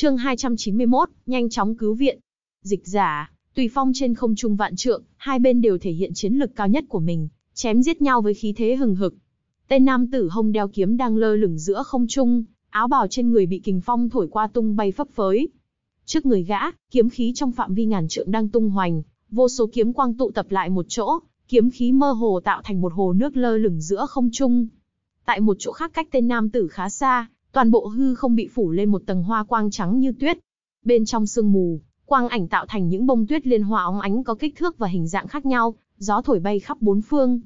Chương 291, nhanh chóng cứu viện. Dịch giả, tùy phong trên không trung vạn trượng, hai bên đều thể hiện chiến lực cao nhất của mình, chém giết nhau với khí thế hừng hực. Tên nam tử hông đeo kiếm đang lơ lửng giữa không trung, áo bào trên người bị kình phong thổi qua tung bay phấp phới. Trước người gã, kiếm khí trong phạm vi ngàn trượng đang tung hoành, vô số kiếm quang tụ tập lại một chỗ, kiếm khí mơ hồ tạo thành một hồ nước lơ lửng giữa không trung. Tại một chỗ khác cách tên nam tử khá xa, Toàn bộ hư không bị phủ lên một tầng hoa quang trắng như tuyết. Bên trong sương mù, quang ảnh tạo thành những bông tuyết liên hoa óng ánh có kích thước và hình dạng khác nhau, gió thổi bay khắp bốn phương.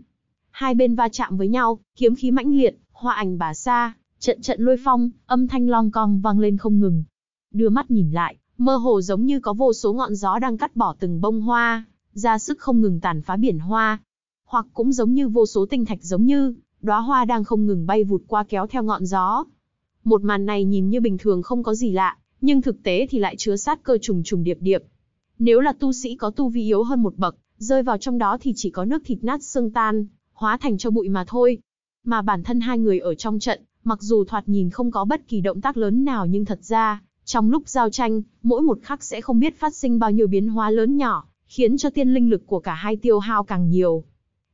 Hai bên va chạm với nhau, kiếm khí mãnh liệt, hoa ảnh bà xa, trận trận lôi phong, âm thanh long cong vang lên không ngừng. Đưa mắt nhìn lại, mơ hồ giống như có vô số ngọn gió đang cắt bỏ từng bông hoa, ra sức không ngừng tàn phá biển hoa. Hoặc cũng giống như vô số tinh thạch giống như, đóa hoa đang không ngừng bay vụt qua kéo theo ngọn gió, một màn này nhìn như bình thường không có gì lạ, nhưng thực tế thì lại chứa sát cơ trùng trùng điệp điệp. Nếu là tu sĩ có tu vi yếu hơn một bậc, rơi vào trong đó thì chỉ có nước thịt nát xương tan, hóa thành cho bụi mà thôi. Mà bản thân hai người ở trong trận, mặc dù thoạt nhìn không có bất kỳ động tác lớn nào nhưng thật ra, trong lúc giao tranh, mỗi một khắc sẽ không biết phát sinh bao nhiêu biến hóa lớn nhỏ, khiến cho tiên linh lực của cả hai tiêu hao càng nhiều.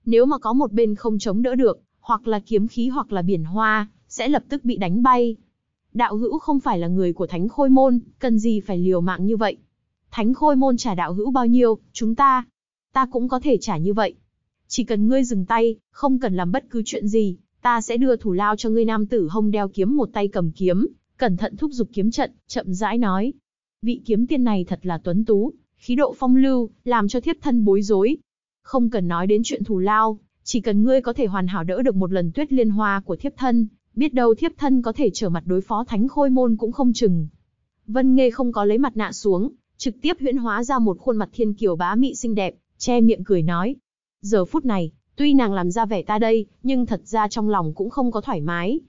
Nếu mà có một bên không chống đỡ được, hoặc là kiếm khí hoặc là biển hoa, sẽ lập tức bị đánh bay. Đạo hữu không phải là người của thánh khôi môn, cần gì phải liều mạng như vậy. Thánh khôi môn trả đạo hữu bao nhiêu, chúng ta, ta cũng có thể trả như vậy. Chỉ cần ngươi dừng tay, không cần làm bất cứ chuyện gì, ta sẽ đưa thủ lao cho ngươi nam tử hông đeo kiếm một tay cầm kiếm, cẩn thận thúc giục kiếm trận, chậm rãi nói. Vị kiếm tiên này thật là tuấn tú, khí độ phong lưu, làm cho thiếp thân bối rối. Không cần nói đến chuyện thủ lao, chỉ cần ngươi có thể hoàn hảo đỡ được một lần tuyết liên hoa của thiếp thân, biết đâu thiếp thân có thể trở mặt đối phó thánh khôi môn cũng không chừng. Vân Nghê không có lấy mặt nạ xuống, trực tiếp huyễn hóa ra một khuôn mặt thiên kiều bá mị xinh đẹp, che miệng cười nói. Giờ phút này, tuy nàng làm ra vẻ ta đây, nhưng thật ra trong lòng cũng không có thoải mái.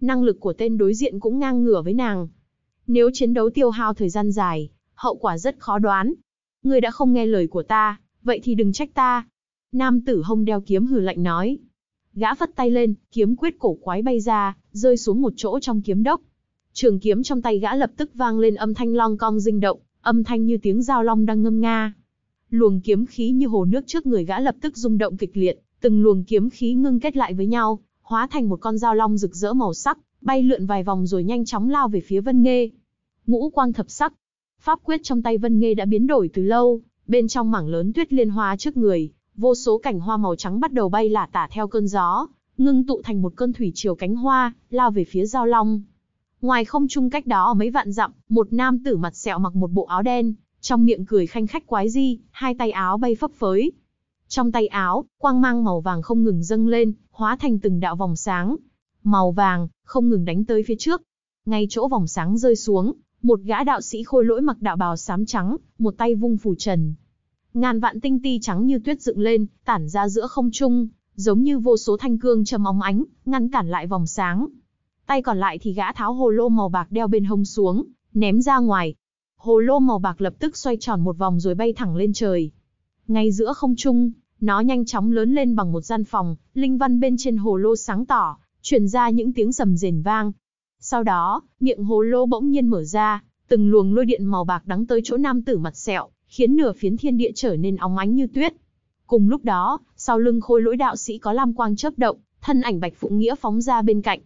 Năng lực của tên đối diện cũng ngang ngửa với nàng. Nếu chiến đấu tiêu hao thời gian dài, hậu quả rất khó đoán. Người đã không nghe lời của ta, vậy thì đừng trách ta. Nam tử hông đeo kiếm hừ lạnh nói. Gã phất tay lên, kiếm quyết cổ quái bay ra, rơi xuống một chỗ trong kiếm đốc. Trường kiếm trong tay gã lập tức vang lên âm thanh long cong rinh động, âm thanh như tiếng dao long đang ngâm nga. Luồng kiếm khí như hồ nước trước người gã lập tức rung động kịch liệt, từng luồng kiếm khí ngưng kết lại với nhau, hóa thành một con dao long rực rỡ màu sắc, bay lượn vài vòng rồi nhanh chóng lao về phía Vân Nghê. Ngũ quang thập sắc, pháp quyết trong tay Vân Nghê đã biến đổi từ lâu, bên trong mảng lớn tuyết liên hoa trước người, vô số cảnh hoa màu trắng bắt đầu bay lả tả theo cơn gió, ngưng tụ thành một cơn thủy triều cánh hoa, lao về phía giao long. Ngoài không trung cách đó ở mấy vạn dặm, một nam tử mặt sẹo mặc một bộ áo đen, trong miệng cười khanh khách quái di, hai tay áo bay phấp phới. Trong tay áo, quang mang màu vàng không ngừng dâng lên, hóa thành từng đạo vòng sáng. Màu vàng, không ngừng đánh tới phía trước. Ngay chỗ vòng sáng rơi xuống, một gã đạo sĩ khôi lỗi mặc đạo bào xám trắng, một tay vung phủ trần, Ngàn vạn tinh ti trắng như tuyết dựng lên, tản ra giữa không trung, giống như vô số thanh cương châm óng ánh, ngăn cản lại vòng sáng. Tay còn lại thì gã tháo hồ lô màu bạc đeo bên hông xuống, ném ra ngoài. Hồ lô màu bạc lập tức xoay tròn một vòng rồi bay thẳng lên trời. Ngay giữa không trung, nó nhanh chóng lớn lên bằng một gian phòng, linh văn bên trên hồ lô sáng tỏ, truyền ra những tiếng sầm rền vang. Sau đó, miệng hồ lô bỗng nhiên mở ra, từng luồng lôi điện màu bạc đắng tới chỗ nam tử mặt sẹo, khiến nửa phiến thiên địa trở nên óng ánh như tuyết. Cùng lúc đó, sau lưng khôi lỗi đạo sĩ có lam quang chớp động, thân ảnh Bạch phụ Nghĩa phóng ra bên cạnh.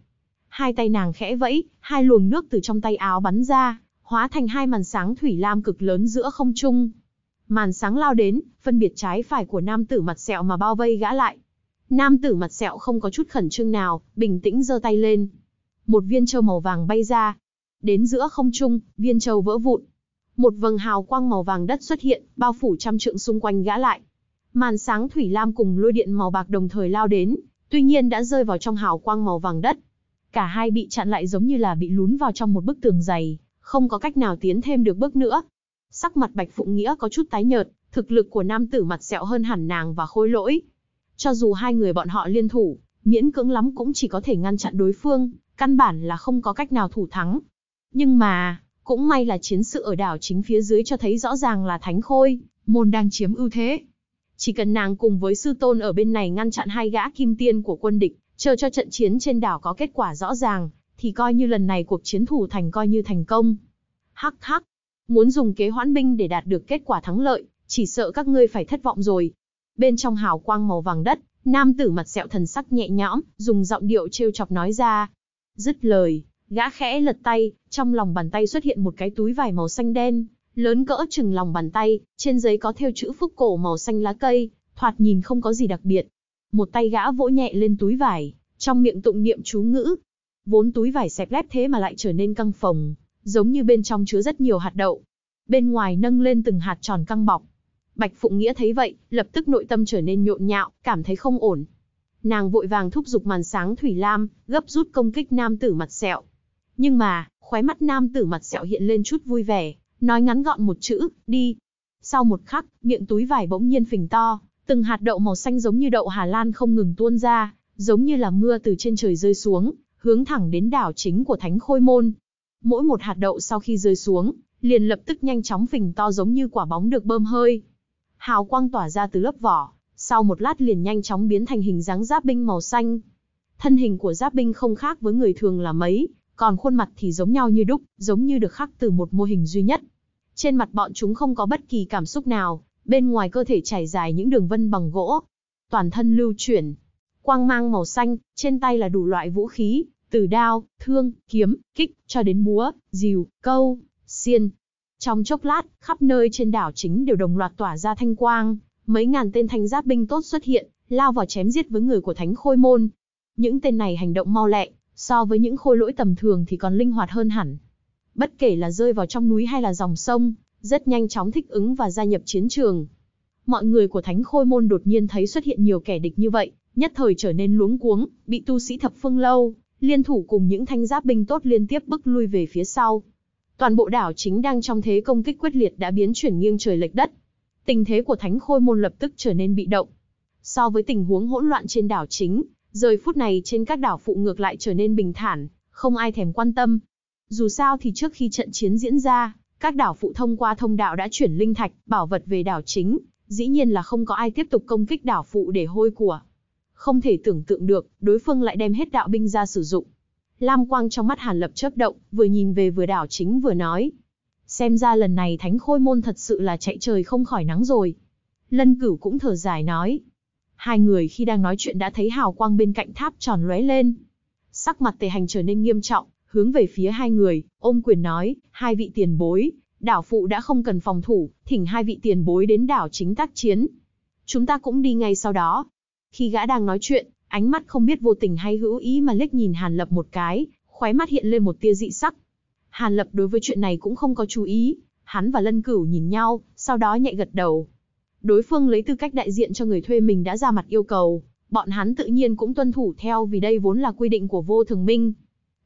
Hai tay nàng khẽ vẫy, hai luồng nước từ trong tay áo bắn ra, hóa thành hai màn sáng thủy lam cực lớn giữa không trung. Màn sáng lao đến, phân biệt trái phải của nam tử mặt sẹo mà bao vây gã lại. Nam tử mặt sẹo không có chút khẩn trương nào, bình tĩnh giơ tay lên. Một viên châu màu vàng bay ra. Đến giữa không trung, viên châu vỡ vụn, một vầng hào quang màu vàng đất xuất hiện, bao phủ trăm trượng xung quanh gã lại. Màn sáng thủy lam cùng lôi điện màu bạc đồng thời lao đến, tuy nhiên đã rơi vào trong hào quang màu vàng đất. Cả hai bị chặn lại giống như là bị lún vào trong một bức tường dày, không có cách nào tiến thêm được bước nữa. Sắc mặt Bạch Phụng Nghĩa có chút tái nhợt, thực lực của nam tử mặt sẹo hơn hẳn nàng và khôi lỗi. Cho dù hai người bọn họ liên thủ, miễn cưỡng lắm cũng chỉ có thể ngăn chặn đối phương, căn bản là không có cách nào thủ thắng. Nhưng mà, cũng may là chiến sự ở đảo chính phía dưới cho thấy rõ ràng là Thánh Khôi, môn đang chiếm ưu thế. Chỉ cần nàng cùng với sư tôn ở bên này ngăn chặn hai gã kim tiên của quân địch, chờ cho trận chiến trên đảo có kết quả rõ ràng, thì coi như lần này cuộc chiến thủ thành coi như thành công. Hắc hắc, muốn dùng kế hoãn binh để đạt được kết quả thắng lợi, chỉ sợ các ngươi phải thất vọng rồi. Bên trong hào quang màu vàng đất, nam tử mặt sẹo thần sắc nhẹ nhõm, dùng giọng điệu trêu chọc nói ra. Dứt lời, Gã khẽ lật tay, trong lòng bàn tay xuất hiện một cái túi vải màu xanh đen, lớn cỡ chừng lòng bàn tay, trên giấy có theo chữ phúc cổ màu xanh lá cây, thoạt nhìn không có gì đặc biệt. Một tay gã vỗ nhẹ lên túi vải, trong miệng tụng niệm chú ngữ. Vốn túi vải xẹp lép thế mà lại trở nên căng phồng, giống như bên trong chứa rất nhiều hạt đậu. Bên ngoài nâng lên từng hạt tròn căng bọc. Bạch Phụng Nghĩa thấy vậy, lập tức nội tâm trở nên nhộn nhạo, cảm thấy không ổn. Nàng vội vàng thúc giục màn sáng Thủy Lam, gấp rút công kích nam tử mặt sẹo. Nhưng mà, khóe mắt nam tử mặt sẹo hiện lên chút vui vẻ, nói ngắn gọn một chữ, đi. Sau một khắc, miệng túi vải bỗng nhiên phình to, từng hạt đậu màu xanh giống như đậu Hà Lan không ngừng tuôn ra, giống như là mưa từ trên trời rơi xuống, hướng thẳng đến đảo chính của Thánh Khôi Môn. Mỗi một hạt đậu sau khi rơi xuống, liền lập tức nhanh chóng phình to giống như quả bóng được bơm hơi. Hào quang tỏa ra từ lớp vỏ, sau một lát liền nhanh chóng biến thành hình dáng giáp binh màu xanh. Thân hình của giáp binh không khác với người thường là mấy, còn khuôn mặt thì giống nhau như đúc, giống như được khắc từ một mô hình duy nhất. Trên mặt bọn chúng không có bất kỳ cảm xúc nào, bên ngoài cơ thể trải dài những đường vân bằng gỗ. Toàn thân lưu chuyển, quang mang màu xanh, trên tay là đủ loại vũ khí, từ đao, thương, kiếm, kích, cho đến búa, dìu, câu, xiên. Trong chốc lát, khắp nơi trên đảo chính đều đồng loạt tỏa ra thanh quang, mấy ngàn tên thanh giáp binh tốt xuất hiện, lao vào chém giết với người của thánh khôi môn. Những tên này hành động mau lẹ, so với những khôi lỗi tầm thường thì còn linh hoạt hơn hẳn. Bất kể là rơi vào trong núi hay là dòng sông, rất nhanh chóng thích ứng và gia nhập chiến trường. Mọi người của Thánh Khôi Môn đột nhiên thấy xuất hiện nhiều kẻ địch như vậy, nhất thời trở nên luống cuống, bị tu sĩ thập phương lâu, liên thủ cùng những thanh giáp binh tốt liên tiếp bức lui về phía sau. Toàn bộ đảo chính đang trong thế công kích quyết liệt đã biến chuyển nghiêng trời lệch đất. Tình thế của Thánh Khôi Môn lập tức trở nên bị động. So với tình huống hỗn loạn trên đảo chính, Rời phút này trên các đảo phụ ngược lại trở nên bình thản, không ai thèm quan tâm. Dù sao thì trước khi trận chiến diễn ra, các đảo phụ thông qua thông đạo đã chuyển linh thạch, bảo vật về đảo chính, dĩ nhiên là không có ai tiếp tục công kích đảo phụ để hôi của. Không thể tưởng tượng được, đối phương lại đem hết đạo binh ra sử dụng. Lam quang trong mắt Hàn Lập chớp động, vừa nhìn về vừa đảo chính vừa nói. Xem ra lần này thánh khôi môn thật sự là chạy trời không khỏi nắng rồi. Lân cửu cũng thở dài nói, Hai người khi đang nói chuyện đã thấy hào quang bên cạnh tháp tròn lóe lên. Sắc mặt tề hành trở nên nghiêm trọng, hướng về phía hai người, ôm quyền nói, hai vị tiền bối, đảo phụ đã không cần phòng thủ, thỉnh hai vị tiền bối đến đảo chính tác chiến. Chúng ta cũng đi ngay sau đó. Khi gã đang nói chuyện, ánh mắt không biết vô tình hay hữu ý mà liếc nhìn Hàn Lập một cái, khóe mắt hiện lên một tia dị sắc. Hàn Lập đối với chuyện này cũng không có chú ý, hắn và Lân Cửu nhìn nhau, sau đó nhẹ gật đầu. Đối phương lấy tư cách đại diện cho người thuê mình đã ra mặt yêu cầu, bọn hắn tự nhiên cũng tuân thủ theo vì đây vốn là quy định của vô thường minh.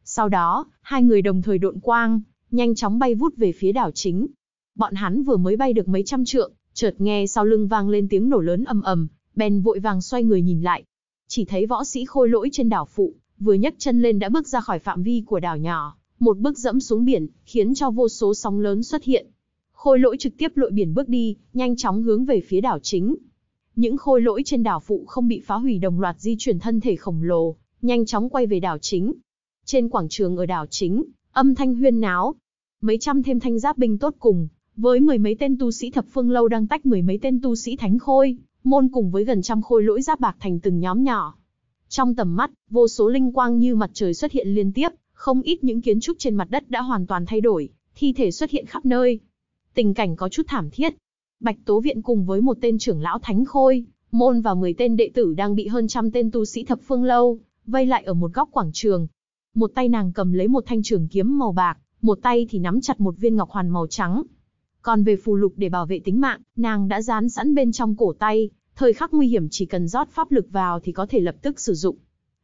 Sau đó, hai người đồng thời độn quang, nhanh chóng bay vút về phía đảo chính. Bọn hắn vừa mới bay được mấy trăm trượng, chợt nghe sau lưng vang lên tiếng nổ lớn ầm ầm, bèn vội vàng xoay người nhìn lại. Chỉ thấy võ sĩ khôi lỗi trên đảo phụ, vừa nhấc chân lên đã bước ra khỏi phạm vi của đảo nhỏ, một bước dẫm xuống biển, khiến cho vô số sóng lớn xuất hiện. Khôi lỗi trực tiếp lội biển bước đi, nhanh chóng hướng về phía đảo chính. Những khôi lỗi trên đảo phụ không bị phá hủy đồng loạt di chuyển thân thể khổng lồ, nhanh chóng quay về đảo chính. Trên quảng trường ở đảo chính, âm thanh huyên náo. Mấy trăm thêm thanh giáp binh tốt cùng, với mười mấy tên tu sĩ thập phương lâu đang tách mười mấy tên tu sĩ thánh khôi, môn cùng với gần trăm khôi lỗi giáp bạc thành từng nhóm nhỏ. Trong tầm mắt, vô số linh quang như mặt trời xuất hiện liên tiếp, không ít những kiến trúc trên mặt đất đã hoàn toàn thay đổi, thi thể xuất hiện khắp nơi, tình cảnh có chút thảm thiết. Bạch Tố Viện cùng với một tên trưởng lão Thánh Khôi, môn và 10 tên đệ tử đang bị hơn trăm tên tu sĩ thập phương lâu, vây lại ở một góc quảng trường. Một tay nàng cầm lấy một thanh trường kiếm màu bạc, một tay thì nắm chặt một viên ngọc hoàn màu trắng. Còn về phù lục để bảo vệ tính mạng, nàng đã dán sẵn bên trong cổ tay, thời khắc nguy hiểm chỉ cần rót pháp lực vào thì có thể lập tức sử dụng.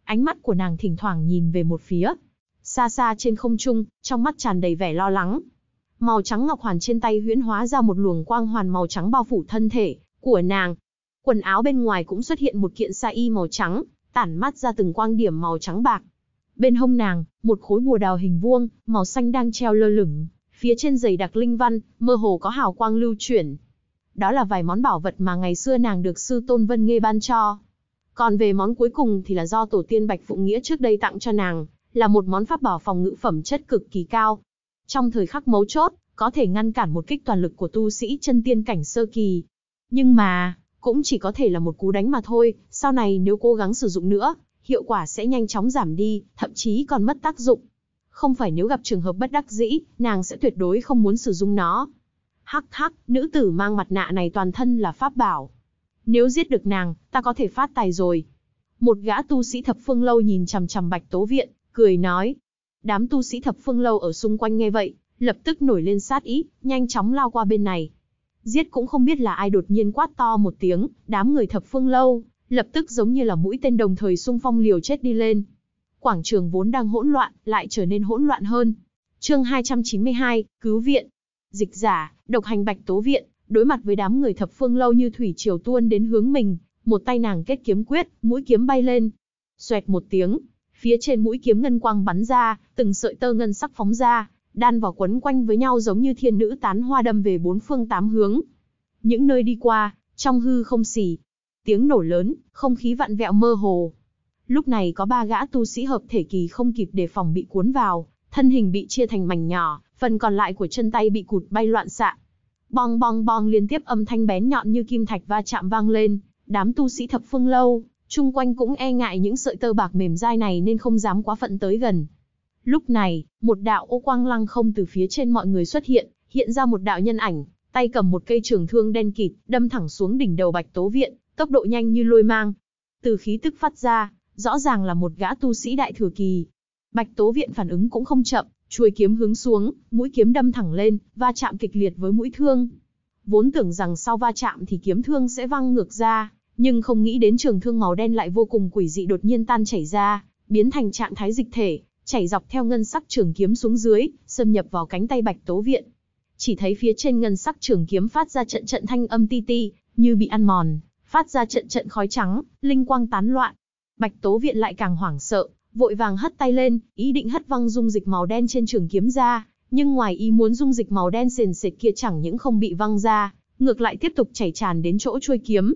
Ánh mắt của nàng thỉnh thoảng nhìn về một phía. Xa xa trên không trung, trong mắt tràn đầy vẻ lo lắng, màu trắng ngọc hoàn trên tay huyễn hóa ra một luồng quang hoàn màu trắng bao phủ thân thể của nàng. Quần áo bên ngoài cũng xuất hiện một kiện sa y màu trắng, tản mát ra từng quang điểm màu trắng bạc. Bên hông nàng, một khối bùa đào hình vuông, màu xanh đang treo lơ lửng, phía trên giày đặc linh văn, mơ hồ có hào quang lưu chuyển. Đó là vài món bảo vật mà ngày xưa nàng được sư Tôn Vân Nghê ban cho. Còn về món cuối cùng thì là do tổ tiên Bạch Phụng Nghĩa trước đây tặng cho nàng, là một món pháp bảo phòng ngự phẩm chất cực kỳ cao, trong thời khắc mấu chốt, có thể ngăn cản một kích toàn lực của tu sĩ chân tiên cảnh sơ kỳ. Nhưng mà, cũng chỉ có thể là một cú đánh mà thôi, sau này nếu cố gắng sử dụng nữa, hiệu quả sẽ nhanh chóng giảm đi, thậm chí còn mất tác dụng. Không phải nếu gặp trường hợp bất đắc dĩ, nàng sẽ tuyệt đối không muốn sử dụng nó. Hắc hắc, nữ tử mang mặt nạ này toàn thân là pháp bảo. Nếu giết được nàng, ta có thể phát tài rồi. Một gã tu sĩ thập phương lâu nhìn chằm chằm bạch tố viện, cười nói, Đám tu sĩ thập phương lâu ở xung quanh nghe vậy, lập tức nổi lên sát ý, nhanh chóng lao qua bên này. Giết cũng không biết là ai đột nhiên quát to một tiếng, đám người thập phương lâu, lập tức giống như là mũi tên đồng thời xung phong liều chết đi lên. Quảng trường vốn đang hỗn loạn, lại trở nên hỗn loạn hơn. Chương 292, cứu viện. Dịch giả, độc hành Bạch Tố viện, đối mặt với đám người thập phương lâu như thủy triều tuôn đến hướng mình, một tay nàng kết kiếm quyết, mũi kiếm bay lên. Xoẹt một tiếng, Phía trên mũi kiếm ngân quang bắn ra, từng sợi tơ ngân sắc phóng ra, đan vào quấn quanh với nhau giống như thiên nữ tán hoa đâm về bốn phương tám hướng. Những nơi đi qua, trong hư không xì. tiếng nổ lớn, không khí vặn vẹo mơ hồ. Lúc này có ba gã tu sĩ hợp thể kỳ không kịp đề phòng bị cuốn vào, thân hình bị chia thành mảnh nhỏ, phần còn lại của chân tay bị cụt bay loạn xạ. Bong bong bong liên tiếp âm thanh bén nhọn như kim thạch va chạm vang lên, đám tu sĩ thập phương lâu, Chung quanh cũng e ngại những sợi tơ bạc mềm dai này nên không dám quá phận tới gần. Lúc này, một đạo ô quang lăng không từ phía trên mọi người xuất hiện, hiện ra một đạo nhân ảnh, tay cầm một cây trường thương đen kịt, đâm thẳng xuống đỉnh đầu Bạch Tố Viện, tốc độ nhanh như lôi mang. Từ khí tức phát ra, rõ ràng là một gã tu sĩ đại thừa kỳ. Bạch Tố Viện phản ứng cũng không chậm, chuôi kiếm hướng xuống, mũi kiếm đâm thẳng lên, va chạm kịch liệt với mũi thương. Vốn tưởng rằng sau va chạm thì kiếm thương sẽ văng ngược ra, nhưng không nghĩ đến trường thương màu đen lại vô cùng quỷ dị đột nhiên tan chảy ra, biến thành trạng thái dịch thể, chảy dọc theo ngân sắc trường kiếm xuống dưới, xâm nhập vào cánh tay Bạch Tố Viện. Chỉ thấy phía trên ngân sắc trường kiếm phát ra trận trận thanh âm ti ti, như bị ăn mòn, phát ra trận trận khói trắng, linh quang tán loạn. Bạch Tố Viện lại càng hoảng sợ, vội vàng hất tay lên, ý định hất văng dung dịch màu đen trên trường kiếm ra, nhưng ngoài ý muốn dung dịch màu đen sền sệt kia chẳng những không bị văng ra, ngược lại tiếp tục chảy tràn đến chỗ chuôi kiếm,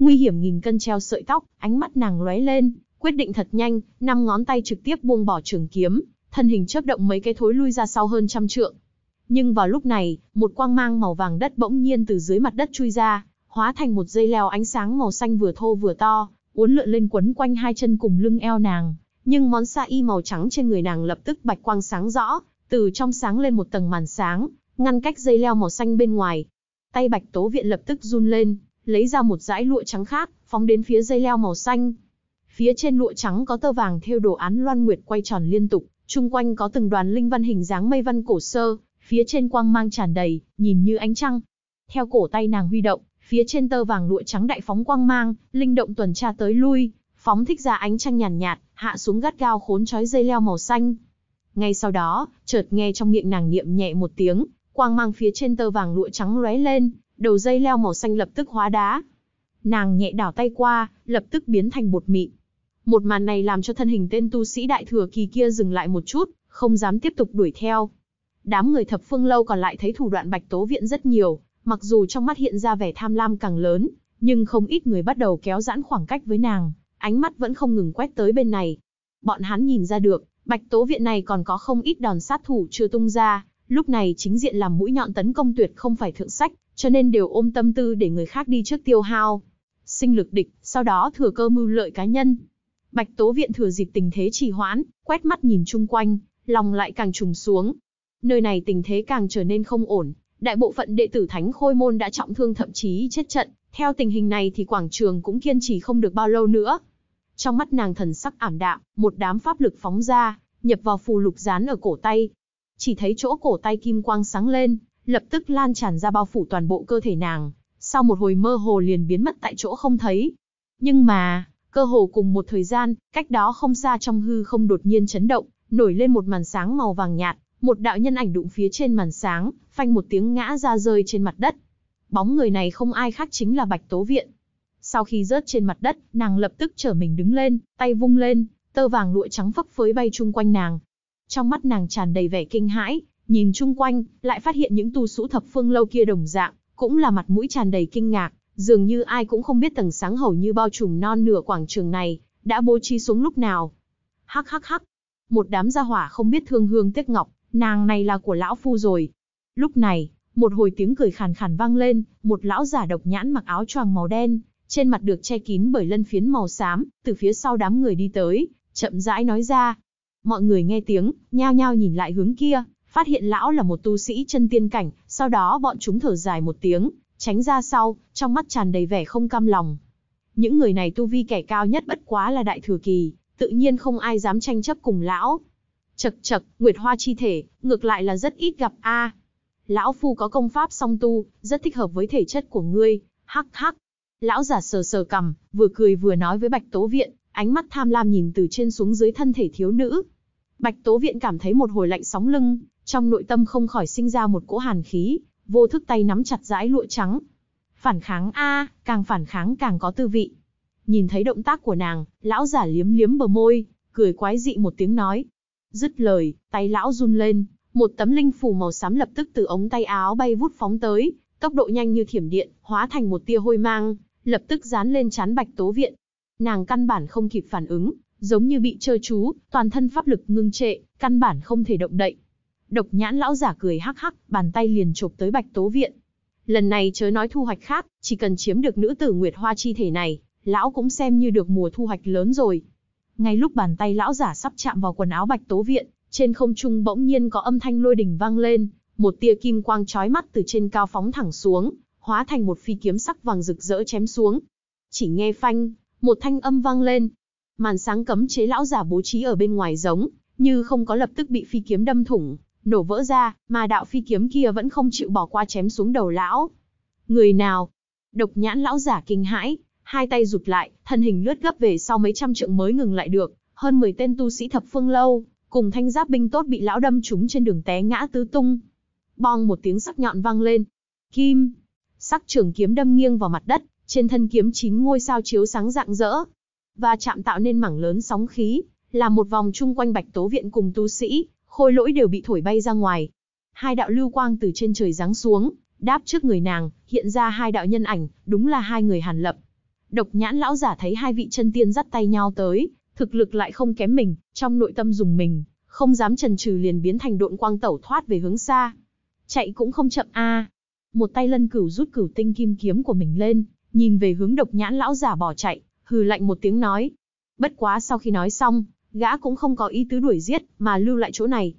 nguy hiểm nghìn cân treo sợi tóc, ánh mắt nàng lóe lên, quyết định thật nhanh, năm ngón tay trực tiếp buông bỏ trường kiếm, thân hình chớp động mấy cái thối lui ra sau hơn trăm trượng. Nhưng vào lúc này, một quang mang màu vàng đất bỗng nhiên từ dưới mặt đất chui ra, hóa thành một dây leo ánh sáng màu xanh vừa thô vừa to, uốn lượn lên quấn quanh hai chân cùng lưng eo nàng. Nhưng món sa y màu trắng trên người nàng lập tức bạch quang sáng rõ, từ trong sáng lên một tầng màn sáng, ngăn cách dây leo màu xanh bên ngoài. Tay bạch tố viện lập tức run lên, lấy ra một dải lụa trắng khác, phóng đến phía dây leo màu xanh. Phía trên lụa trắng có tơ vàng theo đồ án loan nguyệt quay tròn liên tục, chung quanh có từng đoàn linh văn hình dáng mây văn cổ sơ, phía trên quang mang tràn đầy, nhìn như ánh trăng. Theo cổ tay nàng huy động, phía trên tơ vàng lụa trắng đại phóng quang mang, linh động tuần tra tới lui, phóng thích ra ánh trăng nhàn nhạt, nhạt, hạ xuống gắt gao khốn trói dây leo màu xanh. Ngay sau đó, chợt nghe trong miệng nàng niệm nhẹ một tiếng, quang mang phía trên tơ vàng lụa trắng lóe lên, đầu dây leo màu xanh lập tức hóa đá. Nàng nhẹ đảo tay qua, lập tức biến thành bột mịn. Một màn này làm cho thân hình tên tu sĩ đại thừa kỳ kia dừng lại một chút, không dám tiếp tục đuổi theo. Đám người thập phương lâu còn lại thấy thủ đoạn bạch tố viện rất nhiều, mặc dù trong mắt hiện ra vẻ tham lam càng lớn, nhưng không ít người bắt đầu kéo giãn khoảng cách với nàng, ánh mắt vẫn không ngừng quét tới bên này. Bọn hắn nhìn ra được, bạch tố viện này còn có không ít đòn sát thủ chưa tung ra, lúc này chính diện làm mũi nhọn tấn công tuyệt không phải thượng sách, cho nên đều ôm tâm tư để người khác đi trước tiêu hao, sinh lực địch, sau đó thừa cơ mưu lợi cá nhân. Bạch Tố Viện thừa dịp tình thế trì hoãn, quét mắt nhìn chung quanh, lòng lại càng trùng xuống. Nơi này tình thế càng trở nên không ổn, đại bộ phận đệ tử Thánh Khôi Môn đã trọng thương thậm chí chết trận, theo tình hình này thì quảng trường cũng kiên trì không được bao lâu nữa. Trong mắt nàng thần sắc ảm đạm, một đám pháp lực phóng ra, nhập vào phù lục dán ở cổ tay. Chỉ thấy chỗ cổ tay kim quang sáng lên, lập tức lan tràn ra bao phủ toàn bộ cơ thể nàng, sau một hồi mơ hồ liền biến mất tại chỗ không thấy. Nhưng mà, cơ hồ cùng một thời gian, cách đó không xa trong hư không đột nhiên chấn động, nổi lên một màn sáng màu vàng nhạt, một đạo nhân ảnh đụng phía trên màn sáng, phanh một tiếng ngã ra rơi trên mặt đất. Bóng người này không ai khác chính là Bạch Tố Viện. Sau khi rớt trên mặt đất, nàng lập tức trở mình đứng lên, tay vung lên, tơ vàng lụa trắng phấp phới bay chung quanh nàng. Trong mắt nàng tràn đầy vẻ kinh hãi, Nhìn chung quanh, lại phát hiện những tu sũ thập phương lâu kia đồng dạng, cũng là mặt mũi tràn đầy kinh ngạc, dường như ai cũng không biết tầng sáng hầu như bao trùm non nửa quảng trường này, đã bố trí xuống lúc nào. Hắc hắc hắc, một đám gia hỏa không biết thương hương tiếc ngọc, nàng này là của lão phu rồi. Lúc này, một hồi tiếng cười khàn khàn vang lên, một lão giả độc nhãn mặc áo choàng màu đen, trên mặt được che kín bởi lân phiến màu xám, từ phía sau đám người đi tới, chậm rãi nói ra. Mọi người nghe tiếng, nhao nhao nhìn lại hướng kia, phát hiện lão là một tu sĩ chân tiên cảnh, sau đó bọn chúng thở dài một tiếng, tránh ra sau, trong mắt tràn đầy vẻ không cam lòng. Những người này tu vi kẻ cao nhất bất quá là đại thừa kỳ, tự nhiên không ai dám tranh chấp cùng lão. Chật chật, Nguyệt Hoa chi thể, ngược lại là rất ít gặp a. lão phu có công pháp song tu, rất thích hợp với thể chất của ngươi, hắc hắc. Lão giả sờ sờ cầm, vừa cười vừa nói với Bạch Tố Viện, ánh mắt tham lam nhìn từ trên xuống dưới thân thể thiếu nữ. Bạch Tố Viện cảm thấy một hồi lạnh sóng lưng, trong nội tâm không khỏi sinh ra một cỗ hàn khí, vô thức tay nắm chặt dãi lụa trắng. Phản kháng a, càng phản kháng càng có tư vị. Nhìn thấy động tác của nàng, lão giả liếm liếm bờ môi, cười quái dị một tiếng nói. Dứt lời, tay lão run lên, một tấm linh phủ màu xám lập tức từ ống tay áo bay vút phóng tới, tốc độ nhanh như thiểm điện, hóa thành một tia hôi mang, lập tức dán lên chán Bạch Tố Viện. Nàng căn bản không kịp phản ứng, giống như bị trơ chú, toàn thân pháp lực ngưng trệ, căn bản không thể động đậy. Độc nhãn lão giả cười hắc hắc, bàn tay liền chụp tới Bạch Tố Viện. Lần này chớ nói thu hoạch khác, chỉ cần chiếm được nữ tử Nguyệt Hoa chi thể này, lão cũng xem như được mùa thu hoạch lớn rồi. Ngay lúc bàn tay lão giả sắp chạm vào quần áo Bạch Tố Viện, trên không trung bỗng nhiên có âm thanh lôi đình vang lên, một tia kim quang chói mắt từ trên cao phóng thẳng xuống, hóa thành một phi kiếm sắc vàng rực rỡ chém xuống. Chỉ nghe phanh, một thanh âm vang lên. Màn sáng cấm chế lão giả bố trí ở bên ngoài giống, như không có lập tức bị phi kiếm đâm thủng, nổ vỡ ra, mà đạo phi kiếm kia vẫn không chịu bỏ qua chém xuống đầu lão. Người nào? Độc nhãn lão giả kinh hãi, hai tay rụt lại, thân hình lướt gấp về sau mấy trăm trượng mới ngừng lại được, hơn 10 tên tu sĩ thập phương lâu, cùng thanh giáp binh tốt bị lão đâm trúng trên đường té ngã tứ tung. Bong một tiếng sắc nhọn vang lên. Kim, sắc trường kiếm đâm nghiêng vào mặt đất, trên thân kiếm chín ngôi sao chiếu sáng rạng rỡ, và chạm tạo nên mảng lớn sóng khí, là một vòng chung quanh Bạch Tố viện cùng tu sĩ, khôi lỗi đều bị thổi bay ra ngoài. Hai đạo lưu quang từ trên trời giáng xuống, đáp trước người nàng, hiện ra hai đạo nhân ảnh, đúng là hai người Hàn Lập. Độc nhãn lão giả thấy hai vị chân tiên dắt tay nhau tới, thực lực lại không kém mình, trong nội tâm dùng mình, không dám chần chừ liền biến thành độn quang tẩu thoát về hướng xa. Chạy cũng không chậm a. Một tay Lân Cửu rút cửu tinh kim kiếm của mình lên, nhìn về hướng độc nhãn lão giả bỏ chạy, hừ lạnh một tiếng nói. Bất quá sau khi nói xong, gã cũng không có ý tứ đuổi giết, mà lưu lại chỗ này.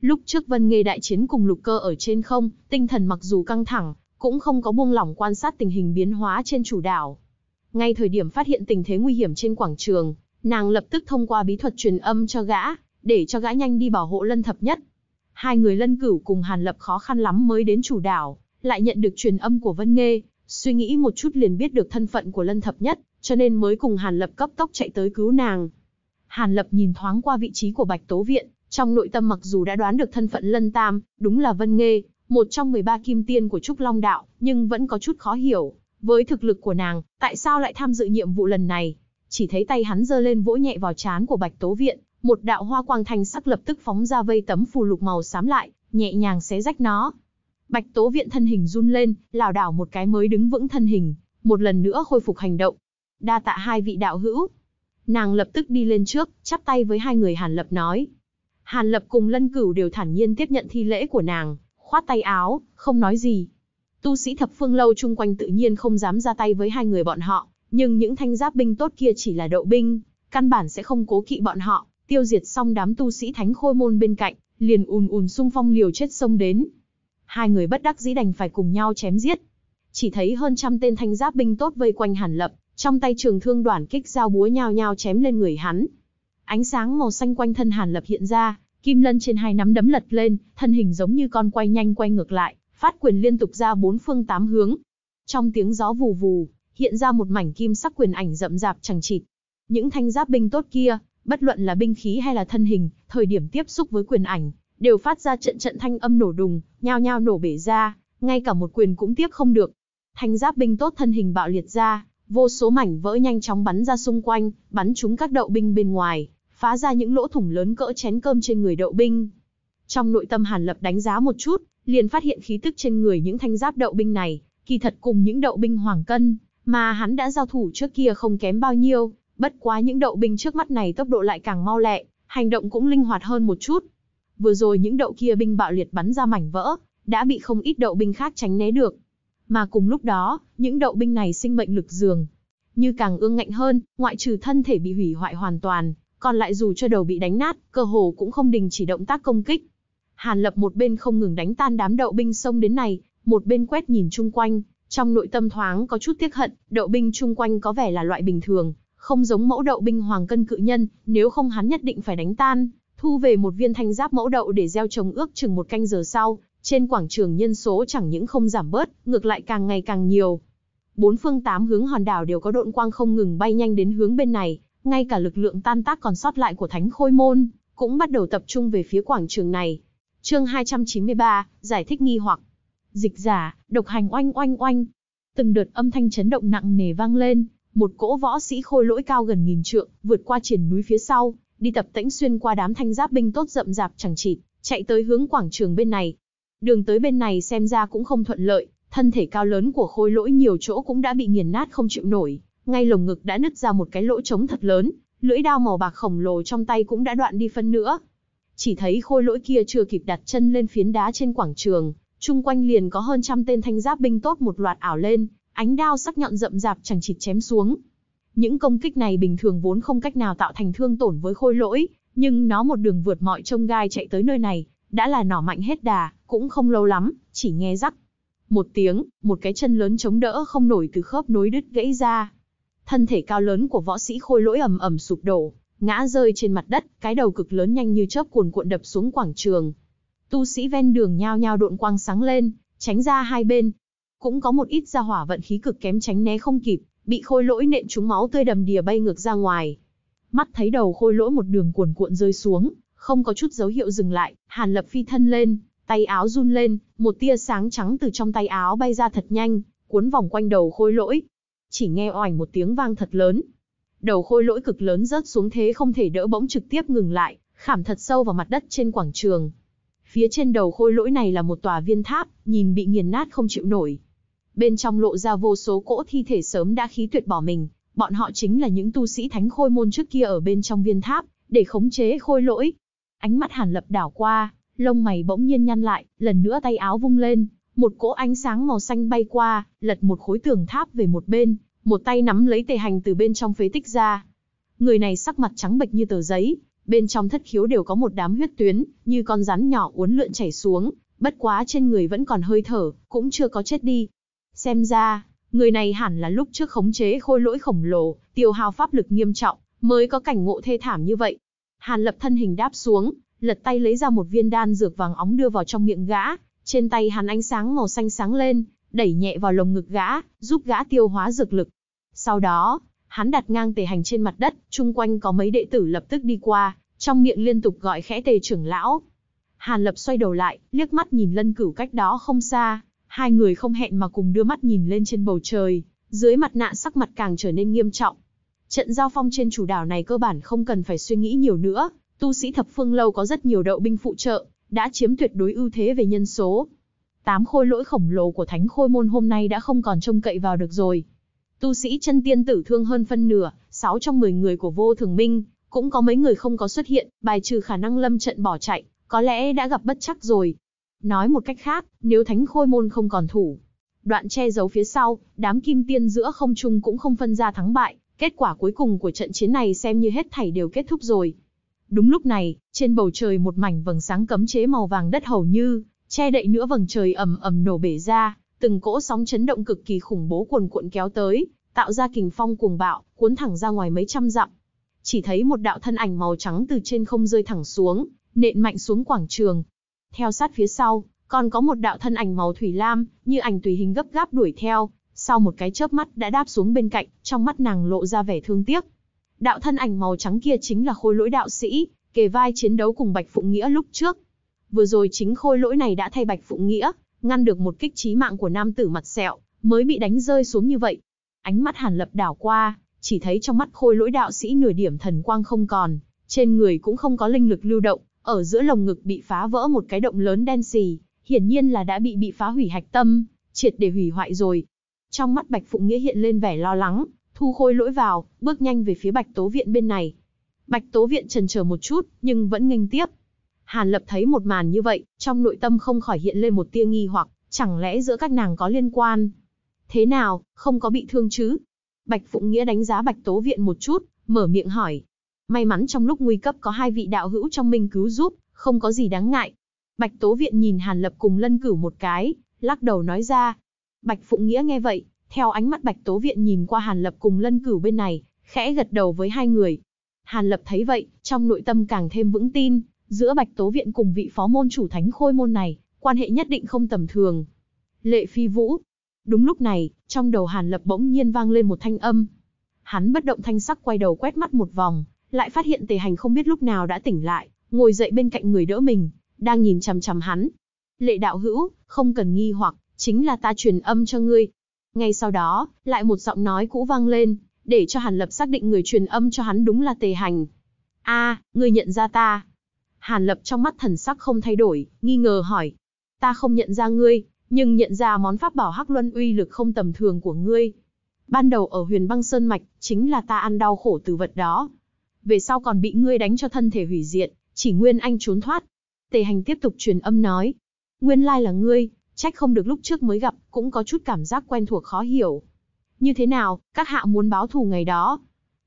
Lúc trước Vân Nghê đại chiến cùng lục cơ ở trên không, tinh thần mặc dù căng thẳng, cũng không có buông lỏng quan sát tình hình biến hóa trên chủ đảo. Ngay thời điểm phát hiện tình thế nguy hiểm trên quảng trường, nàng lập tức thông qua bí thuật truyền âm cho gã, để cho gã nhanh đi bảo hộ lân thập nhất. Hai người lân cửu cùng Hàn Lập khó khăn lắm mới đến chủ đảo, lại nhận được truyền âm của Vân Nghê, suy nghĩ một chút liền biết được thân phận của lân thập nhất, cho nên mới cùng Hàn Lập cấp tốc chạy tới cứu nàng, Hàn Lập nhìn thoáng qua vị trí của Bạch Tố Viện, trong nội tâm mặc dù đã đoán được thân phận Lân Tam, đúng là Vân Nghê, một trong 13 kim tiên của Trúc Long Đạo, nhưng vẫn có chút khó hiểu. Với thực lực của nàng, tại sao lại tham dự nhiệm vụ lần này? Chỉ thấy tay hắn giơ lên vỗ nhẹ vào trán của Bạch Tố Viện, một đạo hoa quang thành sắc lập tức phóng ra vây tấm phù lục màu xám lại, nhẹ nhàng xé rách nó. Bạch Tố Viện thân hình run lên, lảo đảo một cái mới đứng vững thân hình, một lần nữa khôi phục hành động. Đa tạ hai vị đạo hữu. Nàng lập tức đi lên trước, chắp tay với hai người Hàn Lập nói. Hàn Lập cùng Lân Cửu đều thản nhiên tiếp nhận thi lễ của nàng, khoát tay áo, không nói gì. Tu sĩ thập phương lâu chung quanh tự nhiên không dám ra tay với hai người bọn họ, nhưng những thanh giáp binh tốt kia chỉ là đậu binh, căn bản sẽ không cố kỵ bọn họ, tiêu diệt xong đám tu sĩ thánh khôi môn bên cạnh, liền ùn ùn xung phong liều chết sông đến. Hai người bất đắc dĩ đành phải cùng nhau chém giết. Chỉ thấy hơn trăm tên thanh giáp binh tốt vây quanh Hàn Lập, trong tay trường thương đoạn kích dao búa nhào nhào chém lên người hắn. Ánh sáng màu xanh quanh thân Hàn Lập hiện ra, kim lân trên hai nắm đấm lật lên, thân hình giống như con quay nhanh quay ngược lại, phát quyền liên tục ra bốn phương tám hướng. Trong tiếng gió vù vù, hiện ra một mảnh kim sắc quyền ảnh rậm rạp chẳng chịt. Những thanh giáp binh tốt kia, bất luận là binh khí hay là thân hình, thời điểm tiếp xúc với quyền ảnh, đều phát ra trận trận thanh âm nổ đùng, nhao nhao nổ bể ra, ngay cả một quyền cũng tiếp không được. Thanh giáp binh tốt thân hình bạo liệt ra, Vô số mảnh vỡ nhanh chóng bắn ra xung quanh, bắn trúng các đậu binh bên ngoài, phá ra những lỗ thủng lớn cỡ chén cơm trên người đậu binh. Trong nội tâm Hàn Lập đánh giá một chút, liền phát hiện khí tức trên người những thanh giáp đậu binh này, kỳ thật cùng những đậu binh hoàng cân mà hắn đã giao thủ trước kia không kém bao nhiêu, bất quá những đậu binh trước mắt này tốc độ lại càng mau lẹ, hành động cũng linh hoạt hơn một chút. Vừa rồi những đậu kia binh bạo liệt bắn ra mảnh vỡ, đã bị không ít đậu binh khác tránh né được, mà cùng lúc đó, những đậu binh này sinh mệnh lực dường. Như càng ương ngạnh hơn, ngoại trừ thân thể bị hủy hoại hoàn toàn, còn lại dù cho đầu bị đánh nát, cơ hồ cũng không đình chỉ động tác công kích. Hàn Lập một bên không ngừng đánh tan đám đậu binh sông đến này, một bên quét nhìn chung quanh, trong nội tâm thoáng có chút tiếc hận, đậu binh chung quanh có vẻ là loại bình thường, không giống mẫu đậu binh hoàng cân cự nhân, nếu không hắn nhất định phải đánh tan, thu về một viên thanh giáp mẫu đậu để gieo trồng ước chừng một canh giờ sau, trên quảng trường nhân số chẳng những không giảm bớt, ngược lại càng ngày càng nhiều. Bốn phương tám hướng hòn đảo đều có độn quang không ngừng bay nhanh đến hướng bên này, ngay cả lực lượng tan tác còn sót lại của thánh khôi môn, cũng bắt đầu tập trung về phía quảng trường này. chương 293, giải thích nghi hoặc. Dịch giả, độc hành oanh oanh oanh. Từng đợt âm thanh chấn động nặng nề vang lên, một cỗ võ sĩ khôi lỗi cao gần nghìn trượng, vượt qua triển núi phía sau, đi tập tĩnh xuyên qua đám thanh giáp binh tốt rậm rạp chẳng chịt, chạy tới hướng quảng trường bên này, Đường tới bên này xem ra cũng không thuận lợi, thân thể cao lớn của khối lỗi nhiều chỗ cũng đã bị nghiền nát không chịu nổi, ngay lồng ngực đã nứt ra một cái lỗ trống thật lớn, lưỡi đao màu bạc khổng lồ trong tay cũng đã đoạn đi phân nữa. Chỉ thấy khôi lỗi kia chưa kịp đặt chân lên phiến đá trên quảng trường, chung quanh liền có hơn trăm tên thanh giáp binh tốt một loạt ảo lên, ánh đao sắc nhọn rậm rạp chẳng chịt chém xuống. Những công kích này bình thường vốn không cách nào tạo thành thương tổn với khôi lỗi, nhưng nó một đường vượt mọi trông gai chạy tới nơi này, đã là nỏ mạnh hết đà, cũng không lâu lắm, chỉ nghe rắc. Một tiếng, một cái chân lớn chống đỡ không nổi từ khớp nối đứt gãy ra. Thân thể cao lớn của võ sĩ khôi lỗi ầm ầm sụp đổ, ngã rơi trên mặt đất, cái đầu cực lớn nhanh như chớp cuồn cuộn đập xuống quảng trường. Tu sĩ ven đường nhao nhao độn quang sáng lên, tránh ra hai bên. Cũng có một ít gia hỏa vận khí cực kém tránh né không kịp, bị khôi lỗi nện trúng máu tươi đầm đìa bay ngược ra ngoài. Mắt thấy đầu khôi lỗi một đường cuồn cuộn rơi xuống, không có chút dấu hiệu dừng lại, Hàn Lập phi thân lên, tay áo run lên, một tia sáng trắng từ trong tay áo bay ra thật nhanh, cuốn vòng quanh đầu khôi lỗi. Chỉ nghe oảnh một tiếng vang thật lớn. Đầu khôi lỗi cực lớn rớt xuống thế không thể đỡ bỗng trực tiếp ngừng lại, khảm thật sâu vào mặt đất trên quảng trường. Phía trên đầu khôi lỗi này là một tòa viên tháp, nhìn bị nghiền nát không chịu nổi. Bên trong lộ ra vô số cỗ thi thể sớm đã khí tuyệt bỏ mình, bọn họ chính là những tu sĩ thánh khôi môn trước kia ở bên trong viên tháp, để khống chế khôi lỗi, Ánh mắt Hàn Lập đảo qua, lông mày bỗng nhiên nhăn lại, lần nữa tay áo vung lên, một cỗ ánh sáng màu xanh bay qua, lật một khối tường tháp về một bên, một tay nắm lấy tề hành từ bên trong phế tích ra. Người này sắc mặt trắng bệch như tờ giấy, bên trong thất khiếu đều có một đám huyết tuyến, như con rắn nhỏ uốn lượn chảy xuống, bất quá trên người vẫn còn hơi thở, cũng chưa có chết đi. Xem ra, người này hẳn là lúc trước khống chế khôi lỗi khổng lồ, tiêu hao pháp lực nghiêm trọng, mới có cảnh ngộ thê thảm như vậy. Hàn lập thân hình đáp xuống, lật tay lấy ra một viên đan dược vàng óng đưa vào trong miệng gã, trên tay hắn ánh sáng màu xanh sáng lên, đẩy nhẹ vào lồng ngực gã, giúp gã tiêu hóa dược lực. Sau đó, hắn đặt ngang tề hành trên mặt đất, chung quanh có mấy đệ tử lập tức đi qua, trong miệng liên tục gọi khẽ tề trưởng lão. Hàn lập xoay đầu lại, liếc mắt nhìn lân cửu cách đó không xa, hai người không hẹn mà cùng đưa mắt nhìn lên trên bầu trời, dưới mặt nạ sắc mặt càng trở nên nghiêm trọng. Trận giao phong trên chủ đảo này cơ bản không cần phải suy nghĩ nhiều nữa, tu sĩ thập phương lâu có rất nhiều đậu binh phụ trợ, đã chiếm tuyệt đối ưu thế về nhân số. Tám khôi lỗi khổng lồ của thánh khôi môn hôm nay đã không còn trông cậy vào được rồi. Tu sĩ chân tiên tử thương hơn phân nửa, 6 trong 10 người của vô thường minh, cũng có mấy người không có xuất hiện, bài trừ khả năng lâm trận bỏ chạy, có lẽ đã gặp bất chắc rồi. Nói một cách khác, nếu thánh khôi môn không còn thủ, đoạn che giấu phía sau, đám kim tiên giữa không trung cũng không phân ra thắng bại, Kết quả cuối cùng của trận chiến này xem như hết thảy đều kết thúc rồi. Đúng lúc này, trên bầu trời một mảnh vầng sáng cấm chế màu vàng đất hầu như che đậy nữa vầng trời ầm ầm nổ bể ra, từng cỗ sóng chấn động cực kỳ khủng bố cuồn cuộn kéo tới, tạo ra kình phong cuồng bạo, cuốn thẳng ra ngoài mấy trăm dặm. Chỉ thấy một đạo thân ảnh màu trắng từ trên không rơi thẳng xuống, nện mạnh xuống quảng trường. Theo sát phía sau, còn có một đạo thân ảnh màu thủy lam, như ảnh tùy hình gấp gáp đuổi theo, sau một cái chớp mắt đã đáp xuống bên cạnh, trong mắt nàng lộ ra vẻ thương tiếc. Đạo thân ảnh màu trắng kia chính là khôi lỗi đạo sĩ, kề vai chiến đấu cùng Bạch Phụng Nghĩa lúc trước. Vừa rồi chính khôi lỗi này đã thay Bạch Phụng Nghĩa, ngăn được một kích chí mạng của nam tử mặt sẹo, mới bị đánh rơi xuống như vậy. Ánh mắt Hàn Lập đảo qua, chỉ thấy trong mắt khôi lỗi đạo sĩ nửa điểm thần quang không còn, trên người cũng không có linh lực lưu động, ở giữa lồng ngực bị phá vỡ một cái động lớn đen xì, hiển nhiên là đã bị bị phá hủy hạch tâm, triệt để hủy hoại rồi. Trong mắt Bạch phụ Nghĩa hiện lên vẻ lo lắng, thu khôi lỗi vào, bước nhanh về phía Bạch Tố Viện bên này. Bạch Tố Viện chần chờ một chút, nhưng vẫn nghênh tiếp. Hàn Lập thấy một màn như vậy, trong nội tâm không khỏi hiện lên một tia nghi hoặc, chẳng lẽ giữa các nàng có liên quan? Thế nào, không có bị thương chứ? Bạch phụ Nghĩa đánh giá Bạch Tố Viện một chút, mở miệng hỏi. May mắn trong lúc nguy cấp có hai vị đạo hữu trong mình cứu giúp, không có gì đáng ngại. Bạch Tố Viện nhìn Hàn Lập cùng Lân Cửu một cái, lắc đầu nói ra, Bạch Phụng Nghĩa nghe vậy, theo ánh mắt Bạch Tố Viện nhìn qua Hàn Lập cùng Lân Cửu bên này, khẽ gật đầu với hai người. Hàn Lập thấy vậy, trong nội tâm càng thêm vững tin, giữa Bạch Tố Viện cùng vị phó môn chủ thánh khôi môn này, quan hệ nhất định không tầm thường. Lệ Phi Vũ. Đúng lúc này, trong đầu Hàn Lập bỗng nhiên vang lên một thanh âm. Hắn bất động thanh sắc quay đầu quét mắt một vòng, lại phát hiện tề hành không biết lúc nào đã tỉnh lại, ngồi dậy bên cạnh người đỡ mình, đang nhìn chằm chằm hắn. Lệ đạo hữu, không cần nghi hoặc, chính là ta truyền âm cho ngươi. Ngay sau đó, lại một giọng nói cũ vang lên, để cho Hàn Lập xác định người truyền âm cho hắn đúng là Tề Hành. A, ngươi nhận ra ta. Hàn Lập trong mắt thần sắc không thay đổi, nghi ngờ hỏi. Ta không nhận ra ngươi, nhưng nhận ra món pháp bảo Hắc Luân uy lực không tầm thường của ngươi. Ban đầu ở huyền băng Sơn Mạch, chính là ta ăn đau khổ từ vật đó. Về sau còn bị ngươi đánh cho thân thể hủy diệt, chỉ nguyên anh trốn thoát. Tề hành tiếp tục truyền âm nói. Nguyên lai là ngươi, Trách không được lúc trước mới gặp, cũng có chút cảm giác quen thuộc khó hiểu. Như thế nào, các hạ muốn báo thù ngày đó?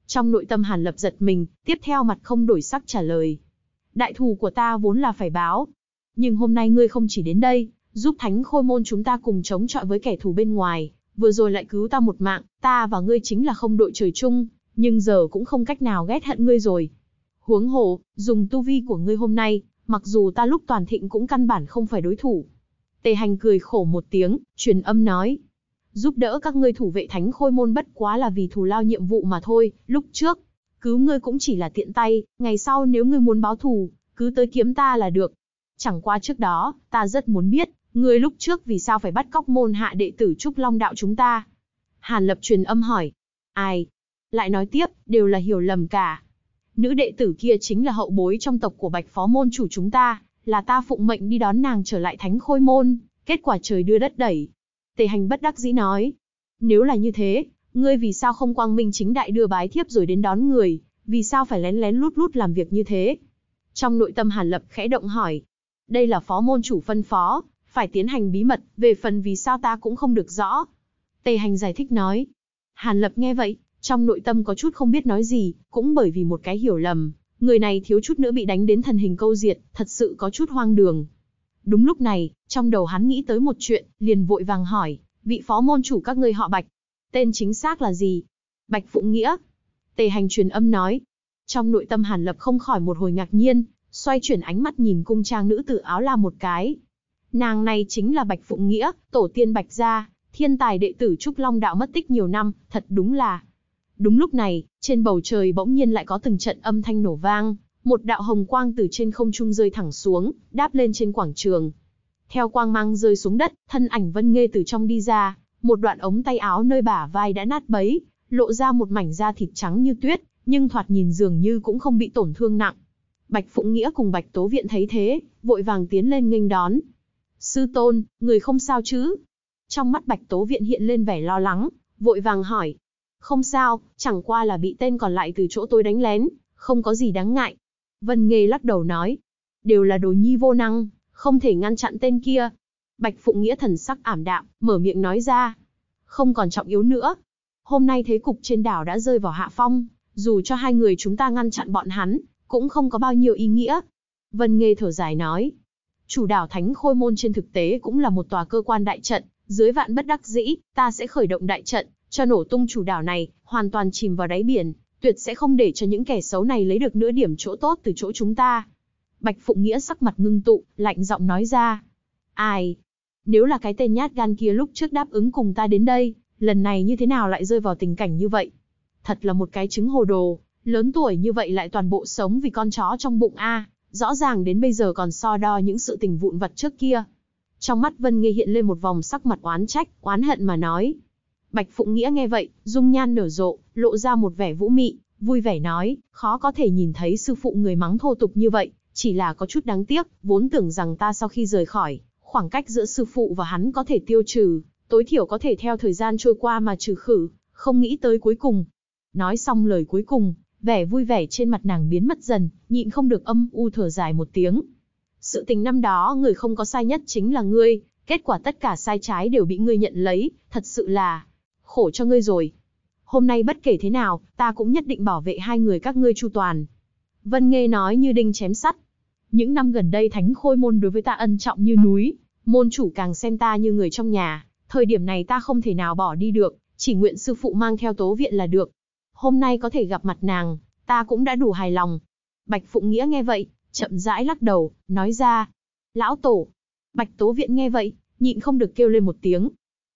Trong nội tâm Hàn Lập giật mình, tiếp theo mặt không đổi sắc trả lời. Đại thù của ta vốn là phải báo. Nhưng hôm nay ngươi không chỉ đến đây, giúp thánh khôi môn chúng ta cùng chống chọi với kẻ thù bên ngoài, vừa rồi lại cứu ta một mạng, ta và ngươi chính là không đội trời chung, nhưng giờ cũng không cách nào ghét hận ngươi rồi. Huống hồ, dùng tu vi của ngươi hôm nay, mặc dù ta lúc toàn thịnh cũng căn bản không phải đối thủ, Tề hành cười khổ một tiếng, truyền âm nói. Giúp đỡ các ngươi thủ vệ thánh khôi môn bất quá là vì thù lao nhiệm vụ mà thôi, lúc trước. Cứu ngươi cũng chỉ là tiện tay, ngày sau nếu ngươi muốn báo thù, cứ tới kiếm ta là được. Chẳng qua trước đó, ta rất muốn biết, ngươi lúc trước vì sao phải bắt cóc môn hạ đệ tử Trúc Long Đạo chúng ta. Hàn Lập truyền âm hỏi. Ai? Lại nói tiếp, đều là hiểu lầm cả. Nữ đệ tử kia chính là hậu bối trong tộc của Bạch Phó Môn chủ chúng ta, là ta phụng mệnh đi đón nàng trở lại thánh khôi môn, kết quả trời đưa đất đẩy. Tề hành bất đắc dĩ nói, nếu là như thế, ngươi vì sao không quang minh chính đại đưa bái thiếp rồi đến đón người, vì sao phải lén lén lút lút làm việc như thế? Trong nội tâm Hàn Lập khẽ động hỏi, đây là phó môn chủ phân phó, phải tiến hành bí mật, về phần vì sao ta cũng không được rõ. Tề hành giải thích nói, Hàn Lập nghe vậy, trong nội tâm có chút không biết nói gì, cũng bởi vì một cái hiểu lầm, Người này thiếu chút nữa bị đánh đến thần hình câu diện, thật sự có chút hoang đường. Đúng lúc này, trong đầu hắn nghĩ tới một chuyện, liền vội vàng hỏi, vị phó môn chủ các ngươi họ Bạch. Tên chính xác là gì? Bạch Phụng Nghĩa. Tề hành truyền âm nói. Trong nội tâm Hàn Lập không khỏi một hồi ngạc nhiên, xoay chuyển ánh mắt nhìn cung trang nữ tử áo la một cái. Nàng này chính là Bạch Phụng Nghĩa, tổ tiên Bạch Gia, thiên tài đệ tử Trúc Long Đạo mất tích nhiều năm, thật đúng là Đúng lúc này, trên bầu trời bỗng nhiên lại có từng trận âm thanh nổ vang, một đạo hồng quang từ trên không trung rơi thẳng xuống, đáp lên trên quảng trường. Theo quang mang rơi xuống đất, thân ảnh Vân Nghê từ trong đi ra, một đoạn ống tay áo nơi bả vai đã nát bấy, lộ ra một mảnh da thịt trắng như tuyết, nhưng thoạt nhìn dường như cũng không bị tổn thương nặng. Bạch Phụng Nghĩa cùng Bạch Tố Viện thấy thế, vội vàng tiến lên nghênh đón. Sư Tôn, người không sao chứ? Trong mắt Bạch Tố Viện hiện lên vẻ lo lắng, vội vàng hỏi. Không sao, chẳng qua là bị tên còn lại từ chỗ tôi đánh lén, không có gì đáng ngại. Vân Nghê lắc đầu nói, đều là đồ nhi vô năng, không thể ngăn chặn tên kia. Bạch Phụng Nghĩa thần sắc ảm đạm, mở miệng nói ra. Không còn trọng yếu nữa. Hôm nay thế cục trên đảo đã rơi vào hạ phong, dù cho hai người chúng ta ngăn chặn bọn hắn, cũng không có bao nhiêu ý nghĩa. Vân Nghê thở dài nói, chủ đảo Thánh Khôi Môn trên thực tế cũng là một tòa cơ quan đại trận, dưới vạn bất đắc dĩ, ta sẽ khởi động đại trận, cho nổ tung chủ đảo này, hoàn toàn chìm vào đáy biển, tuyệt sẽ không để cho những kẻ xấu này lấy được nửa điểm chỗ tốt từ chỗ chúng ta. Bạch Phụng Nghĩa sắc mặt ngưng tụ, lạnh giọng nói ra. Ai? Nếu là cái tên nhát gan kia lúc trước đáp ứng cùng ta đến đây, lần này như thế nào lại rơi vào tình cảnh như vậy? Thật là một cái trứng hồ đồ, lớn tuổi như vậy lại toàn bộ sống vì con chó trong bụng a, rõ ràng đến bây giờ còn so đo những sự tình vụn vặt trước kia. Trong mắt Vân Nghê hiện lên một vòng sắc mặt oán trách, oán hận mà nói, Bạch Phụng Nghĩa nghe vậy, dung nhan nở rộ, lộ ra một vẻ vũ mị, vui vẻ nói, khó có thể nhìn thấy sư phụ người mắng thô tục như vậy, chỉ là có chút đáng tiếc, vốn tưởng rằng ta sau khi rời khỏi, khoảng cách giữa sư phụ và hắn có thể tiêu trừ, tối thiểu có thể theo thời gian trôi qua mà trừ khử, không nghĩ tới cuối cùng. Nói xong lời cuối cùng, vẻ vui vẻ trên mặt nàng biến mất dần, nhịn không được âm u thở dài một tiếng. Sự tình năm đó người không có sai nhất chính là ngươi, kết quả tất cả sai trái đều bị ngươi nhận lấy, thật sự là, khổ cho ngươi rồi. Hôm nay bất kể thế nào, ta cũng nhất định bảo vệ hai người các ngươi chu toàn. Vân Nghê nói như đinh chém sắt. Những năm gần đây thánh khôi môn đối với ta ân trọng như núi, môn chủ càng xem ta như người trong nhà, thời điểm này ta không thể nào bỏ đi được, chỉ nguyện sư phụ mang theo tố viện là được. Hôm nay có thể gặp mặt nàng, ta cũng đã đủ hài lòng. Bạch Phụng Nghĩa nghe vậy, chậm rãi lắc đầu, nói ra. Lão Tổ. Bạch Tố Viện nghe vậy, nhịn không được kêu lên một tiếng,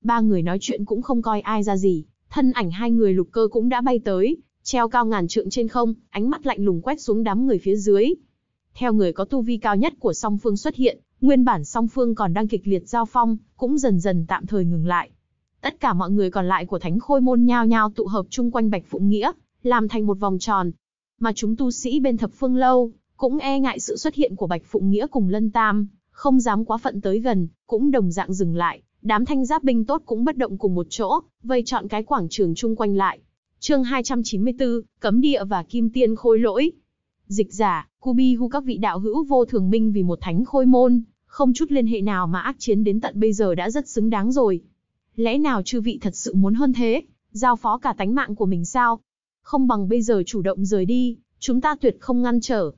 ba người nói chuyện cũng không coi ai ra gì, thân ảnh hai người lục cơ cũng đã bay tới, treo cao ngàn trượng trên không, ánh mắt lạnh lùng quét xuống đám người phía dưới. Theo người có tu vi cao nhất của song phương xuất hiện, nguyên bản song phương còn đang kịch liệt giao phong, cũng dần dần tạm thời ngừng lại. Tất cả mọi người còn lại của thánh khôi môn nhao nhao tụ hợp chung quanh Bạch Phụng Nghĩa, làm thành một vòng tròn. Mà chúng tu sĩ bên thập phương lâu, cũng e ngại sự xuất hiện của Bạch Phụng Nghĩa cùng Lân Tam, không dám quá phận tới gần, cũng đồng dạng dừng lại, Đám thanh giáp binh tốt cũng bất động cùng một chỗ, vây chọn cái quảng trường chung quanh lại. Chương 294, Cấm địa và Kim Tiên khôi lỗi. Dịch giả, Kubi Hu các vị đạo hữu vô thường minh vì một thánh khôi môn, không chút liên hệ nào mà ác chiến đến tận bây giờ đã rất xứng đáng rồi. Lẽ nào chư vị thật sự muốn hơn thế, giao phó cả tánh mạng của mình sao? Không bằng bây giờ chủ động rời đi, chúng ta tuyệt không ngăn trở.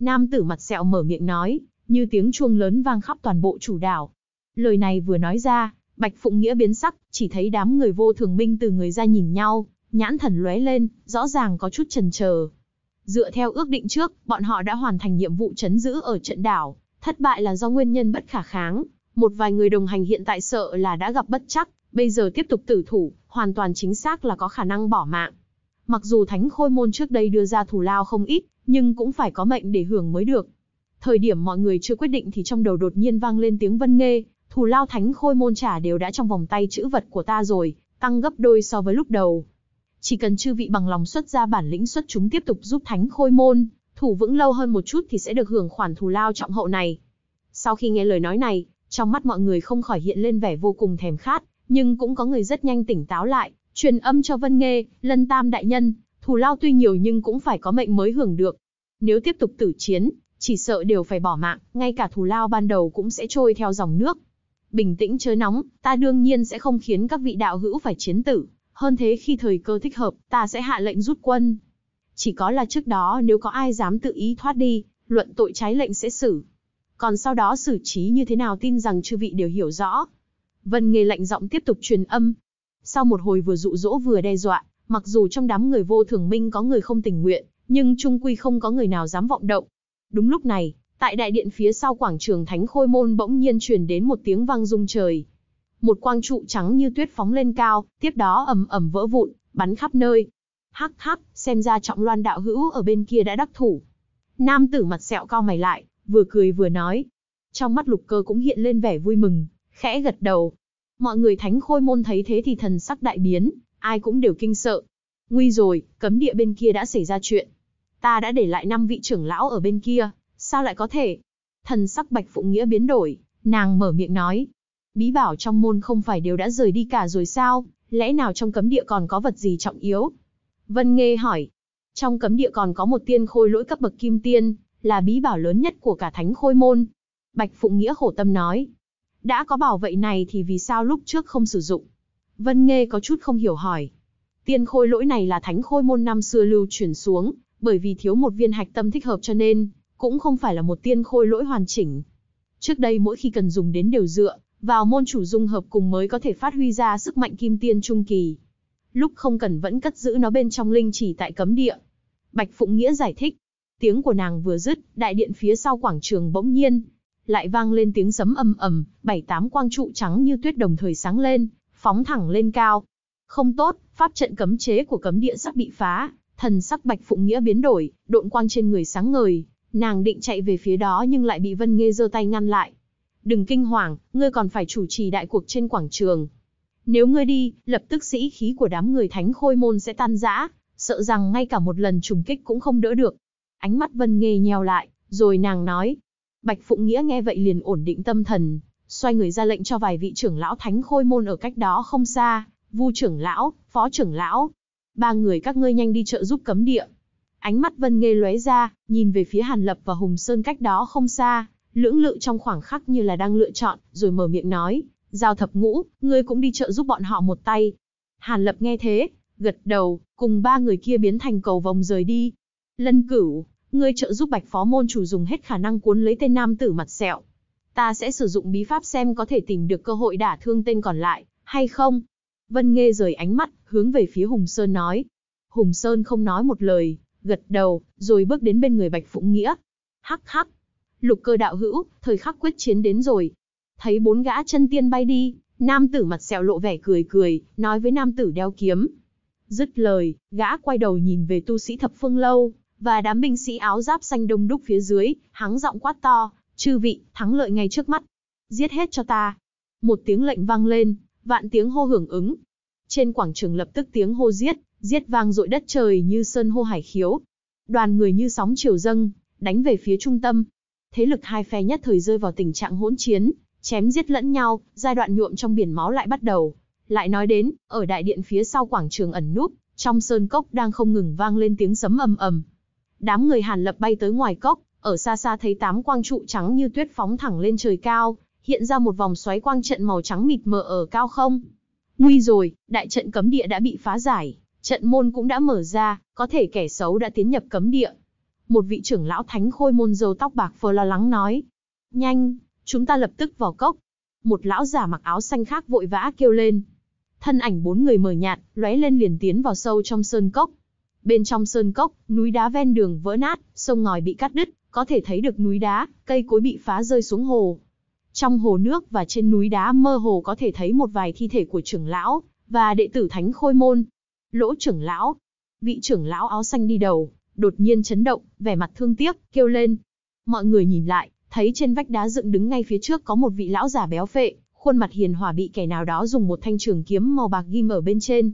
Nam tử mặt sẹo mở miệng nói, như tiếng chuông lớn vang khắp toàn bộ chủ đảo. Lời này vừa nói ra, Bạch Phụng Nghĩa biến sắc, chỉ thấy đám người vô thường minh từ người ra nhìn nhau, nhãn thần lóe lên, rõ ràng có chút chần chờ. Dựa theo ước định trước, bọn họ đã hoàn thành nhiệm vụ chấn giữ ở trận đảo, thất bại là do nguyên nhân bất khả kháng. Một vài người đồng hành hiện tại sợ là đã gặp bất chắc, bây giờ tiếp tục tử thủ, hoàn toàn chính xác là có khả năng bỏ mạng. Mặc dù Thánh Khôi Môn trước đây đưa ra thủ lao không ít, nhưng cũng phải có mệnh để hưởng mới được. Thời điểm mọi người chưa quyết định thì trong đầu đột nhiên vang lên tiếng vân nghê, thù lao thánh khôi môn trả đều đã trong vòng tay chữ vật của ta rồi, tăng gấp đôi so với lúc đầu. Chỉ cần chư vị bằng lòng xuất ra bản lĩnh xuất chúng tiếp tục giúp thánh khôi môn, thủ vững lâu hơn một chút thì sẽ được hưởng khoản thù lao trọng hậu này. Sau khi nghe lời nói này, trong mắt mọi người không khỏi hiện lên vẻ vô cùng thèm khát, nhưng cũng có người rất nhanh tỉnh táo lại, truyền âm cho Vân Nghê, Lân Tam đại nhân, thù lao tuy nhiều nhưng cũng phải có mệnh mới hưởng được. Nếu tiếp tục tử chiến, chỉ sợ đều phải bỏ mạng, ngay cả thù lao ban đầu cũng sẽ trôi theo dòng nước, bình tĩnh chớ nóng, ta đương nhiên sẽ không khiến các vị đạo hữu phải chiến tử, hơn thế khi thời cơ thích hợp, ta sẽ hạ lệnh rút quân. Chỉ có là trước đó nếu có ai dám tự ý thoát đi, luận tội trái lệnh sẽ xử. Còn sau đó xử trí như thế nào tin rằng chư vị đều hiểu rõ. Vân Nghề lạnh giọng tiếp tục truyền âm. Sau một hồi vừa dụ dỗ vừa đe dọa, mặc dù trong đám người vô thường minh có người không tình nguyện, nhưng trung quy không có người nào dám vọng động. Đúng lúc này, Tại đại điện phía sau quảng trường Thánh Khôi Môn bỗng nhiên truyền đến một tiếng vang rung trời. Một quang trụ trắng như tuyết phóng lên cao, tiếp đó ầm ầm vỡ vụn, bắn khắp nơi. Hắc hắc, xem ra trọng loan đạo hữu ở bên kia đã đắc thủ. Nam tử mặt sẹo cao mày lại, vừa cười vừa nói. Trong mắt lục cơ cũng hiện lên vẻ vui mừng, khẽ gật đầu. Mọi người thánh khôi môn thấy thế thì thần sắc đại biến, ai cũng đều kinh sợ. Nguy rồi, cấm địa bên kia đã xảy ra chuyện. Ta đã để lại năm vị trưởng lão ở bên kia, Sao lại có thể? Thần sắc Bạch Phụng Nghĩa biến đổi, nàng mở miệng nói. Bí bảo trong môn không phải đều đã rời đi cả rồi sao? Lẽ nào trong cấm địa còn có vật gì trọng yếu? Vân Nghê hỏi. Trong cấm địa còn có một tiên khôi lỗi cấp bậc kim tiên, là bí bảo lớn nhất của cả thánh khôi môn. Bạch Phụng Nghĩa khổ tâm nói. Đã có bảo vệ này thì vì sao lúc trước không sử dụng? Vân Nghê có chút không hiểu hỏi. Tiên khôi lỗi này là thánh khôi môn năm xưa lưu chuyển xuống, bởi vì thiếu một viên hạch tâm thích hợp cho nên, cũng không phải là một tiên khôi lỗi hoàn chỉnh. Trước đây mỗi khi cần dùng đến đều dựa vào môn chủ dung hợp cùng mới có thể phát huy ra sức mạnh kim tiên trung kỳ. Lúc không cần vẫn cất giữ nó bên trong linh chỉ tại cấm địa. Bạch Phụng Nghĩa giải thích, tiếng của nàng vừa dứt, đại điện phía sau quảng trường bỗng nhiên lại vang lên tiếng sấm ầm ầm, bảy tám quang trụ trắng như tuyết đồng thời sáng lên, phóng thẳng lên cao. Không tốt, pháp trận cấm chế của cấm địa sắp bị phá, thần sắc Bạch Phụng Nghĩa biến đổi, độn quang trên người sáng ngời, Nàng định chạy về phía đó nhưng lại bị Vân Nghê giơ tay ngăn lại. Đừng kinh hoàng, ngươi còn phải chủ trì đại cuộc trên quảng trường. Nếu ngươi đi, lập tức sĩ khí của đám người thánh khôi môn sẽ tan rã, sợ rằng ngay cả một lần trùng kích cũng không đỡ được. Ánh mắt Vân Nghê nheo lại, rồi nàng nói. Bạch Phụng Nghĩa nghe vậy liền ổn định tâm thần, xoay người ra lệnh cho vài vị trưởng lão thánh khôi môn ở cách đó không xa, vu trưởng lão, phó trưởng lão. Ba người các ngươi nhanh đi trợ giúp cấm địa. Ánh mắt Vân Nghê lóe ra, nhìn về phía Hàn Lập và Hùng Sơn cách đó không xa, lưỡng lự trong khoảng khắc như là đang lựa chọn, rồi mở miệng nói, giao thập ngũ, ngươi cũng đi chợ giúp bọn họ một tay. Hàn Lập nghe thế, gật đầu, cùng ba người kia biến thành cầu vòng rời đi. Lân cửu, ngươi trợ giúp bạch phó môn chủ dùng hết khả năng cuốn lấy tên nam tử mặt sẹo. Ta sẽ sử dụng bí pháp xem có thể tìm được cơ hội đả thương tên còn lại, hay không? Vân Nghê rời ánh mắt, hướng về phía Hùng Sơn nói. Hùng Sơn không nói một lời, gật đầu, rồi bước đến bên người Bạch Phụng Nghĩa. Hắc hắc. Lục cơ đạo hữu, thời khắc quyết chiến đến rồi. Thấy bốn gã chân tiên bay đi, nam tử mặt sẹo lộ vẻ cười cười, nói với nam tử đeo kiếm. Dứt lời, gã quay đầu nhìn về tu sĩ thập phương lâu, và đám binh sĩ áo giáp xanh đông đúc phía dưới, hắng giọng quát to, chư vị, thắng lợi ngay trước mắt. Giết hết cho ta. Một tiếng lệnh vang lên, vạn tiếng hô hưởng ứng. Trên quảng trường lập tức tiếng hô giết, Giết vang dội đất trời như sơn hô hải khiếu. Đoàn người như sóng chiều dâng, đánh về phía trung tâm. Thế lực hai phe nhất thời rơi vào tình trạng hỗn chiến, chém giết lẫn nhau, giai đoạn nhuộm trong biển máu lại bắt đầu. Lại nói đến, ở đại điện phía sau quảng trường ẩn núp, trong sơn cốc đang không ngừng vang lên tiếng sấm ầm ầm. Đám người Hàn Lập bay tới ngoài cốc, ở xa xa thấy tám quang trụ trắng như tuyết phóng thẳng lên trời cao, hiện ra một vòng xoáy quang trận màu trắng mịt mờ ở cao không. Nguy rồi, đại trận cấm địa đã bị phá giải. Trận môn cũng đã mở ra, có thể kẻ xấu đã tiến nhập cấm địa. Một vị trưởng lão thánh khôi môn dâu tóc bạc phơ lo lắng nói. Nhanh, chúng ta lập tức vào cốc. Một lão giả mặc áo xanh khác vội vã kêu lên. Thân ảnh bốn người mờ nhạt, lóe lên liền tiến vào sâu trong sơn cốc. Bên trong sơn cốc, núi đá ven đường vỡ nát, sông ngòi bị cắt đứt, có thể thấy được núi đá, cây cối bị phá rơi xuống hồ. Trong hồ nước và trên núi đá mơ hồ có thể thấy một vài thi thể của trưởng lão và đệ tử thánh khôi môn, Lỗ trưởng lão, vị trưởng lão áo xanh đi đầu, đột nhiên chấn động, vẻ mặt thương tiếc, kêu lên. Mọi người nhìn lại, thấy trên vách đá dựng đứng ngay phía trước có một vị lão già béo phệ, khuôn mặt hiền hòa bị kẻ nào đó dùng một thanh trường kiếm màu bạc ghim ở bên trên.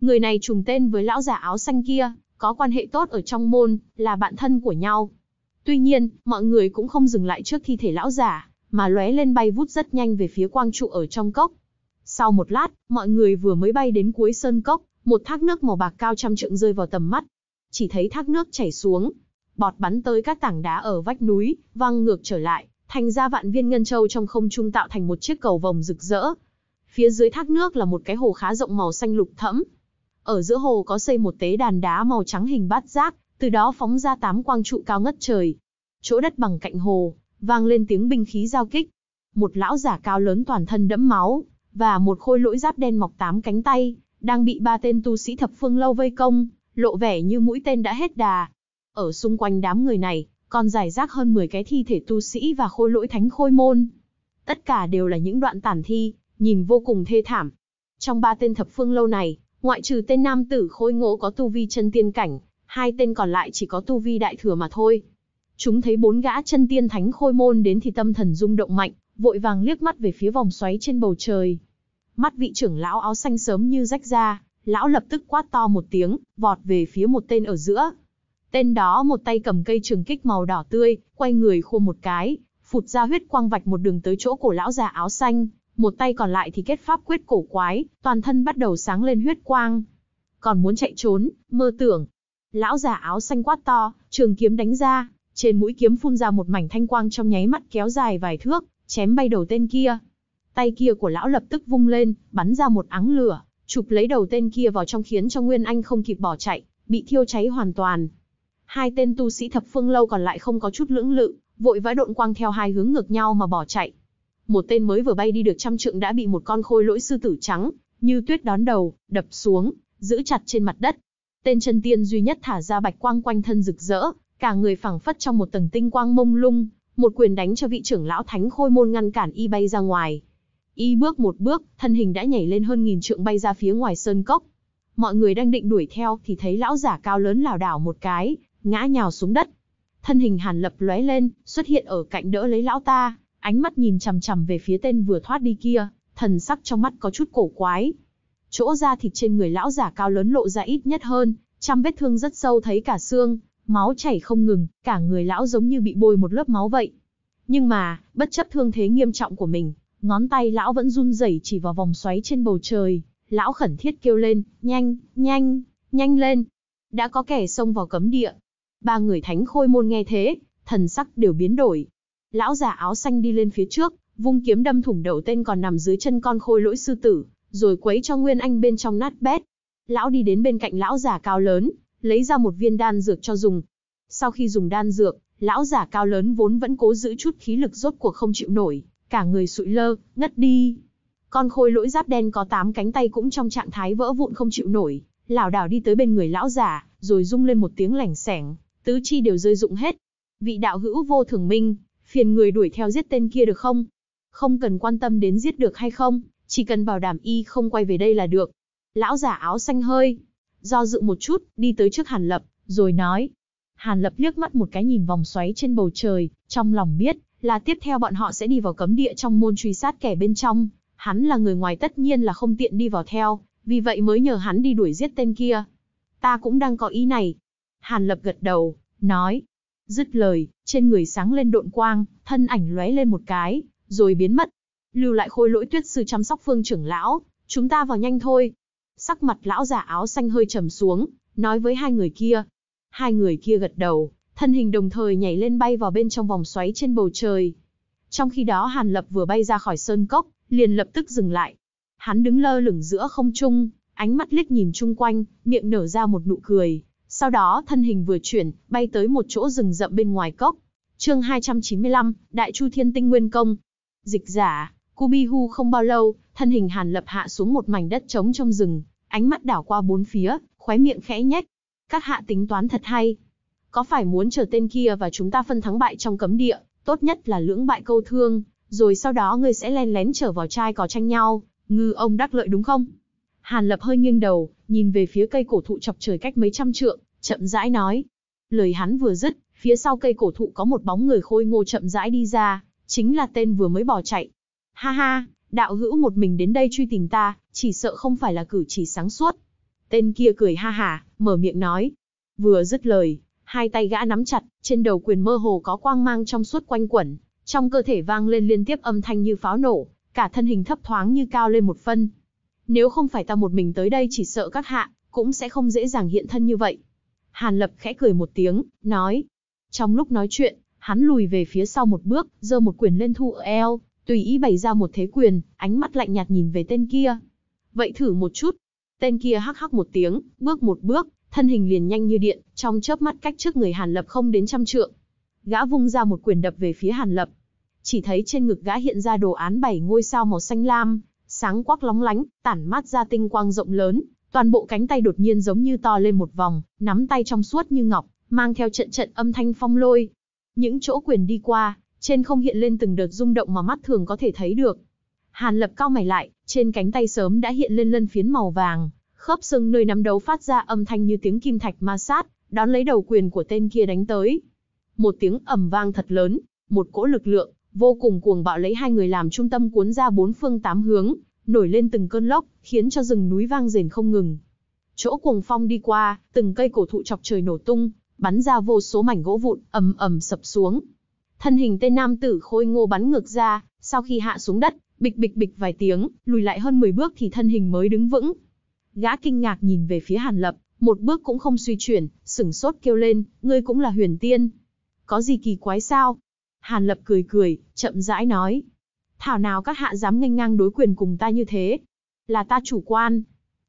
Người này trùng tên với lão già áo xanh kia, có quan hệ tốt ở trong môn, là bạn thân của nhau. Tuy nhiên, mọi người cũng không dừng lại trước thi thể lão giả, mà lóe lên bay vút rất nhanh về phía quang trụ ở trong cốc. Sau một lát, mọi người vừa mới bay đến cuối sơn cốc, một thác nước màu bạc cao trăm trượng rơi vào tầm mắt. Chỉ thấy thác nước chảy xuống, bọt bắn tới các tảng đá ở vách núi, văng ngược trở lại, thành ra vạn viên ngân châu trong không trung tạo thành một chiếc cầu vòng rực rỡ. Phía dưới thác nước là một cái hồ khá rộng màu xanh lục thẫm. Ở giữa hồ có xây một tế đàn đá màu trắng hình bát giác, từ đó phóng ra tám quang trụ cao ngất trời. Chỗ đất bằng cạnh hồ, vang lên tiếng binh khí giao kích. Một lão giả cao lớn toàn thân đẫm máu, và một khôi lỗi giáp đen mọc tám cánh tay, đang bị ba tên tu sĩ thập phương lâu vây công, lộ vẻ như mũi tên đã hết đà. Ở xung quanh đám người này, còn giải rác hơn 10 cái thi thể tu sĩ và khôi lỗi thánh khôi môn. Tất cả đều là những đoạn tàn thi, nhìn vô cùng thê thảm. Trong ba tên thập phương lâu này, ngoại trừ tên nam tử khôi ngộ có tu vi chân tiên cảnh, hai tên còn lại chỉ có tu vi đại thừa mà thôi. Chúng thấy bốn gã chân tiên thánh khôi môn đến thì tâm thần rung động mạnh, vội vàng liếc mắt về phía vòng xoáy trên bầu trời. Mắt vị trưởng lão áo xanh sớm như rách ra, lão lập tức quát to một tiếng, vọt về phía một tên ở giữa. Tên đó một tay cầm cây trường kích màu đỏ tươi, quay người khô một cái, phụt ra huyết quang vạch một đường tới chỗ cổ lão già áo xanh, một tay còn lại thì kết pháp quyết cổ quái, toàn thân bắt đầu sáng lên huyết quang. Còn muốn chạy trốn, mơ tưởng. Lão già áo xanh quát to, trường kiếm đánh ra, trên mũi kiếm phun ra một mảnh thanh quang trong nháy mắt kéo dài vài thước, chém bay đầu tên kia. Tay kia của lão lập tức vung lên, bắn ra một áng lửa, chụp lấy đầu tên kia vào trong khiến cho Nguyên Anh không kịp bỏ chạy, bị thiêu cháy hoàn toàn. Hai tên tu sĩ thập phương lâu còn lại không có chút lưỡng lự, vội vã độn quang theo hai hướng ngược nhau mà bỏ chạy. Một tên mới vừa bay đi được trăm trượng đã bị một con khôi lỗi sư tử trắng, như tuyết đón đầu, đập xuống, giữ chặt trên mặt đất. Tên chân tiên duy nhất thả ra bạch quang quanh thân rực rỡ, cả người phẳng phất trong một tầng tinh quang mông lung, một quyền đánh cho vị trưởng lão thánh khôi môn ngăn cản y bay ra ngoài. Y bước một bước, thân hình đã nhảy lên hơn nghìn trượng bay ra phía ngoài sơn cốc. Mọi người đang định đuổi theo thì thấy lão giả cao lớn lảo đảo một cái, ngã nhào xuống đất. Thân hình Hàn Lập lóe lên, xuất hiện ở cạnh đỡ lấy lão ta, ánh mắt nhìn chằm chằm về phía tên vừa thoát đi kia, thần sắc trong mắt có chút cổ quái. Chỗ ra thịt trên người lão giả cao lớn lộ ra ít nhất hơn, trăm vết thương rất sâu thấy cả xương, máu chảy không ngừng, cả người lão giống như bị bôi một lớp máu vậy. Nhưng mà, bất chấp thương thế nghiêm trọng của mình, Ngón tay lão vẫn run rẩy chỉ vào vòng xoáy trên bầu trời, lão khẩn thiết kêu lên, nhanh, nhanh, nhanh lên. Đã có kẻ xông vào cấm địa. Ba người thánh khôi môn nghe thế, thần sắc đều biến đổi. Lão giả áo xanh đi lên phía trước, vung kiếm đâm thủng đầu tên còn nằm dưới chân con khôi lỗi sư tử, rồi quấy cho Nguyên Anh bên trong nát bét. Lão đi đến bên cạnh lão giả cao lớn, lấy ra một viên đan dược cho dùng. Sau khi dùng đan dược, lão giả cao lớn vốn vẫn cố giữ chút khí lực rốt cuộc không chịu nổi, cả người sụi lơ, ngất đi. Con khôi lỗi giáp đen có tám cánh tay cũng trong trạng thái vỡ vụn không chịu nổi, lảo đảo đi tới bên người lão giả, rồi rung lên một tiếng lảnh sẻng, tứ chi đều rơi rụng hết. Vị đạo hữu vô thường minh, phiền người đuổi theo giết tên kia được không? Không cần quan tâm đến giết được hay không, chỉ cần bảo đảm y không quay về đây là được. Lão giả áo xanh hơi, do dự một chút, đi tới trước Hàn Lập, rồi nói. Hàn Lập liếc mắt một cái nhìn vòng xoáy trên bầu trời, trong lòng biết, là tiếp theo bọn họ sẽ đi vào cấm địa trong môn truy sát kẻ bên trong, hắn là người ngoài tất nhiên là không tiện đi vào theo, vì vậy mới nhờ hắn đi đuổi giết tên kia. Ta cũng đang có ý này. Hàn Lập gật đầu, nói. Dứt lời, trên người sáng lên độn quang, thân ảnh lóe lên một cái, rồi biến mất. Lưu lại khôi lỗi tuyết sư chăm sóc phương trưởng lão, chúng ta vào nhanh thôi. Sắc mặt lão già áo xanh hơi trầm xuống, nói với hai người kia. Hai người kia gật đầu, thân hình đồng thời nhảy lên bay vào bên trong vòng xoáy trên bầu trời. Trong khi đó Hàn Lập vừa bay ra khỏi sơn cốc, liền lập tức dừng lại. Hắn đứng lơ lửng giữa không trung, ánh mắt liếc nhìn chung quanh, miệng nở ra một nụ cười. Sau đó thân hình vừa chuyển, bay tới một chỗ rừng rậm bên ngoài cốc. chương 295, Đại Chu Thiên Tinh Nguyên Công. Dịch giả, Kubihu không bao lâu, thân hình Hàn Lập hạ xuống một mảnh đất trống trong rừng, ánh mắt đảo qua bốn phía, khóe miệng khẽ nhếch. Các hạ tính toán thật hay, có phải muốn chờ tên kia và chúng ta phân thắng bại trong cấm địa, tốt nhất là lưỡng bại câu thương, rồi sau đó ngươi sẽ len lén trở vào trai cò tranh nhau, ngư ông đắc lợi đúng không? Hàn Lập hơi nghiêng đầu, nhìn về phía cây cổ thụ chọc trời cách mấy trăm trượng, chậm rãi nói. Lời hắn vừa dứt, phía sau cây cổ thụ có một bóng người khôi ngô chậm rãi đi ra, chính là tên vừa mới bỏ chạy. Ha ha, đạo hữu một mình đến đây truy tìm ta, chỉ sợ không phải là cử chỉ sáng suốt. Tên kia cười ha hả, mở miệng nói. Vừa dứt lời, hai tay gã nắm chặt, trên đầu quyền mơ hồ có quang mang trong suốt quanh quẩn, trong cơ thể vang lên liên tiếp âm thanh như pháo nổ, cả thân hình thấp thoáng như cao lên một phân. Nếu không phải ta một mình tới đây chỉ sợ các hạ, cũng sẽ không dễ dàng hiện thân như vậy. Hàn Lập khẽ cười một tiếng, nói. Trong lúc nói chuyện, hắn lùi về phía sau một bước, giơ một quyền lên thu ở eo, tùy ý bày ra một thế quyền, ánh mắt lạnh nhạt nhìn về tên kia. Vậy thử một chút. Tên kia hắc hắc một tiếng, bước một bước, thân hình liền nhanh như điện, trong chớp mắt cách trước người Hàn Lập không đến trăm trượng. Gã vung ra một quyền đập về phía Hàn Lập. Chỉ thấy trên ngực gã hiện ra đồ án bảy ngôi sao màu xanh lam, sáng quắc lóng lánh, tản mát ra tinh quang rộng lớn, toàn bộ cánh tay đột nhiên giống như to lên một vòng, nắm tay trong suốt như ngọc, mang theo trận trận âm thanh phong lôi. Những chỗ quyền đi qua, trên không hiện lên từng đợt rung động mà mắt thường có thể thấy được. Hàn Lập cao mày lại, trên cánh tay sớm đã hiện lên lân phiến màu vàng, khớp xương nơi nắm đấu phát ra âm thanh như tiếng kim thạch ma sát, đón lấy đầu quyền của tên kia đánh tới. Một tiếng ầm vang thật lớn, một cỗ lực lượng vô cùng cuồng bạo lấy hai người làm trung tâm cuốn ra bốn phương tám hướng, nổi lên từng cơn lốc, khiến cho rừng núi vang rền không ngừng. Chỗ cuồng phong đi qua, từng cây cổ thụ chọc trời nổ tung, bắn ra vô số mảnh gỗ vụn, ầm ầm sập xuống. Thân hình tên nam tử khôi ngô bắn ngược ra, sau khi hạ xuống đất, bịch bịch bịch vài tiếng, lùi lại hơn 10 bước thì thân hình mới đứng vững, Gã kinh ngạc nhìn về phía Hàn Lập, một bước cũng không suy chuyển, sửng sốt kêu lên, ngươi cũng là huyền tiên. Có gì kỳ quái sao? Hàn Lập cười cười, chậm rãi nói. Thảo nào các hạ dám nghênh ngang đối quyền cùng ta như thế? Là ta chủ quan.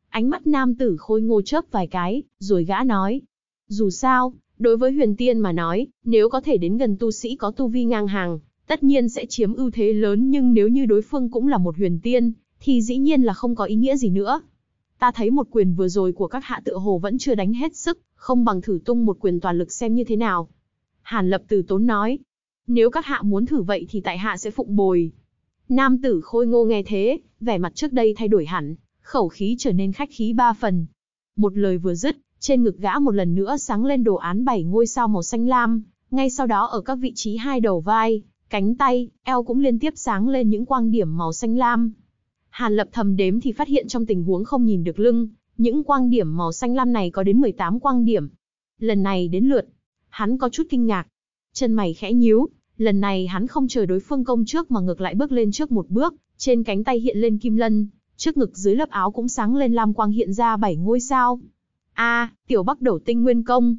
Ánh mắt nam tử khôi ngô chớp vài cái, rồi gã nói. Dù sao, đối với huyền tiên mà nói, nếu có thể đến gần tu sĩ có tu vi ngang hàng, tất nhiên sẽ chiếm ưu thế lớn nhưng nếu như đối phương cũng là một huyền tiên, thì dĩ nhiên là không có ý nghĩa gì nữa. Ta thấy một quyền vừa rồi của các hạ tựa hồ vẫn chưa đánh hết sức, không bằng thử tung một quyền toàn lực xem như thế nào. Hàn lập từ tốn nói. Nếu các hạ muốn thử vậy thì tại hạ sẽ phụng bồi. Nam tử khôi ngô nghe thế, vẻ mặt trước đây thay đổi hẳn, khẩu khí trở nên khách khí ba phần. Một lời vừa dứt, trên ngực gã một lần nữa sáng lên đồ án bảy ngôi sao màu xanh lam, ngay sau đó ở các vị trí hai đầu vai, cánh tay, eo cũng liên tiếp sáng lên những quang điểm màu xanh lam. Hàn Lập thầm đếm thì phát hiện trong tình huống không nhìn được lưng, những quang điểm màu xanh lam này có đến 18 quang điểm. Lần này đến lượt, hắn có chút kinh ngạc. Chân mày khẽ nhíu, lần này hắn không chờ đối phương công trước mà ngược lại bước lên trước một bước, trên cánh tay hiện lên kim lân, trước ngực dưới lớp áo cũng sáng lên lam quang hiện ra bảy ngôi sao. A, tiểu Bắc đầu tinh nguyên công.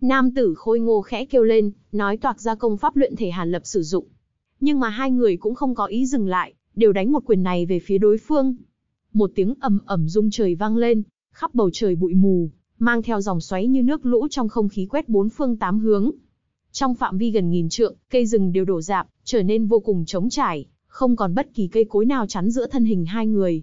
Nam tử khôi ngô khẽ kêu lên, nói toạc ra công pháp luyện thể Hàn Lập sử dụng. Nhưng mà hai người cũng không có ý dừng lại, đều đánh một quyền này về phía đối phương. Một tiếng ầm ầm rung trời vang lên, khắp bầu trời bụi mù, mang theo dòng xoáy như nước lũ trong không khí quét bốn phương tám hướng. Trong phạm vi gần nghìn trượng, cây rừng đều đổ rạp, trở nên vô cùng trống trải, không còn bất kỳ cây cối nào chắn giữa thân hình hai người.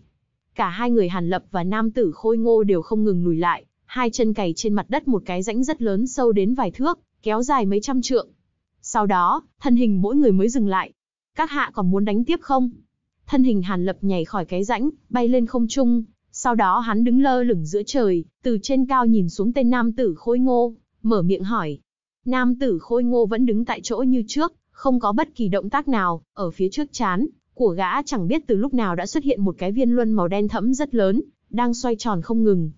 Cả hai người Hàn Lập và nam tử khôi ngô đều không ngừng lùi lại, hai chân cày trên mặt đất một cái rãnh rất lớn sâu đến vài thước, kéo dài mấy trăm trượng. Sau đó, thân hình mỗi người mới dừng lại. Các hạ còn muốn đánh tiếp không? thân hình Hàn Lập nhảy khỏi cái rãnh, bay lên không trung, sau đó hắn đứng lơ lửng giữa trời, từ trên cao nhìn xuống tên nam tử khôi ngô, mở miệng hỏi. Nam tử khôi ngô vẫn đứng tại chỗ như trước, không có bất kỳ động tác nào, ở phía trước chán, của gã chẳng biết từ lúc nào đã xuất hiện một cái viên luân màu đen thẫm rất lớn, đang xoay tròn không ngừng.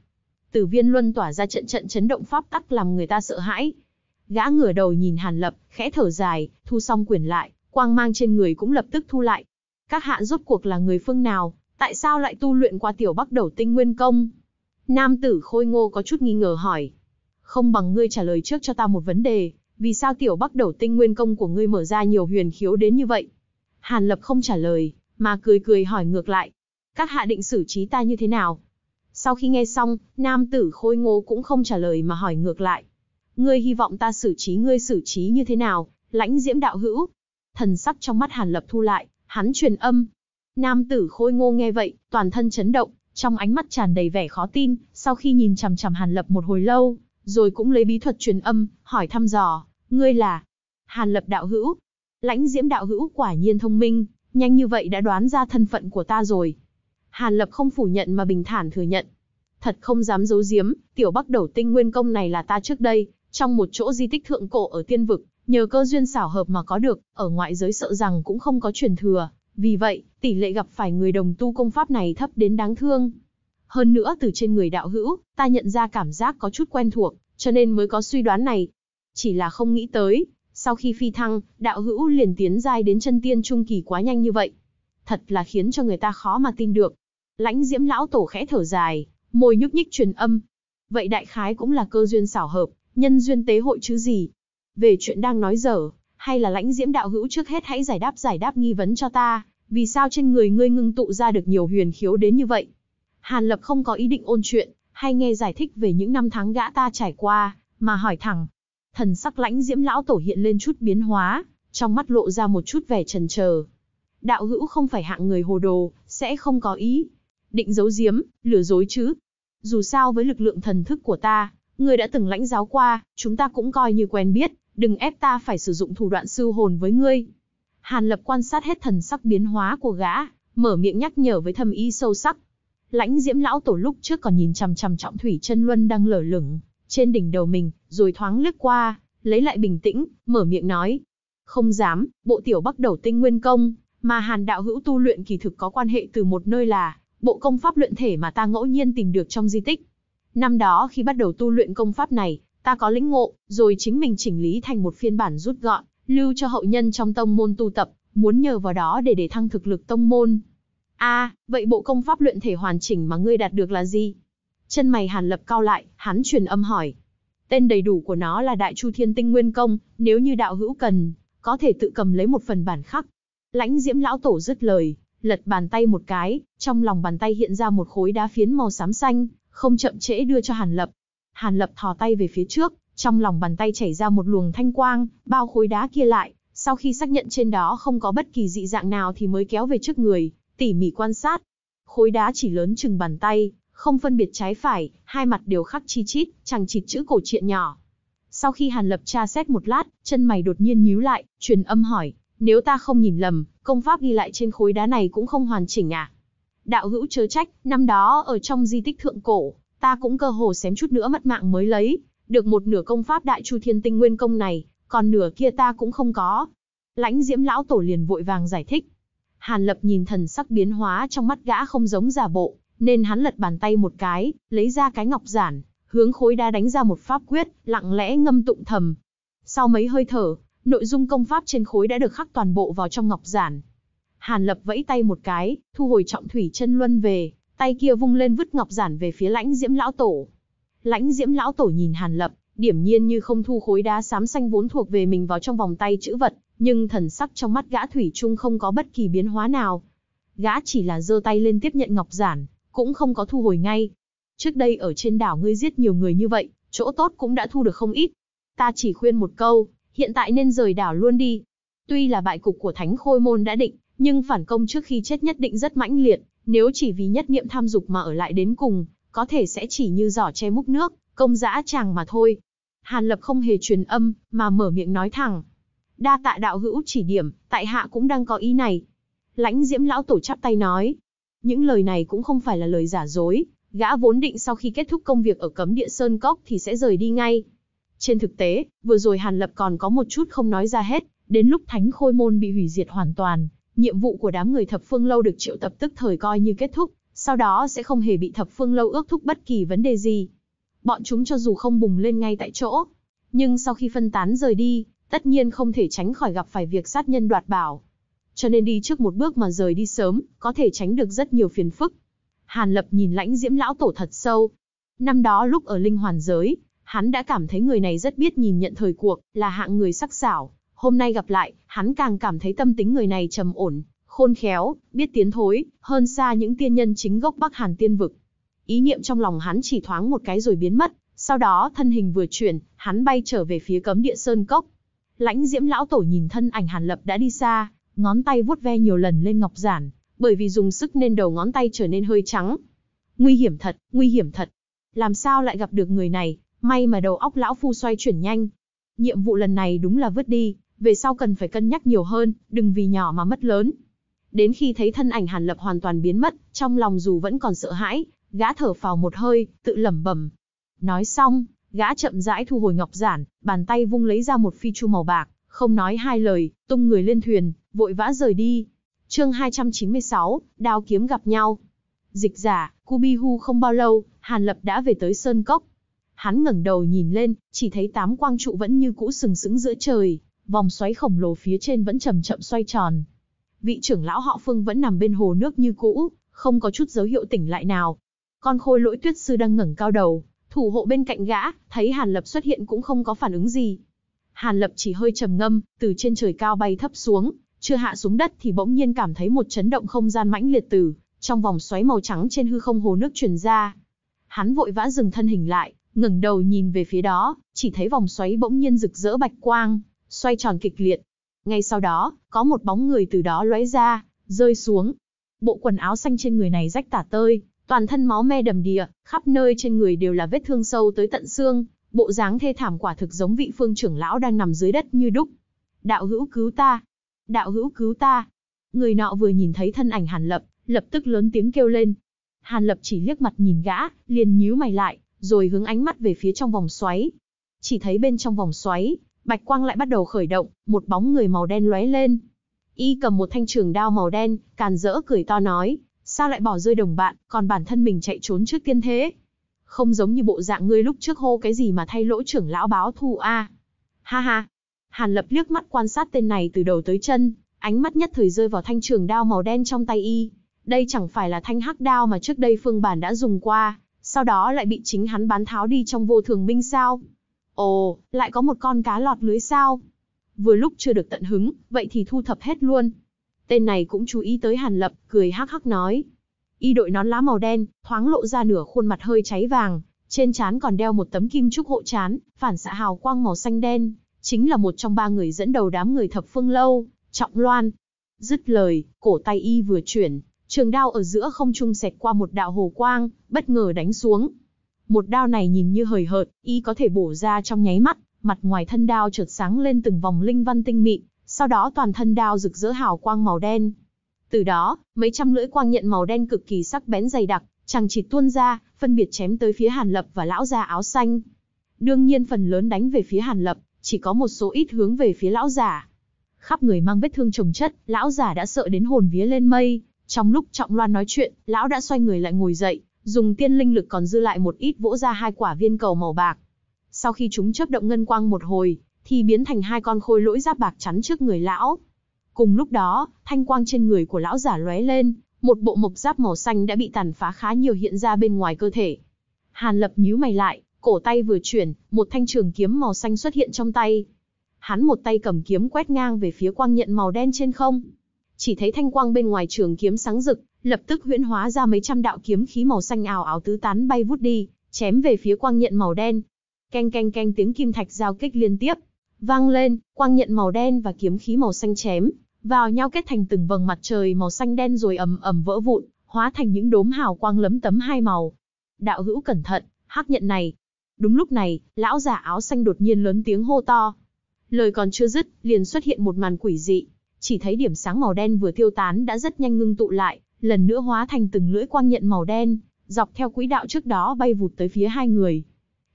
Từ viên luân tỏa ra trận trận chấn động pháp tắc làm người ta sợ hãi. Gã ngửa đầu nhìn Hàn Lập, khẽ thở dài, thu xong quyền lại, quang mang trên người cũng lập tức thu lại, các hạ rốt cuộc là người phương nào, tại sao lại tu luyện qua tiểu bắc đầu tinh nguyên công? Nam tử khôi ngô có chút nghi ngờ hỏi. Không bằng ngươi trả lời trước cho ta một vấn đề, vì sao tiểu bắc đầu tinh nguyên công của ngươi mở ra nhiều huyền khiếu đến như vậy? Hàn lập không trả lời, mà cười cười hỏi ngược lại. Các hạ định xử trí ta như thế nào? Sau khi nghe xong, nam tử khôi ngô cũng không trả lời mà hỏi ngược lại. Ngươi hy vọng ta xử trí ngươi xử trí như thế nào, lãnh diễm đạo hữu? Thần sắc trong mắt hàn lập thu lại, hắn truyền âm. Nam tử khôi ngô nghe vậy, toàn thân chấn động, trong ánh mắt tràn đầy vẻ khó tin, sau khi nhìn chằm chằm Hàn Lập một hồi lâu, rồi cũng lấy bí thuật truyền âm, hỏi thăm dò, ngươi là Hàn Lập đạo hữu. Lãnh diễm đạo hữu quả nhiên thông minh, nhanh như vậy đã đoán ra thân phận của ta rồi. Hàn Lập không phủ nhận mà bình thản thừa nhận. Thật không dám giấu giếm, tiểu bắc đầu tinh nguyên công này là ta trước đây, trong một chỗ di tích thượng cổ ở tiên vực, Nhờ cơ duyên xảo hợp mà có được, ở ngoại giới sợ rằng cũng không có truyền thừa, vì vậy, tỷ lệ gặp phải người đồng tu công pháp này thấp đến đáng thương. Hơn nữa từ trên người đạo hữu, ta nhận ra cảm giác có chút quen thuộc, cho nên mới có suy đoán này. Chỉ là không nghĩ tới, sau khi phi thăng, đạo hữu liền tiến giai đến chân tiên trung kỳ quá nhanh như vậy. Thật là khiến cho người ta khó mà tin được. Lãnh diễm lão tổ khẽ thở dài, môi nhúc nhích truyền âm. Vậy đại khái cũng là cơ duyên xảo hợp, nhân duyên tế hội chứ gì về chuyện đang nói dở, hay là lãnh diễm đạo hữu trước hết hãy giải đáp giải đáp nghi vấn cho ta, vì sao trên người ngươi ngưng tụ ra được nhiều huyền khiếu đến như vậy? Hàn Lập không có ý định ôn chuyện, hay nghe giải thích về những năm tháng gã ta trải qua, mà hỏi thẳng. Thần sắc lãnh diễm lão tổ hiện lên chút biến hóa, trong mắt lộ ra một chút vẻ trần chờ. Đạo hữu không phải hạng người hồ đồ, sẽ không có ý. Định giấu giếm, lừa dối chứ. Dù sao với lực lượng thần thức của ta, người đã từng lãnh giáo qua, chúng ta cũng coi như quen biết, đừng ép ta phải sử dụng thủ đoạn sư hồn với ngươi. Hàn lập quan sát hết thần sắc biến hóa của gã, mở miệng nhắc nhở với thầm ý sâu sắc. Lãnh diễm lão tổ lúc trước còn nhìn chằm chằm trọng thủy chân luân đang lở lửng, trên đỉnh đầu mình, rồi thoáng lướt qua, lấy lại bình tĩnh, mở miệng nói. Không dám, bộ tiểu bắt đầu tinh nguyên công, mà hàn đạo hữu tu luyện kỳ thực có quan hệ từ một nơi là, bộ công pháp luyện thể mà ta ngẫu nhiên tìm được trong di tích. Năm đó khi bắt đầu tu luyện công pháp này, ta có lĩnh ngộ, rồi chính mình chỉnh lý thành một phiên bản rút gọn, lưu cho hậu nhân trong tông môn tu tập, muốn nhờ vào đó để để thăng thực lực tông môn. A, à, vậy bộ công pháp luyện thể hoàn chỉnh mà ngươi đạt được là gì? Chân mày Hàn Lập cao lại, hắn truyền âm hỏi. Tên đầy đủ của nó là Đại Chu Thiên Tinh Nguyên Công, nếu như đạo hữu cần, có thể tự cầm lấy một phần bản khắc. Lãnh Diễm lão tổ dứt lời, lật bàn tay một cái, trong lòng bàn tay hiện ra một khối đá phiến màu xám xanh, không chậm trễ đưa cho Hàn Lập, Hàn Lập thò tay về phía trước, trong lòng bàn tay chảy ra một luồng thanh quang, bao khối đá kia lại, sau khi xác nhận trên đó không có bất kỳ dị dạng nào thì mới kéo về trước người, tỉ mỉ quan sát. Khối đá chỉ lớn chừng bàn tay, không phân biệt trái phải, hai mặt đều khắc chi chít, chẳng chịt chữ cổ truyện nhỏ. Sau khi Hàn Lập tra xét một lát, chân mày đột nhiên nhíu lại, truyền âm hỏi, nếu ta không nhìn lầm, công pháp ghi lại trên khối đá này cũng không hoàn chỉnh à? Đạo hữu chớ trách, năm đó ở trong di tích thượng cổ, ta cũng cơ hồ xém chút nữa mất mạng mới lấy, được một nửa công pháp đại chu thiên tinh nguyên công này, còn nửa kia ta cũng không có. Lãnh diễm lão tổ liền vội vàng giải thích. Hàn lập nhìn thần sắc biến hóa trong mắt gã không giống giả bộ, nên hắn lật bàn tay một cái, lấy ra cái ngọc giản, hướng khối đá đánh ra một pháp quyết, lặng lẽ ngâm tụng thầm. Sau mấy hơi thở, nội dung công pháp trên khối đã được khắc toàn bộ vào trong ngọc giản. Hàn lập vẫy tay một cái, thu hồi trọng thủy chân luân về, Tay kia vung lên vứt ngọc giản về phía lãnh diễm lão tổ. Lãnh diễm lão tổ nhìn hàn lập, điểm nhiên như không thu khối đá xám xanh vốn thuộc về mình vào trong vòng tay chữ vật, nhưng thần sắc trong mắt gã thủy chung không có bất kỳ biến hóa nào. Gã chỉ là giơ tay lên tiếp nhận ngọc giản, cũng không có thu hồi ngay. Trước đây ở trên đảo ngươi giết nhiều người như vậy, chỗ tốt cũng đã thu được không ít. Ta chỉ khuyên một câu, hiện tại nên rời đảo luôn đi. Tuy là bại cục của thánh khôi môn đã định, nhưng phản công trước khi chết nhất định rất mãnh liệt, nếu chỉ vì nhất niệm tham dục mà ở lại đến cùng, có thể sẽ chỉ như giỏ che múc nước, công dã chàng mà thôi. Hàn Lập không hề truyền âm, mà mở miệng nói thẳng. Đa tạ đạo hữu chỉ điểm, tại hạ cũng đang có ý này. Lãnh diễm lão tổ chắp tay nói. Những lời này cũng không phải là lời giả dối, gã vốn định sau khi kết thúc công việc ở cấm địa Sơn Cốc thì sẽ rời đi ngay. Trên thực tế, vừa rồi Hàn Lập còn có một chút không nói ra hết, đến lúc thánh khôi môn bị hủy diệt hoàn toàn, nhiệm vụ của đám người thập phương lâu được triệu tập tức thời coi như kết thúc, sau đó sẽ không hề bị thập phương lâu ước thúc bất kỳ vấn đề gì. Bọn chúng cho dù không bùng lên ngay tại chỗ, nhưng sau khi phân tán rời đi, tất nhiên không thể tránh khỏi gặp phải việc sát nhân đoạt bảo. Cho nên đi trước một bước mà rời đi sớm, có thể tránh được rất nhiều phiền phức. Hàn Lập nhìn lãnh diễm lão tổ thật sâu. Năm đó lúc ở linh hoàn giới, hắn đã cảm thấy người này rất biết nhìn nhận thời cuộc, là hạng người sắc sảo, Hôm nay gặp lại, hắn càng cảm thấy tâm tính người này trầm ổn, khôn khéo, biết tiến thối, hơn xa những tiên nhân chính gốc Bắc Hàn tiên vực. Ý niệm trong lòng hắn chỉ thoáng một cái rồi biến mất, sau đó thân hình vừa chuyển, hắn bay trở về phía cấm địa sơn cốc. Lãnh diễm lão tổ nhìn thân ảnh Hàn Lập đã đi xa, ngón tay vuốt ve nhiều lần lên ngọc giản, bởi vì dùng sức nên đầu ngón tay trở nên hơi trắng. Nguy hiểm thật, nguy hiểm thật. Làm sao lại gặp được người này, may mà đầu óc lão phu xoay chuyển nhanh. Nhiệm vụ lần này đúng là vứt đi, về sau cần phải cân nhắc nhiều hơn, đừng vì nhỏ mà mất lớn. Đến khi thấy thân ảnh Hàn Lập hoàn toàn biến mất, trong lòng dù vẫn còn sợ hãi, gã thở phào một hơi, tự lẩm bẩm. Nói xong, gã chậm rãi thu hồi ngọc giản, bàn tay vung lấy ra một phi chu màu bạc, không nói hai lời, tung người lên thuyền, vội vã rời đi. Chương 296, đao kiếm gặp nhau. Dịch giả, Kubi Hu không bao lâu, Hàn Lập đã về tới sơn cốc. Hắn ngẩng đầu nhìn lên, chỉ thấy tám quang trụ vẫn như cũ sừng sững giữa trời, vòng xoáy khổng lồ phía trên vẫn chậm chậm xoay tròn. Vị trưởng lão họ Phương vẫn nằm bên hồ nước như cũ, không có chút dấu hiệu tỉnh lại nào. Con khôi lỗi tuyết sư đang ngẩng cao đầu, thủ hộ bên cạnh gã, thấy Hàn Lập xuất hiện cũng không có phản ứng gì. Hàn Lập chỉ hơi trầm ngâm, từ trên trời cao bay thấp xuống, chưa hạ xuống đất thì bỗng nhiên cảm thấy một chấn động không gian mãnh liệt từ trong vòng xoáy màu trắng trên hư không hồ nước truyền ra. Hắn vội vã dừng thân hình lại, ngẩng đầu nhìn về phía đó, chỉ thấy vòng xoáy bỗng nhiên rực rỡ bạch quang, xoay tròn kịch liệt. Ngay sau đó, có một bóng người từ đó lóe ra, rơi xuống. Bộ quần áo xanh trên người này rách tả tơi, toàn thân máu me đầm đìa, khắp nơi trên người đều là vết thương sâu tới tận xương, bộ dáng thê thảm quả thực giống vị phương trưởng lão đang nằm dưới đất như đúc. Đạo hữu cứu ta! Đạo hữu cứu ta! Người nọ vừa nhìn thấy thân ảnh Hàn Lập, lập tức lớn tiếng kêu lên. Hàn Lập chỉ liếc mặt nhìn gã, liền nhíu mày lại, rồi hướng ánh mắt về phía trong vòng xoáy. Chỉ thấy bên trong vòng xoáy, Bạch quang lại bắt đầu khởi động, một bóng người màu đen lóe lên. Y cầm một thanh trường đao màu đen, càn rỡ cười to nói, sao lại bỏ rơi đồng bạn, còn bản thân mình chạy trốn trước tiên thế? Không giống như bộ dạng ngươi lúc trước hô cái gì mà thay lỗ trưởng lão báo thù a. Ha ha. Hàn Lập liếc mắt quan sát tên này từ đầu tới chân, ánh mắt nhất thời rơi vào thanh trường đao màu đen trong tay y. Đây chẳng phải là thanh hắc đao mà trước đây Phương Bản đã dùng qua, sau đó lại bị chính hắn bán tháo đi trong vô thường minh sao? Ồ, lại có một con cá lọt lưới sao? Vừa lúc chưa được tận hứng, vậy thì thu thập hết luôn. Tên này cũng chú ý tới Hàn Lập, cười hắc hắc nói. Y đội nón lá màu đen, thoáng lộ ra nửa khuôn mặt hơi cháy vàng, trên trán còn đeo một tấm kim trúc hộ trán, phản xạ hào quang màu xanh đen, chính là một trong ba người dẫn đầu đám người thập phương lâu, trọng loan. Dứt lời, cổ tay y vừa chuyển, trường đao ở giữa không trung xẹt qua một đạo hồ quang, bất ngờ đánh xuống. Một đao này nhìn như hời hợt, y có thể bổ ra trong nháy mắt, mặt ngoài thân đao chợt sáng lên từng vòng linh văn tinh mịn, sau đó toàn thân đao rực rỡ hào quang màu đen. Từ đó, mấy trăm lưỡi quang nhận màu đen cực kỳ sắc bén dày đặc, chẳng chỉ tuôn ra, phân biệt chém tới phía Hàn Lập và lão già áo xanh. Đương nhiên phần lớn đánh về phía Hàn Lập, chỉ có một số ít hướng về phía lão giả. Khắp người mang vết thương trồng chất, lão giả đã sợ đến hồn vía lên mây, trong lúc Trọng Loan nói chuyện, lão đã xoay người lại ngồi dậy, dùng tiên linh lực còn dư lại một ít vỗ ra hai quả viên cầu màu bạc. Sau khi chúng chớp động ngân quang một hồi, thì biến thành hai con khôi lỗi giáp bạc chắn trước người lão. Cùng lúc đó, thanh quang trên người của lão giả lóe lên, một bộ mộc giáp màu xanh đã bị tàn phá khá nhiều hiện ra bên ngoài cơ thể. Hàn Lập nhíu mày lại, cổ tay vừa chuyển, một thanh trường kiếm màu xanh xuất hiện trong tay. Hắn một tay cầm kiếm quét ngang về phía quang nhận màu đen trên không chỉ thấy thanh quang bên ngoài trường kiếm sáng rực, lập tức huyễn hóa ra mấy trăm đạo kiếm khí màu xanh ảo ảo tứ tán bay vút đi, chém về phía quang nhận màu đen. Keng keng keng tiếng kim thạch giao kích liên tiếp vang lên, quang nhận màu đen và kiếm khí màu xanh chém vào nhau kết thành từng vầng mặt trời màu xanh đen rồi ầm ầm vỡ vụn, hóa thành những đốm hào quang lấm tấm hai màu. Đạo hữu cẩn thận, hắc nhận này. Đúng lúc này, lão giả áo xanh đột nhiên lớn tiếng hô to. Lời còn chưa dứt, liền xuất hiện một màn quỷ dị, chỉ thấy điểm sáng màu đen vừa tiêu tán đã rất nhanh ngưng tụ lại, lần nữa hóa thành từng lưỡi quang nhận màu đen, dọc theo quỹ đạo trước đó bay vụt tới phía hai người.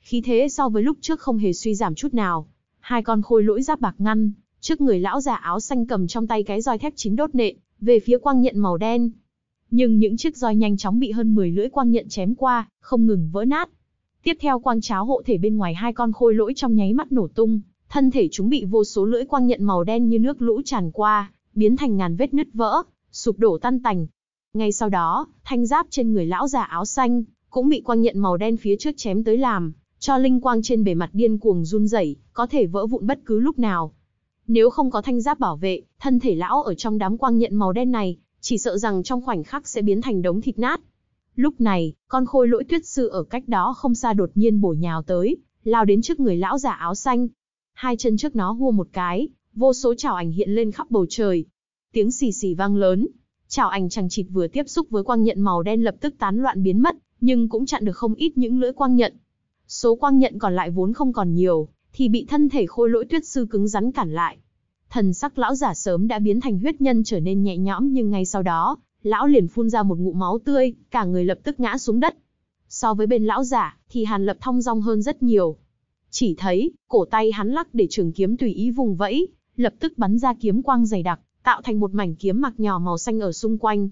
Khí thế so với lúc trước không hề suy giảm chút nào. Hai con khôi lỗi giáp bạc ngăn, trước người lão già áo xanh cầm trong tay cái roi thép chín đốt nện, về phía quang nhận màu đen. Nhưng những chiếc roi nhanh chóng bị hơn 10 lưỡi quang nhận chém qua, không ngừng vỡ nát. Tiếp theo quang cháo hộ thể bên ngoài hai con khôi lỗi trong nháy mắt nổ tung, Thân thể chúng bị vô số lưỡi quang nhận màu đen như nước lũ tràn qua, biến thành ngàn vết nứt vỡ, sụp đổ tan tành. Ngay sau đó, thanh giáp trên người lão già áo xanh cũng bị quang nhận màu đen phía trước chém tới làm, cho linh quang trên bề mặt điên cuồng run rẩy, có thể vỡ vụn bất cứ lúc nào. Nếu không có thanh giáp bảo vệ, thân thể lão ở trong đám quang nhận màu đen này, chỉ sợ rằng trong khoảnh khắc sẽ biến thành đống thịt nát. Lúc này, con khôi lỗi tuyết sư ở cách đó không xa đột nhiên bổ nhào tới, lao đến trước người lão già áo xanh, hai chân trước nó hua một cái, vô số chảo ảnh hiện lên khắp bầu trời. Tiếng xì xì vang lớn, chảo ảnh chẳng chịt vừa tiếp xúc với quang nhận màu đen lập tức tán loạn biến mất, nhưng cũng chặn được không ít những lưỡi quang nhận. Số quang nhận còn lại vốn không còn nhiều, thì bị thân thể khôi lỗi tuyết sư cứng rắn cản lại. Thần sắc lão giả sớm đã biến thành huyết nhân trở nên nhẹ nhõm nhưng ngay sau đó, lão liền phun ra một ngụm máu tươi, cả người lập tức ngã xuống đất. So với bên lão giả, thì Hàn Lập thong dong hơn rất nhiều, chỉ thấy, cổ tay hắn lắc để trường kiếm tùy ý vùng vẫy, lập tức bắn ra kiếm quang dày đặc, tạo thành một mảnh kiếm mặc nhỏ màu xanh ở xung quanh.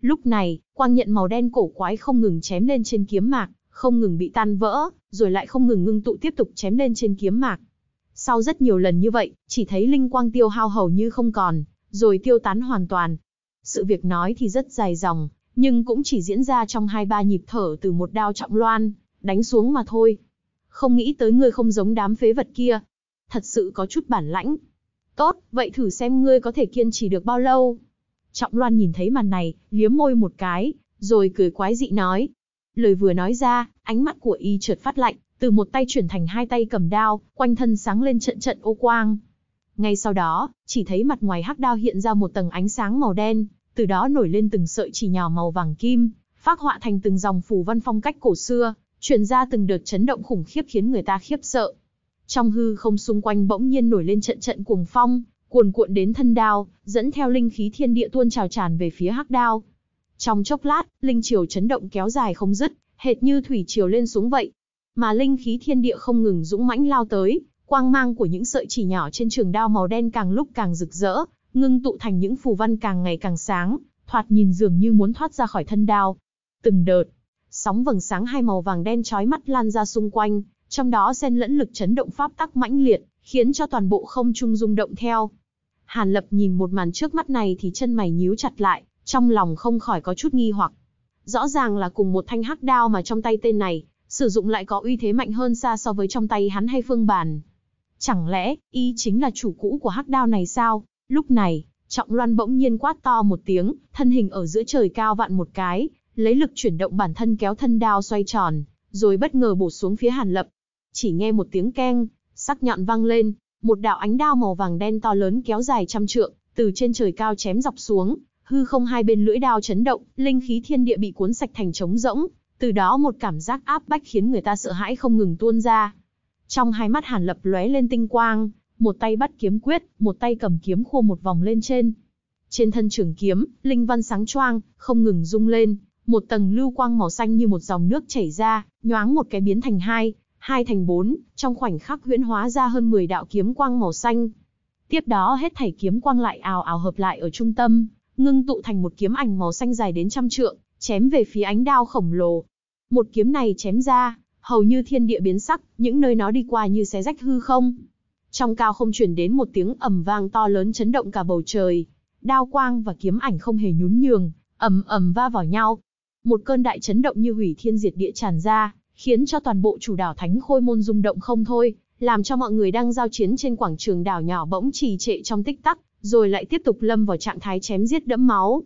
Lúc này, quang nhận màu đen cổ quái không ngừng chém lên trên kiếm mạc, không ngừng bị tan vỡ, rồi lại không ngừng ngưng tụ tiếp tục chém lên trên kiếm mạc. Sau rất nhiều lần như vậy, chỉ thấy linh quang tiêu hao hầu như không còn, rồi tiêu tán hoàn toàn. Sự việc nói thì rất dài dòng, nhưng cũng chỉ diễn ra trong hai ba nhịp thở từ một đao trọng loan, đánh xuống mà thôi không nghĩ tới ngươi không giống đám phế vật kia. Thật sự có chút bản lãnh. Tốt, vậy thử xem ngươi có thể kiên trì được bao lâu. Trọng Loan nhìn thấy màn này, liếm môi một cái, rồi cười quái dị nói. Lời vừa nói ra, ánh mắt của y trượt phát lạnh, từ một tay chuyển thành hai tay cầm đao, quanh thân sáng lên trận trận ô quang. Ngay sau đó, chỉ thấy mặt ngoài hắc đao hiện ra một tầng ánh sáng màu đen, từ đó nổi lên từng sợi chỉ nhỏ màu vàng kim, phác họa thành từng dòng phù văn phong cách cổ xưa truyền ra từng đợt chấn động khủng khiếp khiến người ta khiếp sợ. Trong hư không xung quanh bỗng nhiên nổi lên trận trận cuồng phong, cuồn cuộn đến thân đao, dẫn theo linh khí thiên địa tuôn trào tràn về phía hắc đao. Trong chốc lát, linh triều chấn động kéo dài không dứt, hệt như thủy triều lên xuống vậy. Mà linh khí thiên địa không ngừng dũng mãnh lao tới, quang mang của những sợi chỉ nhỏ trên trường đao màu đen càng lúc càng rực rỡ, ngưng tụ thành những phù văn càng ngày càng sáng, thoạt nhìn dường như muốn thoát ra khỏi thân đao. Từng đợt, sóng vầng sáng hai màu vàng đen chói mắt lan ra xung quanh, trong đó xen lẫn lực chấn động pháp tắc mãnh liệt, khiến cho toàn bộ không trung rung động theo. Hàn Lập nhìn một màn trước mắt này thì chân mày nhíu chặt lại, trong lòng không khỏi có chút nghi hoặc. Rõ ràng là cùng một thanh hắc đao mà trong tay tên này, sử dụng lại có uy thế mạnh hơn xa so với trong tay hắn hay phương bàn. Chẳng lẽ, y chính là chủ cũ của hắc đao này sao? Lúc này, Trọng Loan bỗng nhiên quát to một tiếng, thân hình ở giữa trời cao vạn một cái, lấy lực chuyển động bản thân kéo thân đao xoay tròn, rồi bất ngờ bổ xuống phía Hàn Lập. Chỉ nghe một tiếng keng, sắc nhọn vang lên, một đạo ánh đao màu vàng đen to lớn kéo dài trăm trượng, từ trên trời cao chém dọc xuống, hư không hai bên lưỡi đao chấn động, linh khí thiên địa bị cuốn sạch thành trống rỗng, từ đó một cảm giác áp bách khiến người ta sợ hãi không ngừng tuôn ra. Trong hai mắt Hàn Lập lóe lên tinh quang, một tay bắt kiếm quyết, một tay cầm kiếm khua một vòng lên trên. Trên thân trường kiếm, linh văn sáng choang, không ngừng rung lên, một tầng lưu quang màu xanh như một dòng nước chảy ra, nhoáng một cái biến thành hai, hai thành bốn, trong khoảnh khắc huyễn hóa ra hơn 10 đạo kiếm quang màu xanh. Tiếp đó hết thảy kiếm quang lại ào ào hợp lại ở trung tâm, ngưng tụ thành một kiếm ảnh màu xanh dài đến trăm trượng, chém về phía ánh đao khổng lồ. Một kiếm này chém ra, hầu như thiên địa biến sắc, những nơi nó đi qua như xé rách hư không. Trong cao không chuyển đến một tiếng ầm vang to lớn chấn động cả bầu trời. Đao quang và kiếm ảnh không hề nhún nhường, ầm ầm va vào nhau, một cơn đại chấn động như hủy thiên diệt địa tràn ra, khiến cho toàn bộ chủ đảo Thánh Khôi Môn rung động không thôi, làm cho mọi người đang giao chiến trên quảng trường đảo nhỏ bỗng trì trệ trong tích tắc, rồi lại tiếp tục lâm vào trạng thái chém giết đẫm máu.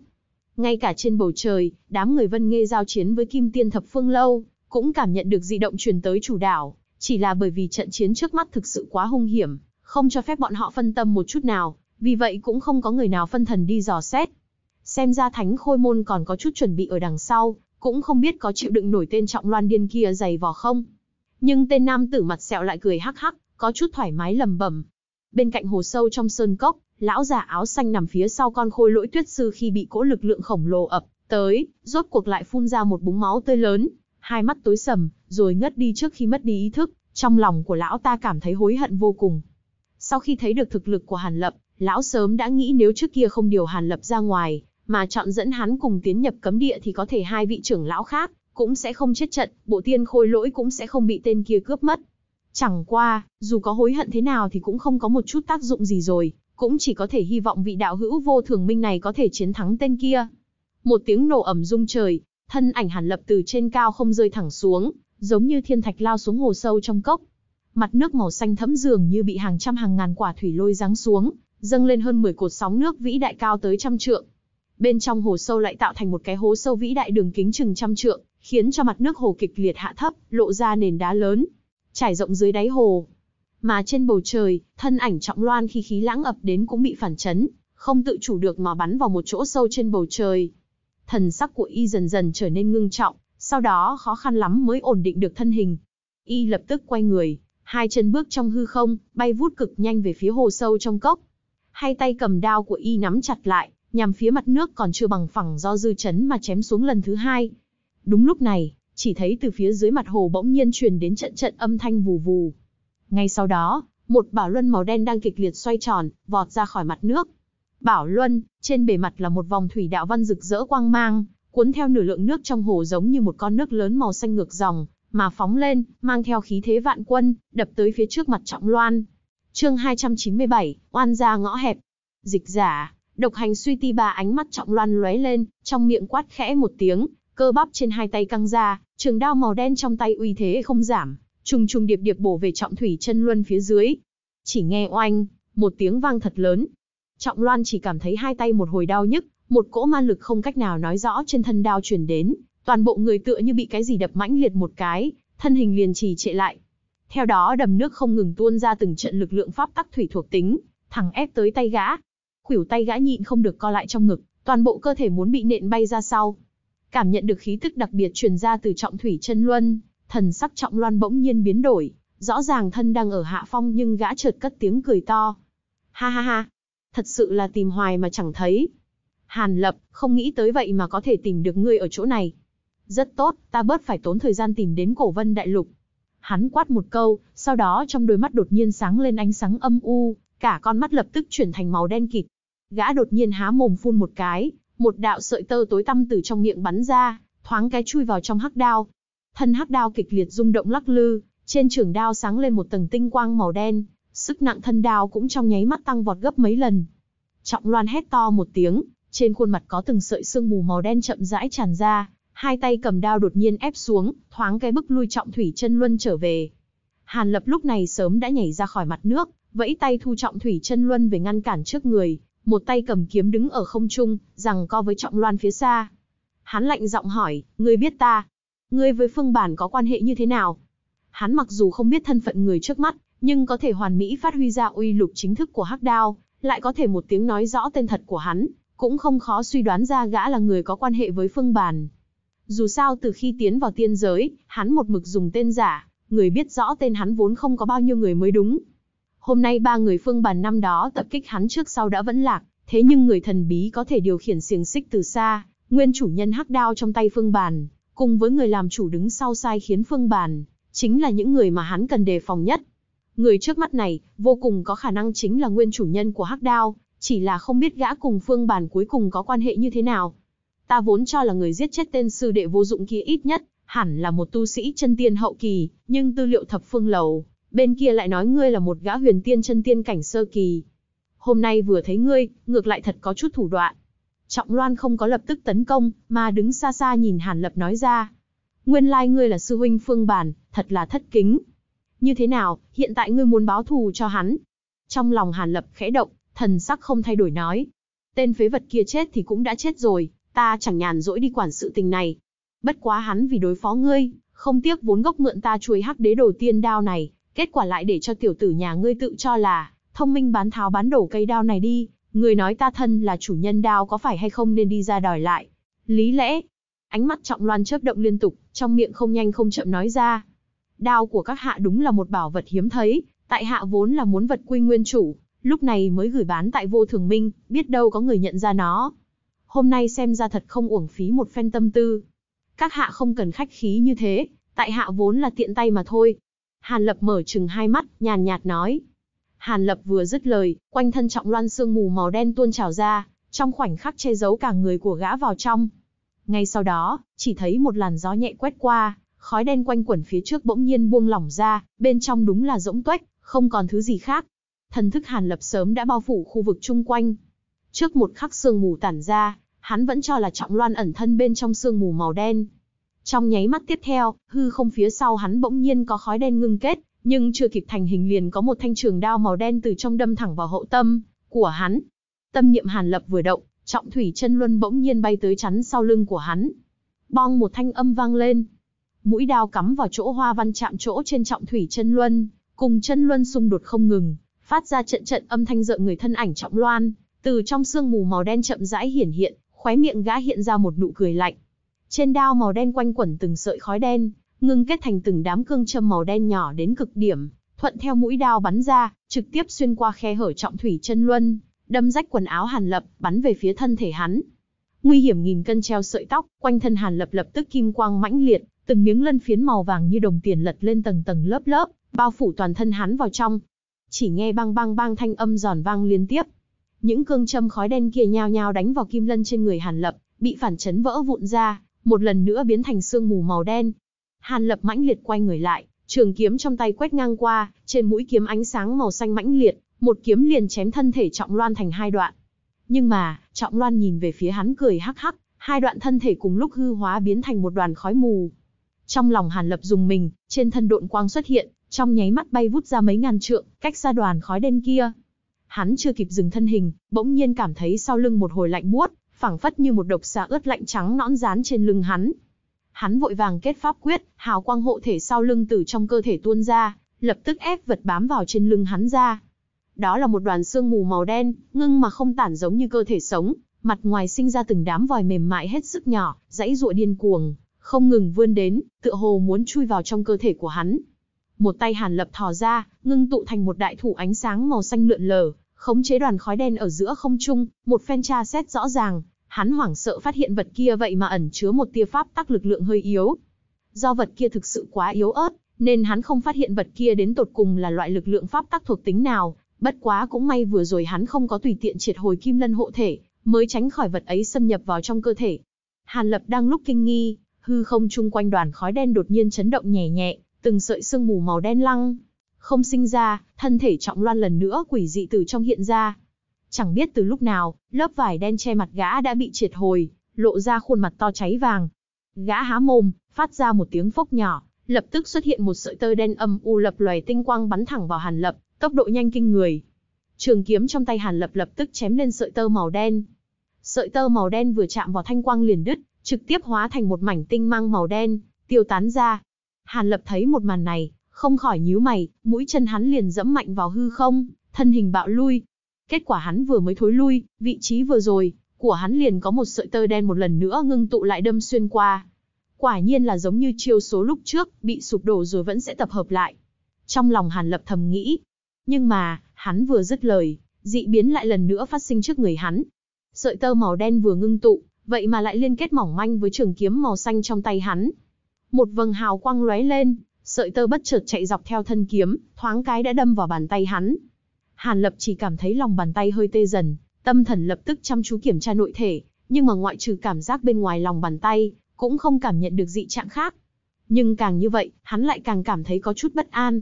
Ngay cả trên bầu trời, đám người Vân Nghê giao chiến với Kim Tiên Thập Phương Lâu, cũng cảm nhận được dị động truyền tới chủ đảo, chỉ là bởi vì trận chiến trước mắt thực sự quá hung hiểm, không cho phép bọn họ phân tâm một chút nào, vì vậy cũng không có người nào phân thần đi dò xét. Xem ra thánh khôi môn còn có chút chuẩn bị ở đằng sau, cũng không biết có chịu đựng nổi tên trọng loan điên kia dày vò không. Nhưng tên nam tử mặt sẹo lại cười hắc hắc, có chút thoải mái lầm bẩm. Bên cạnh hồ sâu trong sơn cốc, lão già áo xanh nằm phía sau con khôi lỗi tuyết sư khi bị cỗ lực lượng khổng lồ ập tới, rốt cuộc lại phun ra một búng máu tươi lớn, hai mắt tối sầm, rồi ngất đi trước khi mất đi ý thức, trong lòng của lão ta cảm thấy hối hận vô cùng. Sau khi thấy được thực lực của Hàn Lập, lão sớm đã nghĩ nếu trước kia không điều Hàn Lập ra ngoài, mà chọn dẫn hắn cùng tiến nhập cấm địa thì có thể hai vị trưởng lão khác cũng sẽ không chết trận, bộ tiên khôi lỗi cũng sẽ không bị tên kia cướp mất. Chẳng qua, dù có hối hận thế nào thì cũng không có một chút tác dụng gì rồi, cũng chỉ có thể hy vọng vị đạo hữu vô thường minh này có thể chiến thắng tên kia. Một tiếng nổ ẩm rung trời, thân ảnh hàn lập từ trên cao không rơi thẳng xuống, giống như thiên thạch lao xuống hồ sâu trong cốc. Mặt nước màu xanh thẫm dường như bị hàng trăm hàng ngàn quả thủy lôi giáng xuống, dâng lên hơn 10 cột sóng nước vĩ đại cao tới trăm trượng bên trong hồ sâu lại tạo thành một cái hố sâu vĩ đại đường kính chừng trăm trượng, khiến cho mặt nước hồ kịch liệt hạ thấp, lộ ra nền đá lớn, trải rộng dưới đáy hồ. Mà trên bầu trời, thân ảnh trọng loan khi khí lãng ập đến cũng bị phản chấn, không tự chủ được mà bắn vào một chỗ sâu trên bầu trời. Thần sắc của y dần dần trở nên ngưng trọng, sau đó khó khăn lắm mới ổn định được thân hình. Y lập tức quay người, hai chân bước trong hư không, bay vút cực nhanh về phía hồ sâu trong cốc. Hai tay cầm đao của y nắm chặt lại, nhằm phía mặt nước còn chưa bằng phẳng do dư chấn mà chém xuống lần thứ hai. Đúng lúc này, chỉ thấy từ phía dưới mặt hồ bỗng nhiên truyền đến trận trận âm thanh vù vù. Ngay sau đó, một bảo luân màu đen đang kịch liệt xoay tròn, vọt ra khỏi mặt nước. Bảo luân, trên bề mặt là một vòng thủy đạo văn rực rỡ quang mang, cuốn theo nửa lượng nước trong hồ giống như một con nước lớn màu xanh ngược dòng, mà phóng lên, mang theo khí thế vạn quân, đập tới phía trước mặt Trọng Loan. Chương 297, oan gia ngõ hẹp. Dịch giả. Độc hành suy ti ba ánh mắt trọng loan lóe lên, trong miệng quát khẽ một tiếng, cơ bắp trên hai tay căng ra, trường đao màu đen trong tay uy thế không giảm, trùng trùng điệp điệp bổ về trọng thủy chân luân phía dưới. Chỉ nghe oanh, một tiếng vang thật lớn. Trọng loan chỉ cảm thấy hai tay một hồi đau nhức, một cỗ ma lực không cách nào nói rõ trên thân đao truyền đến, toàn bộ người tựa như bị cái gì đập mãnh liệt một cái, thân hình liền trì trệ lại. Theo đó đầm nước không ngừng tuôn ra từng trận lực lượng pháp tắc thủy thuộc tính, thẳng ép tới tay gã, khuỷu tay gã nhịn không được co lại trong ngực, toàn bộ cơ thể muốn bị nện bay ra sau. Cảm nhận được khí tức đặc biệt truyền ra từ trọng thủy chân luân, thần sắc trọng loan bỗng nhiên biến đổi, rõ ràng thân đang ở hạ phong nhưng gã chợt cất tiếng cười to. Ha ha ha, thật sự là tìm hoài mà chẳng thấy. Hàn lập, không nghĩ tới vậy mà có thể tìm được ngươi ở chỗ này. Rất tốt, ta bớt phải tốn thời gian tìm đến cổ vân đại lục. Hắn quát một câu, sau đó trong đôi mắt đột nhiên sáng lên ánh sáng âm u, cả con mắt lập tức chuyển thành màu đen kịt, Gã đột nhiên há mồm phun một cái, một đạo sợi tơ tối tăm từ trong miệng bắn ra, thoáng cái chui vào trong hắc đao. Thân hắc đao kịch liệt rung động lắc lư, trên trường đao sáng lên một tầng tinh quang màu đen, sức nặng thân đao cũng trong nháy mắt tăng vọt gấp mấy lần. Trọng Loan hét to một tiếng, trên khuôn mặt có từng sợi sương mù màu đen chậm rãi tràn ra, hai tay cầm đao đột nhiên ép xuống, thoáng cái bức lui Trọng Thủy Chân Luân trở về. Hàn Lập lúc này sớm đã nhảy ra khỏi mặt nước, vẫy tay thu Trọng Thủy Chân Luân về ngăn cản trước người, một tay cầm kiếm đứng ở không trung, rằng co với trọng loan phía xa. Hắn lạnh giọng hỏi, ngươi biết ta? Ngươi với phương bản có quan hệ như thế nào? Hắn mặc dù không biết thân phận người trước mắt, nhưng có thể hoàn mỹ phát huy ra uy lục chính thức của hắc đao, lại có thể một tiếng nói rõ tên thật của hắn, cũng không khó suy đoán ra gã là người có quan hệ với phương bản. Dù sao từ khi tiến vào tiên giới, hắn một mực dùng tên giả, người biết rõ tên hắn vốn không có bao nhiêu người mới đúng. Hôm nay ba người phương bàn năm đó tập kích hắn trước sau đã vẫn lạc, thế nhưng người thần bí có thể điều khiển xiềng xích từ xa, nguyên chủ nhân hắc đao trong tay phương bàn, cùng với người làm chủ đứng sau sai khiến phương bàn, chính là những người mà hắn cần đề phòng nhất. Người trước mắt này, vô cùng có khả năng chính là nguyên chủ nhân của hắc đao, chỉ là không biết gã cùng phương bàn cuối cùng có quan hệ như thế nào. Ta vốn cho là người giết chết tên sư đệ vô dụng kia ít nhất, hẳn là một tu sĩ chân tiên hậu kỳ, nhưng tư liệu thập phương lầu, bên kia lại nói ngươi là một gã huyền tiên chân tiên cảnh sơ kỳ. Hôm nay vừa thấy ngươi, ngược lại thật có chút thủ đoạn. Trọng Loan không có lập tức tấn công, mà đứng xa xa nhìn Hàn Lập nói ra. Nguyên lai like ngươi là sư huynh phương bản, thật là thất kính. Như thế nào, hiện tại ngươi muốn báo thù cho hắn. Trong lòng Hàn Lập khẽ động, thần sắc không thay đổi nói. Tên phế vật kia chết thì cũng đã chết rồi, ta chẳng nhàn rỗi đi quản sự tình này. Bất quá hắn vì đối phó ngươi, không tiếc vốn gốc mượn ta chuối hắc đế đầu tiên đao này, Kết quả lại để cho tiểu tử nhà ngươi tự cho là, thông minh bán tháo bán đổ cây đao này đi, người nói ta thân là chủ nhân đao có phải hay không nên đi ra đòi lại. Lý lẽ, ánh mắt trọng loan chớp động liên tục, trong miệng không nhanh không chậm nói ra. Đao của các hạ đúng là một bảo vật hiếm thấy, tại hạ vốn là muốn vật quy nguyên chủ, lúc này mới gửi bán tại vô thường minh, biết đâu có người nhận ra nó. Hôm nay xem ra thật không uổng phí một phen tâm tư. Các hạ không cần khách khí như thế, tại hạ vốn là tiện tay mà thôi, Hàn Lập mở chừng hai mắt, nhàn nhạt nói. Hàn Lập vừa dứt lời, quanh thân trọng loan sương mù màu đen tuôn trào ra, trong khoảnh khắc che giấu cả người của gã vào trong. Ngay sau đó, chỉ thấy một làn gió nhẹ quét qua, khói đen quanh quẩn phía trước bỗng nhiên buông lỏng ra, bên trong đúng là rỗng tuếch, không còn thứ gì khác. Thần thức Hàn Lập sớm đã bao phủ khu vực chung quanh. Trước một khắc sương mù tản ra, hắn vẫn cho là trọng loan ẩn thân bên trong sương mù màu đen, trong nháy mắt tiếp theo, hư không phía sau hắn bỗng nhiên có khói đen ngưng kết, nhưng chưa kịp thành hình liền có một thanh trường đao màu đen từ trong đâm thẳng vào hậu tâm của hắn. Tâm niệm Hàn Lập vừa động, trọng thủy chân luân bỗng nhiên bay tới chắn sau lưng của hắn. Bong một thanh âm vang lên. Mũi đao cắm vào chỗ hoa văn chạm chỗ trên trọng thủy chân luân, cùng chân luân xung đột không ngừng, phát ra trận trận âm thanh rợn người thân ảnh trọng loan, từ trong sương mù màu đen chậm rãi hiển hiện, khóe miệng gã hiện ra một nụ cười lạnh, trên đao màu đen quanh quẩn từng sợi khói đen, ngưng kết thành từng đám cương châm màu đen nhỏ đến cực điểm, thuận theo mũi đao bắn ra, trực tiếp xuyên qua khe hở trọng thủy chân luân, đâm rách quần áo Hàn Lập, bắn về phía thân thể hắn. Nguy hiểm nghìn cân treo sợi tóc, quanh thân Hàn Lập lập tức kim quang mãnh liệt, từng miếng lân phiến màu vàng như đồng tiền lật lên tầng tầng lớp lớp, bao phủ toàn thân hắn vào trong. Chỉ nghe bang bang bang thanh âm giòn vang liên tiếp. Những cương châm khói đen kia nhao nhao đánh vào kim lân trên người Hàn Lập, bị phản chấn vỡ vụn ra, một lần nữa biến thành sương mù màu đen. Hàn Lập mãnh liệt quay người lại, trường kiếm trong tay quét ngang qua, trên mũi kiếm ánh sáng màu xanh mãnh liệt, một kiếm liền chém thân thể Trọng Loan thành hai đoạn. Nhưng mà, Trọng Loan nhìn về phía hắn cười hắc hắc, hai đoạn thân thể cùng lúc hư hóa biến thành một đoàn khói mù. Trong lòng Hàn Lập dùng mình, trên thân độn quang xuất hiện, trong nháy mắt bay vút ra mấy ngàn trượng, cách xa đoàn khói đen kia. Hắn chưa kịp dừng thân hình, bỗng nhiên cảm thấy sau lưng một hồi lạnh buốt, phảng phất như một độc xà ướt lạnh trắng nõn dán trên lưng hắn. Hắn vội vàng kết pháp quyết, hào quang hộ thể sau lưng từ trong cơ thể tuôn ra, lập tức ép vật bám vào trên lưng hắn ra. Đó là một đoàn xương mù màu đen, ngưng mà không tản giống như cơ thể sống, mặt ngoài sinh ra từng đám vòi mềm mại hết sức nhỏ, dãy ruộ điên cuồng, không ngừng vươn đến, tựa hồ muốn chui vào trong cơ thể của hắn. Một tay Hàn Lập thò ra, ngưng tụ thành một đại thủ ánh sáng màu xanh lượn lờ, khống chế đoàn khói đen ở giữa không trung, một phen tra xét rõ ràng, hắn hoảng sợ phát hiện vật kia vậy mà ẩn chứa một tia pháp tắc lực lượng hơi yếu. Do vật kia thực sự quá yếu ớt, nên hắn không phát hiện vật kia đến tột cùng là loại lực lượng pháp tắc thuộc tính nào, bất quá cũng may vừa rồi hắn không có tùy tiện triệt hồi kim lân hộ thể, mới tránh khỏi vật ấy xâm nhập vào trong cơ thể. Hàn Lập đang lúc kinh nghi, hư không chung quanh đoàn khói đen đột nhiên chấn động nhẹ nhẹ, từng sợi sương mù màu đen lăng không sinh ra, thân thể trọng loan lần nữa quỷ dị từ trong hiện ra. Chẳng biết từ lúc nào, lớp vải đen che mặt gã đã bị triệt hồi, lộ ra khuôn mặt to cháy vàng. Gã há mồm, phát ra một tiếng phốc nhỏ, lập tức xuất hiện một sợi tơ đen âm u lập loài tinh quang bắn thẳng vào Hàn Lập, tốc độ nhanh kinh người. Trường kiếm trong tay Hàn Lập lập tức chém lên sợi tơ màu đen. Sợi tơ màu đen vừa chạm vào thanh quang liền đứt, trực tiếp hóa thành một mảnh tinh mang màu đen, tiêu tán ra. Hàn Lập thấy một màn này, không khỏi nhíu mày, mũi chân hắn liền dẫm mạnh vào hư không, thân hình bạo lui. Kết quả hắn vừa mới thối lui, vị trí vừa rồi, của hắn liền có một sợi tơ đen một lần nữa ngưng tụ lại đâm xuyên qua. Quả nhiên là giống như chiêu số lúc trước, bị sụp đổ rồi vẫn sẽ tập hợp lại. Trong lòng Hàn Lập thầm nghĩ. Nhưng mà, hắn vừa dứt lời, dị biến lại lần nữa phát sinh trước người hắn. Sợi tơ màu đen vừa ngưng tụ, vậy mà lại liên kết mỏng manh với trường kiếm màu xanh trong tay hắn. Một vầng hào quang lóe lên, sợi tơ bất chợt chạy dọc theo thân kiếm, thoáng cái đã đâm vào bàn tay hắn. Hàn Lập chỉ cảm thấy lòng bàn tay hơi tê dần, tâm thần lập tức chăm chú kiểm tra nội thể, nhưng mà ngoại trừ cảm giác bên ngoài lòng bàn tay, cũng không cảm nhận được dị trạng khác. Nhưng càng như vậy, hắn lại càng cảm thấy có chút bất an.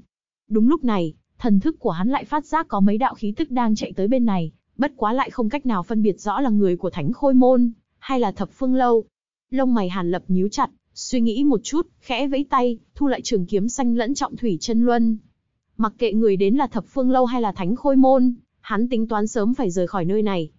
Đúng lúc này, thần thức của hắn lại phát giác có mấy đạo khí tức đang chạy tới bên này, bất quá lại không cách nào phân biệt rõ là người của Thánh Khôi Môn, hay là Thập Phương Lâu. Lông mày Hàn Lập nhíu chặt, Suy nghĩ một chút, khẽ vẫy tay, thu lại trường kiếm xanh lẫn trọng thủy chân luân. Mặc kệ người đến là thập phương lâu hay là thánh khôi môn, hắn tính toán sớm phải rời khỏi nơi này.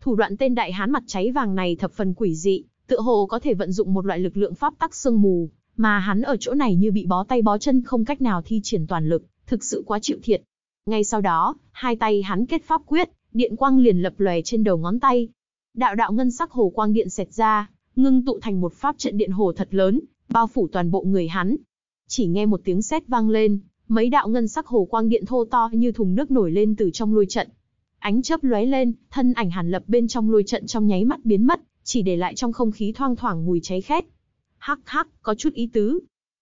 Thủ đoạn tên đại hán mặt cháy vàng này thập phần quỷ dị, tựa hồ có thể vận dụng một loại lực lượng pháp tắc sương mù, mà hắn ở chỗ này như bị bó tay bó chân không cách nào thi triển toàn lực, thực sự quá chịu thiệt. Ngay sau đó, hai tay hắn kết pháp quyết, điện quang liền lập lòe trên đầu ngón tay. Đạo đạo ngân sắc hồ quang điện xẹt ra, ngưng tụ thành một pháp trận điện hồ thật lớn, bao phủ toàn bộ người hắn. Chỉ nghe một tiếng sét vang lên, mấy đạo ngân sắc hồ quang điện thô to như thùng nước nổi lên từ trong lôi trận. Ánh chớp lóe lên, thân ảnh Hàn Lập bên trong lôi trận trong nháy mắt biến mất, chỉ để lại trong không khí thoang thoảng mùi cháy khét. Hắc hắc, có chút ý tứ.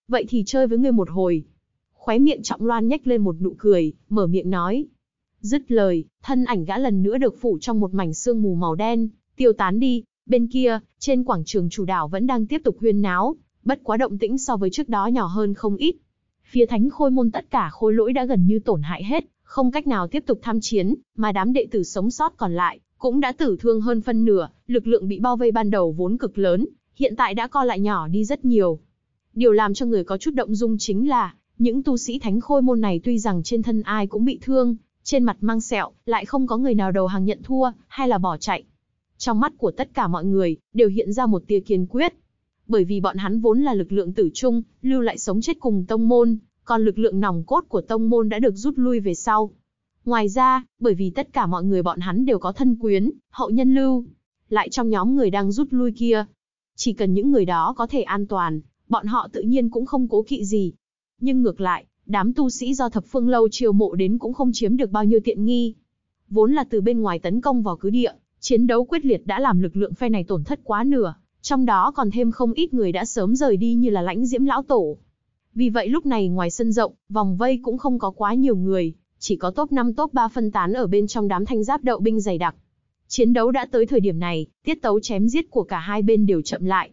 Vậy thì chơi với ngươi một hồi. Khóe miệng Trọng Loan nhếch lên một nụ cười, mở miệng nói. Dứt lời, thân ảnh gã lần nữa được phủ trong một mảnh sương mù màu đen, tiêu tán đi, Bên kia, trên quảng trường chủ đảo vẫn đang tiếp tục huyên náo, bất quá động tĩnh so với trước đó nhỏ hơn không ít. Phía thánh khôi môn tất cả khôi lỗi đã gần như tổn hại hết, không cách nào tiếp tục tham chiến, mà đám đệ tử sống sót còn lại cũng đã tử thương hơn phân nửa, lực lượng bị bao vây ban đầu vốn cực lớn, hiện tại đã co lại nhỏ đi rất nhiều. Điều làm cho người có chút động dung chính là, những tu sĩ thánh khôi môn này tuy rằng trên thân ai cũng bị thương, trên mặt mang sẹo, lại không có người nào đầu hàng nhận thua, hay là bỏ chạy. Trong mắt của tất cả mọi người, đều hiện ra một tia kiên quyết. Bởi vì bọn hắn vốn là lực lượng tử trung, lưu lại sống chết cùng tông môn, còn lực lượng nòng cốt của tông môn đã được rút lui về sau. Ngoài ra, bởi vì tất cả mọi người bọn hắn đều có thân quyến, hậu nhân lưu, lại trong nhóm người đang rút lui kia. Chỉ cần những người đó có thể an toàn, bọn họ tự nhiên cũng không cố kỵ gì. Nhưng ngược lại, đám tu sĩ do thập phương lâu chiều mộ đến cũng không chiếm được bao nhiêu tiện nghi. Vốn là từ bên ngoài tấn công vào cứ địa, Chiến đấu quyết liệt đã làm lực lượng phe này tổn thất quá nửa, trong đó còn thêm không ít người đã sớm rời đi như là lãnh diễm lão tổ. Vì vậy lúc này ngoài sân rộng, vòng vây cũng không có quá nhiều người, chỉ có top 5 top 3 phân tán ở bên trong đám thanh giáp đậu binh dày đặc. Chiến đấu đã tới thời điểm này, tiết tấu chém giết của cả hai bên đều chậm lại.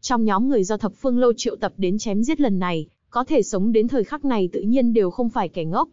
Trong nhóm người do thập phương lâu triệu tập đến chém giết lần này, có thể sống đến thời khắc này tự nhiên đều không phải kẻ ngốc.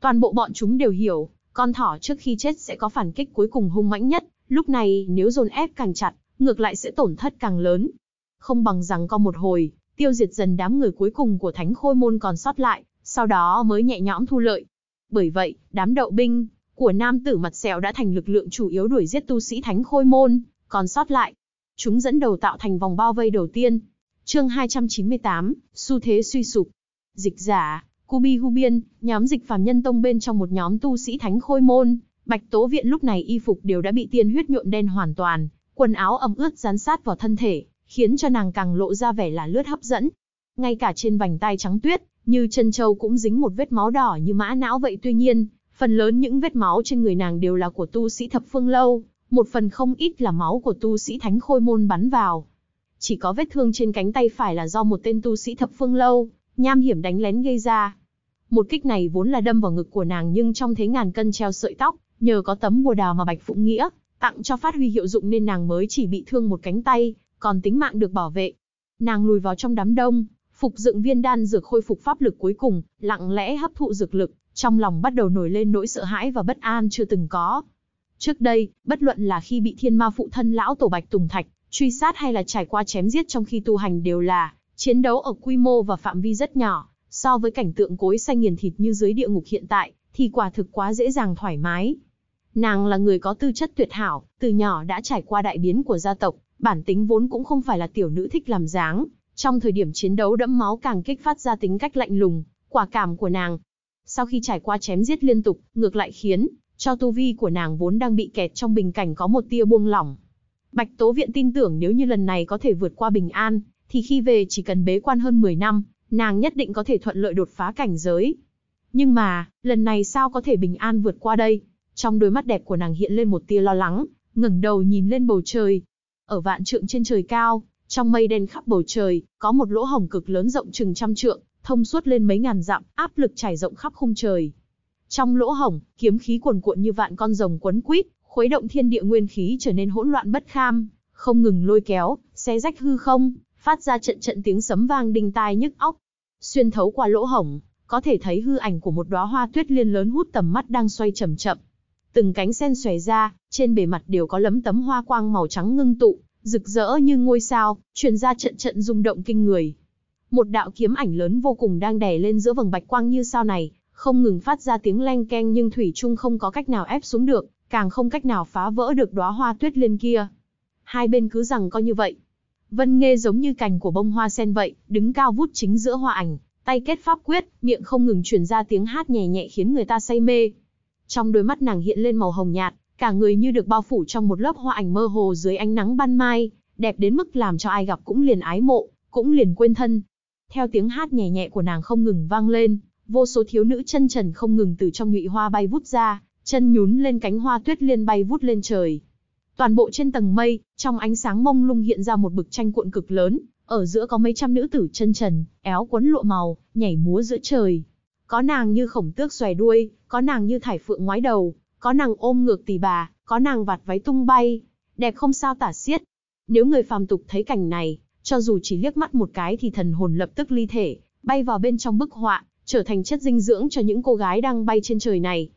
Toàn bộ bọn chúng đều hiểu, con thỏ trước khi chết sẽ có phản kích cuối cùng hung mãnh nhất, Lúc này, nếu dồn ép càng chặt, ngược lại sẽ tổn thất càng lớn. Không bằng rằng co một hồi, tiêu diệt dần đám người cuối cùng của thánh khôi môn còn sót lại, sau đó mới nhẹ nhõm thu lợi. Bởi vậy, đám đậu binh của nam tử mặt Sẹo đã thành lực lượng chủ yếu đuổi giết tu sĩ thánh khôi môn, còn sót lại. Chúng dẫn đầu tạo thành vòng bao vây đầu tiên. Chương 298, xu thế suy sụp. Dịch giả, Kubi Gubiên, nhóm dịch phàm nhân tông bên trong một nhóm tu sĩ thánh khôi môn, Bạch Tố Viện lúc này y phục đều đã bị tiên huyết nhuộm đen hoàn toàn, quần áo ẩm ướt dán sát vào thân thể, khiến cho nàng càng lộ ra vẻ là lướt hấp dẫn. Ngay cả trên vành tay trắng tuyết, như chân châu cũng dính một vết máu đỏ như mã não vậy tuy nhiên, phần lớn những vết máu trên người nàng đều là của tu sĩ thập phương lâu, một phần không ít là máu của tu sĩ thánh khôi môn bắn vào. Chỉ có vết thương trên cánh tay phải là do một tên tu sĩ thập phương lâu, nham hiểm đánh lén gây ra. Một kích này vốn là đâm vào ngực của nàng nhưng trong thế ngàn cân treo sợi tóc, Nhờ có tấm bùa đào mà Bạch Phụng Nghĩa tặng cho phát huy hiệu dụng nên nàng mới chỉ bị thương một cánh tay, còn tính mạng được bảo vệ. Nàng lùi vào trong đám đông, phục dựng viên đan dược khôi phục pháp lực cuối cùng, lặng lẽ hấp thụ dược lực, trong lòng bắt đầu nổi lên nỗi sợ hãi và bất an chưa từng có. Trước đây, bất luận là khi bị thiên ma phụ thân lão tổ Bạch Tùng Thạch, truy sát hay là trải qua chém giết trong khi tu hành đều là chiến đấu ở quy mô và phạm vi rất nhỏ, so với cảnh tượng cối xay nghiền thịt như dưới địa ngục hiện tại, thì quả thực quá dễ dàng thoải mái. Nàng là người có tư chất tuyệt hảo, từ nhỏ đã trải qua đại biến của gia tộc, bản tính vốn cũng không phải là tiểu nữ thích làm dáng, trong thời điểm chiến đấu đẫm máu càng kích phát ra tính cách lạnh lùng, quả cảm của nàng. Sau khi trải qua chém giết liên tục, ngược lại khiến cho tu vi của nàng vốn đang bị kẹt trong bình cảnh có một tia buông lỏng. Bạch Tố Viện tin tưởng nếu như lần này có thể vượt qua bình an, thì khi về chỉ cần bế quan hơn 10 năm, nàng nhất định có thể thuận lợi đột phá cảnh giới. Nhưng mà, lần này sao có thể bình an vượt qua đây? Trong đôi mắt đẹp của nàng hiện lên một tia lo lắng, ngẩng đầu nhìn lên bầu trời. Ở vạn trượng trên trời cao, trong mây đen khắp bầu trời, có một lỗ hổng cực lớn rộng chừng trăm trượng, thông suốt lên mấy ngàn dặm, áp lực trải rộng khắp khung trời. Trong lỗ hổng, kiếm khí cuồn cuộn như vạn con rồng quấn quýt, khuấy động thiên địa nguyên khí trở nên hỗn loạn bất kham, không ngừng lôi kéo, xé rách hư không, phát ra trận trận tiếng sấm vang đinh tai nhức óc. Xuyên thấu qua lỗ hổng, có thể thấy hư ảnh của một đóa hoa tuyết liên lớn hút tầm mắt đang xoay chậm chậm từng cánh sen xòe ra, trên bề mặt đều có lấm tấm hoa quang màu trắng ngưng tụ, rực rỡ như ngôi sao, truyền ra trận trận rung động kinh người. Một đạo kiếm ảnh lớn vô cùng đang đè lên giữa vầng bạch quang như sao này, không ngừng phát ra tiếng leng keng nhưng thủy chung không có cách nào ép xuống được, càng không cách nào phá vỡ được đóa hoa tuyết liên kia. Hai bên cứ rằng coi như vậy. Vân Nghê giống như cành của bông hoa sen vậy, đứng cao vút chính giữa hoa ảnh, tay kết pháp quyết, miệng không ngừng truyền ra tiếng hát nhẹ nhẹ khiến người ta say mê. Trong đôi mắt nàng hiện lên màu hồng nhạt, cả người như được bao phủ trong một lớp hoa ảnh mơ hồ dưới ánh nắng ban mai, đẹp đến mức làm cho ai gặp cũng liền ái mộ, cũng liền quên thân. Theo tiếng hát nhẹ nhẹ của nàng không ngừng vang lên, vô số thiếu nữ chân trần không ngừng từ trong nhụy hoa bay vút ra, chân nhún lên cánh hoa tuyết liên bay vút lên trời. Toàn bộ trên tầng mây, trong ánh sáng mông lung hiện ra một bức tranh cuộn cực lớn, ở giữa có mấy trăm nữ tử chân trần, éo quấn lụa màu, nhảy múa giữa trời, có nàng như khổng tước xòe đuôi, có nàng như thải phượng ngoái đầu, có nàng ôm ngược tỷ bà, có nàng vạt váy tung bay, đẹp không sao tả xiết. Nếu người phàm tục thấy cảnh này, cho dù chỉ liếc mắt một cái thì thần hồn lập tức ly thể, bay vào bên trong bức họa, trở thành chất dinh dưỡng cho những cô gái đang bay trên trời này.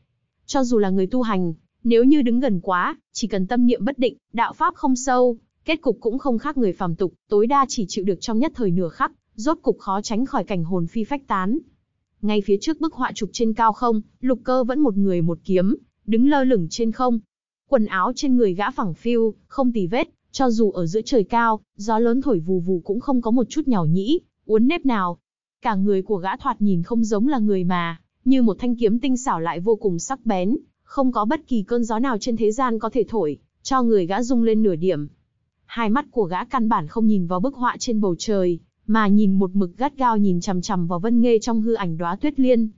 Cho dù là người tu hành, nếu như đứng gần quá, chỉ cần tâm niệm bất định, đạo pháp không sâu, kết cục cũng không khác người phàm tục, tối đa chỉ chịu được trong nhất thời nửa khắc, rốt cục khó tránh khỏi cảnh hồn phi phách tán. Ngay phía trước bức họa chụp trên cao không, lục cơ vẫn một người một kiếm, đứng lơ lửng trên không. Quần áo trên người gã phẳng phiu, không tì vết, cho dù ở giữa trời cao, gió lớn thổi vù vù cũng không có một chút nhào nhĩ, uốn nếp nào. Cả người của gã thoạt nhìn không giống là người mà, như một thanh kiếm tinh xảo lại vô cùng sắc bén, không có bất kỳ cơn gió nào trên thế gian có thể thổi, cho người gã rung lên nửa điểm. Hai mắt của gã căn bản không nhìn vào bức họa trên bầu trời, mà nhìn một mực gắt gao nhìn chằm chằm vào Vân Nghê trong hư ảnh đóa tuyết liên.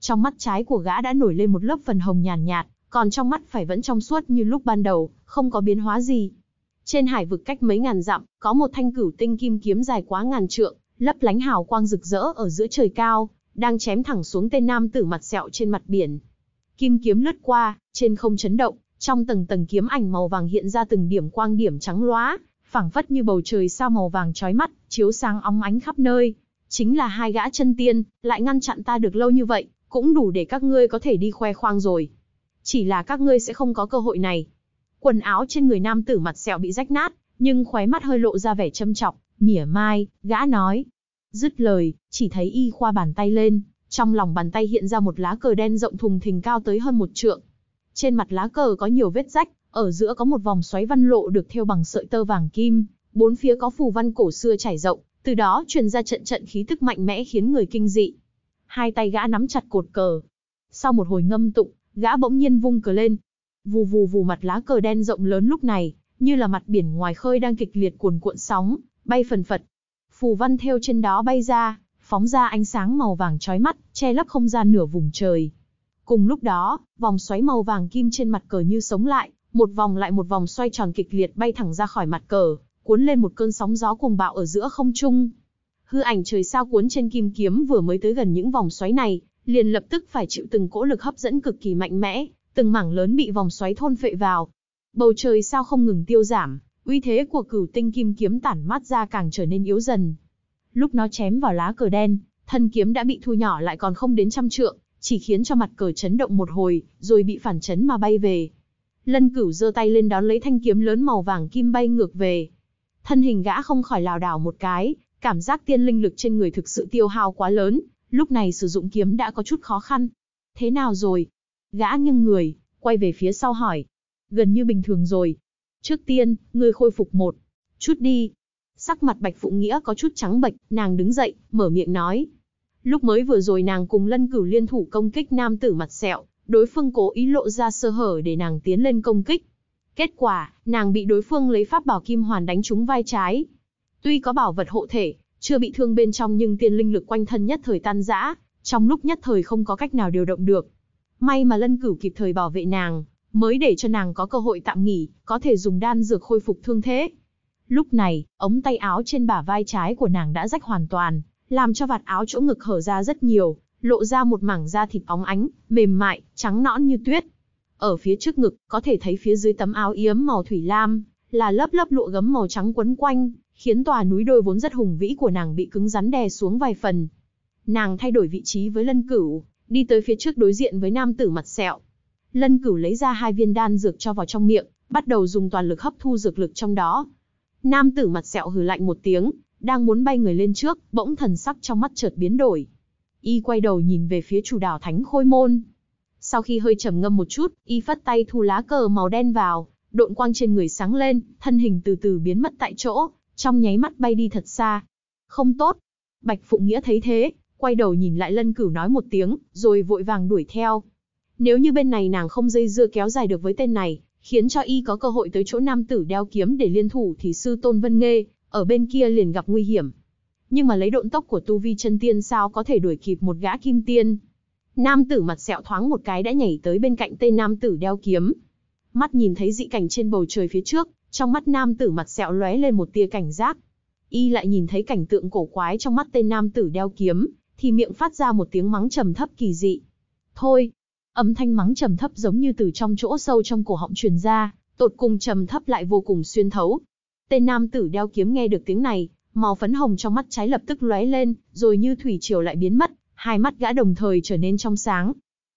Trong mắt trái của gã đã nổi lên một lớp phần hồng nhàn nhạt, nhạt, còn trong mắt phải vẫn trong suốt như lúc ban đầu, không có biến hóa gì. Trên hải vực cách mấy ngàn dặm, có một thanh cửu tinh kim kiếm dài quá ngàn trượng, lấp lánh hào quang rực rỡ ở giữa trời cao, đang chém thẳng xuống tên nam tử mặt sẹo trên mặt biển. Kim kiếm lướt qua, trên không chấn động, trong tầng tầng kiếm ảnh màu vàng hiện ra từng điểm quang điểm trắng loá, phảng phất như bầu trời sao màu vàng chói mắt, chiếu sáng óng ánh khắp nơi. Chính là hai gã chân tiên, lại ngăn chặn ta được lâu như vậy, cũng đủ để các ngươi có thể đi khoe khoang rồi. Chỉ là các ngươi sẽ không có cơ hội này. Quần áo trên người nam tử mặt sẹo bị rách nát, nhưng khóe mắt hơi lộ ra vẻ châm chọc, mỉa mai, gã nói. Dứt lời, chỉ thấy y khoa bàn tay lên, trong lòng bàn tay hiện ra một lá cờ đen rộng thùng thình cao tới hơn một trượng. Trên mặt lá cờ có nhiều vết rách, ở giữa có một vòng xoáy văn lộ được thêu bằng sợi tơ vàng kim, bốn phía có phù văn cổ xưa trải rộng, từ đó truyền ra trận trận khí tức mạnh mẽ khiến người kinh dị. Hai tay gã nắm chặt cột cờ. Sau một hồi ngâm tụng, gã bỗng nhiên vung cờ lên. Vù vù vù mặt lá cờ đen rộng lớn lúc này, như là mặt biển ngoài khơi đang kịch liệt cuồn cuộn sóng, bay phần phật. Phù văn theo trên đó bay ra, phóng ra ánh sáng màu vàng chói mắt, che lấp không gian nửa vùng trời. Cùng lúc đó, vòng xoáy màu vàng kim trên mặt cờ như sống lại, một vòng lại một vòng xoay tròn kịch liệt bay thẳng ra khỏi mặt cờ, cuốn lên một cơn sóng gió cuồng bạo ở giữa không trung. Hư ảnh trời sao cuốn trên kim kiếm vừa mới tới gần những vòng xoáy này, liền lập tức phải chịu từng cỗ lực hấp dẫn cực kỳ mạnh mẽ, từng mảng lớn bị vòng xoáy thôn phệ vào. Bầu trời sao không ngừng tiêu giảm, uy thế của cửu tinh kim kiếm tản mát ra càng trở nên yếu dần. Lúc nó chém vào lá cờ đen, thân kiếm đã bị thu nhỏ lại còn không đến trăm trượng, chỉ khiến cho mặt cờ chấn động một hồi, rồi bị phản chấn mà bay về. Lân Cửu giơ tay lên đón lấy thanh kiếm lớn màu vàng kim bay ngược về. Thân hình gã không khỏi lảo đảo một cái, cảm giác tiên linh lực trên người thực sự tiêu hao quá lớn, lúc này sử dụng kiếm đã có chút khó khăn. Thế nào rồi? Gã nghiêng người, quay về phía sau hỏi. Gần như bình thường rồi. Trước tiên, ngươi khôi phục một. Chút đi. Sắc mặt Bạch Phụ Nghĩa có chút trắng bệch, nàng đứng dậy, mở miệng nói. Lúc mới vừa rồi nàng cùng lân cửu liên thủ công kích nam tử mặt sẹo, đối phương cố ý lộ ra sơ hở để nàng tiến lên công kích. Kết quả, nàng bị đối phương lấy pháp bảo kim hoàn đánh trúng vai trái. Tuy có bảo vật hộ thể, chưa bị thương bên trong nhưng tiên linh lực quanh thân nhất thời tan rã, trong lúc nhất thời không có cách nào điều động được. May mà lân cửu kịp thời bảo vệ nàng, mới để cho nàng có cơ hội tạm nghỉ, có thể dùng đan dược khôi phục thương thế. Lúc này, ống tay áo trên bả vai trái của nàng đã rách hoàn toàn, làm cho vạt áo chỗ ngực hở ra rất nhiều, lộ ra một mảng da thịt óng ánh, mềm mại, trắng nõn như tuyết. Ở phía trước ngực, có thể thấy phía dưới tấm áo yếm màu thủy lam, là lớp lớp lụa gấm màu trắng quấn quanh, khiến tòa núi đôi vốn rất hùng vĩ của nàng bị cứng rắn đè xuống vài phần. Nàng thay đổi vị trí với Lân Cửu, đi tới phía trước đối diện với nam tử mặt sẹo. Lân Cửu lấy ra hai viên đan dược cho vào trong miệng, bắt đầu dùng toàn lực hấp thu dược lực trong đó. Nam tử mặt sẹo hừ lạnh một tiếng, đang muốn bay người lên trước, bỗng thần sắc trong mắt chợt biến đổi y quay đầu nhìn về phía chủ đảo Thánh Khôi Môn. Sau khi hơi trầm ngâm một chút, y phất tay thu lá cờ màu đen vào, độn quang trên người sáng lên, thân hình từ từ biến mất tại chỗ, trong nháy mắt bay đi thật xa. Không tốt. Bạch Phụng Nghĩa thấy thế, quay đầu nhìn lại lân cửu nói một tiếng, rồi vội vàng đuổi theo. Nếu như bên này nàng không dây dưa kéo dài được với tên này, khiến cho y có cơ hội tới chỗ nam tử đeo kiếm để liên thủ thì sư tôn vân nghê, ở bên kia liền gặp nguy hiểm nhưng mà lấy độn tốc của tu vi chân tiên sao có thể đuổi kịp một gã kim tiên. Nam tử mặt sẹo thoáng một cái đã nhảy tới bên cạnh tên nam tử đeo kiếm. Mắt nhìn thấy dị cảnh trên bầu trời phía trước, trong mắt nam tử mặt sẹo lóe lên một tia cảnh giác. Y lại nhìn thấy cảnh tượng cổ quái trong mắt tên nam tử đeo kiếm, thì miệng phát ra một tiếng mắng trầm thấp kỳ dị. Thôi, âm thanh mắng trầm thấp giống như từ trong chỗ sâu trong cổ họng truyền ra, tột cùng trầm thấp lại vô cùng xuyên thấu. Tên nam tử đeo kiếm nghe được tiếng này, màu phấn hồng trong mắt trái lập tức lóe lên, rồi như thủy triều lại biến mất, hai mắt gã đồng thời trở nên trong sáng.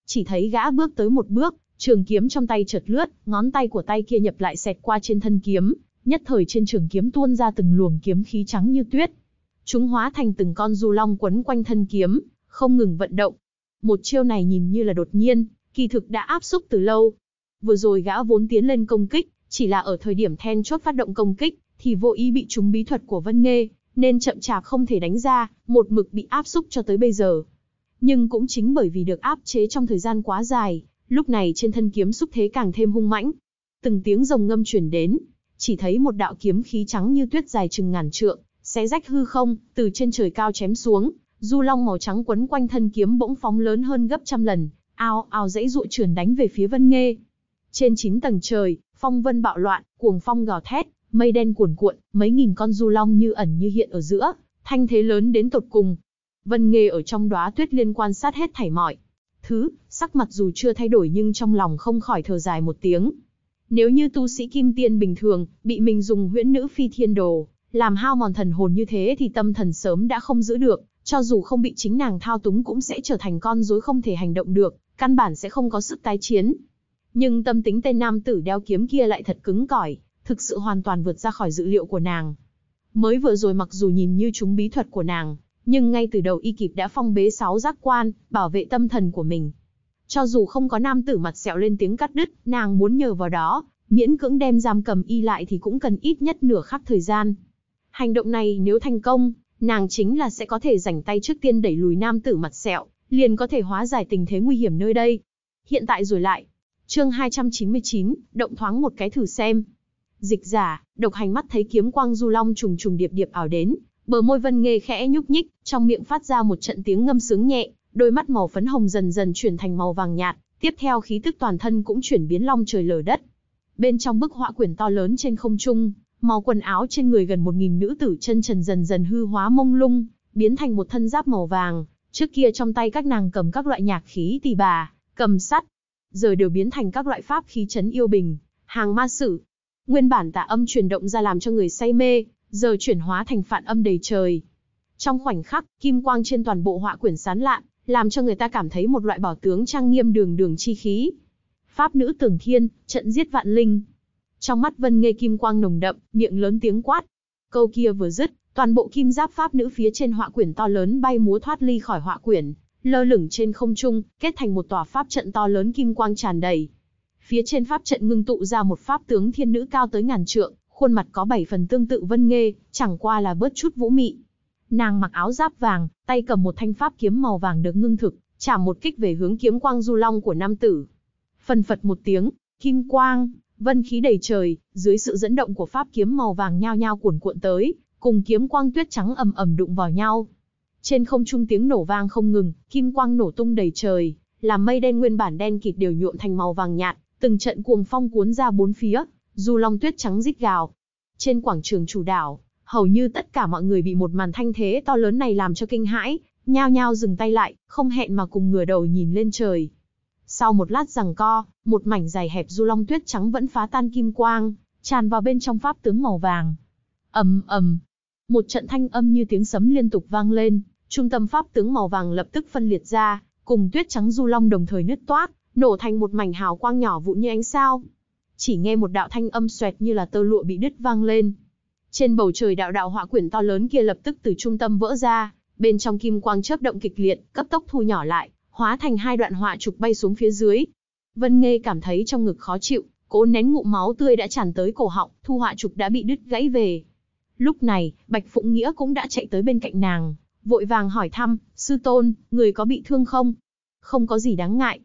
Chỉ thấy gã bước tới một bước, trường kiếm trong tay chợt lướt, ngón tay của tay kia nhập lại xẹt qua trên thân kiếm, nhất thời trên trường kiếm tuôn ra từng luồng kiếm khí trắng như tuyết. Chúng hóa thành từng con du long quấn quanh thân kiếm, không ngừng vận động. Một chiêu này nhìn như là đột nhiên, kỳ thực đã áp xúc từ lâu. Vừa rồi gã vốn tiến lên công kích, chỉ là ở thời điểm then chốt phát động công kích, thì vô ý bị trúng bí thuật của Vân Nghê, nên chậm chạp không thể đánh ra, một mực bị áp xúc cho tới bây giờ. Nhưng cũng chính bởi vì được áp chế trong thời gian quá dài, lúc này trên thân kiếm xúc thế càng thêm hung mãnh. Từng tiếng rồng ngâm truyền đến, chỉ thấy một đạo kiếm khí trắng như tuyết dài chừng ngàn trượng, xé rách hư không, từ trên trời cao chém xuống, du long màu trắng quấn quanh thân kiếm bỗng phóng lớn hơn gấp trăm lần, ao ao dãy dụ trườn đánh về phía Vân Nghê. Trên chín tầng trời, phong vân bạo loạn, cuồng phong gào thét, mây đen cuồn cuộn, mấy nghìn con du long như ẩn như hiện ở giữa, thanh thế lớn đến tột cùng. Vân Nghê ở trong đóa tuyết liên quan sát hết thảy mọi thứ, sắc mặt dù chưa thay đổi nhưng trong lòng không khỏi thở dài một tiếng. Nếu như tu sĩ kim tiên bình thường, bị mình dùng huyễn nữ phi thiên đồ, làm hao mòn thần hồn như thế thì tâm thần sớm đã không giữ được, cho dù không bị chính nàng thao túng cũng sẽ trở thành con rối không thể hành động được, căn bản sẽ không có sức tái chiến. Nhưng tâm tính tên nam tử đeo kiếm kia lại thật cứng cỏi, thực sự hoàn toàn vượt ra khỏi dự liệu của nàng. Mới vừa rồi mặc dù nhìn như chúng bí thuật của nàng, nhưng ngay từ đầu y kịp đã phong bế sáu giác quan, bảo vệ tâm thần của mình. Cho dù không có nam tử mặt sẹo lên tiếng cắt đứt, nàng muốn nhờ vào đó, miễn cưỡng đem giam cầm y lại thì cũng cần ít nhất nửa khắc thời gian. Hành động này nếu thành công, nàng chính là sẽ có thể rảnh tay trước tiên đẩy lùi nam tử mặt sẹo, liền có thể hóa giải tình thế nguy hiểm nơi đây. Hiện tại rồi lại. Chương 299, động thoáng một cái thử xem. Dịch giả, độc hành mắt thấy kiếm quang du long trùng trùng điệp điệp ảo đến, bờ môi Vân Nghê khẽ nhúc nhích, trong miệng phát ra một trận tiếng ngâm sướng nhẹ, đôi mắt màu phấn hồng dần dần chuyển thành màu vàng nhạt, tiếp theo khí tức toàn thân cũng chuyển biến long trời lở đất. Bên trong bức họa quyển to lớn trên không trung, màu quần áo trên người gần một nghìn nữ tử chân trần dần dần hư hóa mông lung, biến thành một thân giáp màu vàng, trước kia trong tay các nàng cầm các loại nhạc khí tỳ bà, cầm sắt, giờ đều biến thành các loại pháp khí chấn yêu bình, hàng ma sử, Nguyên bản tà âm chuyển động ra làm cho người say mê, giờ chuyển hóa thành phản âm đầy trời. Trong khoảnh khắc, kim quang trên toàn bộ họa quyển sán lạn, làm cho người ta cảm thấy một loại bảo tướng trang nghiêm đường đường chi khí. Pháp nữ tưởng thiên, trận giết vạn linh. Trong mắt Vân nghe kim quang nồng đậm, miệng lớn tiếng quát. Câu kia vừa dứt, toàn bộ kim giáp pháp nữ phía trên họa quyển to lớn bay múa thoát ly khỏi họa quyển, lơ lửng trên không trung, kết thành một tòa pháp trận to lớn kim quang tràn đầy. Phía trên pháp trận ngưng tụ ra một pháp tướng thiên nữ cao tới ngàn trượng, khuôn mặt có bảy phần tương tự Vân Nghê, chẳng qua là bớt chút vũ mị. Nàng mặc áo giáp vàng, tay cầm một thanh pháp kiếm màu vàng được ngưng thực, chả một kích về hướng kiếm quang du long của nam tử. Phần phật một tiếng, kim quang, vân khí đầy trời, dưới sự dẫn động của pháp kiếm màu vàng nhao nhao cuộn cuộn tới, cùng kiếm quang tuyết trắng ầm ầm đụng vào nhau. Trên không trung tiếng nổ vang không ngừng, kim quang nổ tung đầy trời, làm mây đen nguyên bản đen kịt đều nhuộm thành màu vàng nhạt, từng trận cuồng phong cuốn ra bốn phía, dù long tuyết trắng rít gào. Trên quảng trường chủ đảo, hầu như tất cả mọi người bị một màn thanh thế to lớn này làm cho kinh hãi, nhao nhao dừng tay lại, không hẹn mà cùng ngửa đầu nhìn lên trời. Sau một lát giằng co, một mảnh dài hẹp du long tuyết trắng vẫn phá tan kim quang, tràn vào bên trong pháp tướng màu vàng. ầm ầm, một trận thanh âm như tiếng sấm liên tục vang lên, trung tâm pháp tướng màu vàng lập tức phân liệt ra, cùng tuyết trắng du long đồng thời nứt toát, nổ thành một mảnh hào quang nhỏ vụn như ánh sao. Chỉ nghe một đạo thanh âm xoẹt như là tơ lụa bị đứt vang lên. Trên bầu trời đạo đạo họa quyển to lớn kia lập tức từ trung tâm vỡ ra, bên trong kim quang chớp động kịch liệt, cấp tốc thu nhỏ lại, hóa thành hai đoạn họa trục bay xuống phía dưới. Vân Nghê cảm thấy trong ngực khó chịu, cố nén ngụm máu tươi đã tràn tới cổ họng, thu họa trục đã bị đứt gãy về. Lúc này, Bạch Phụng Nghĩa cũng đã chạy tới bên cạnh nàng, vội vàng hỏi thăm, sư tôn, người có bị thương không? Không có gì đáng ngại.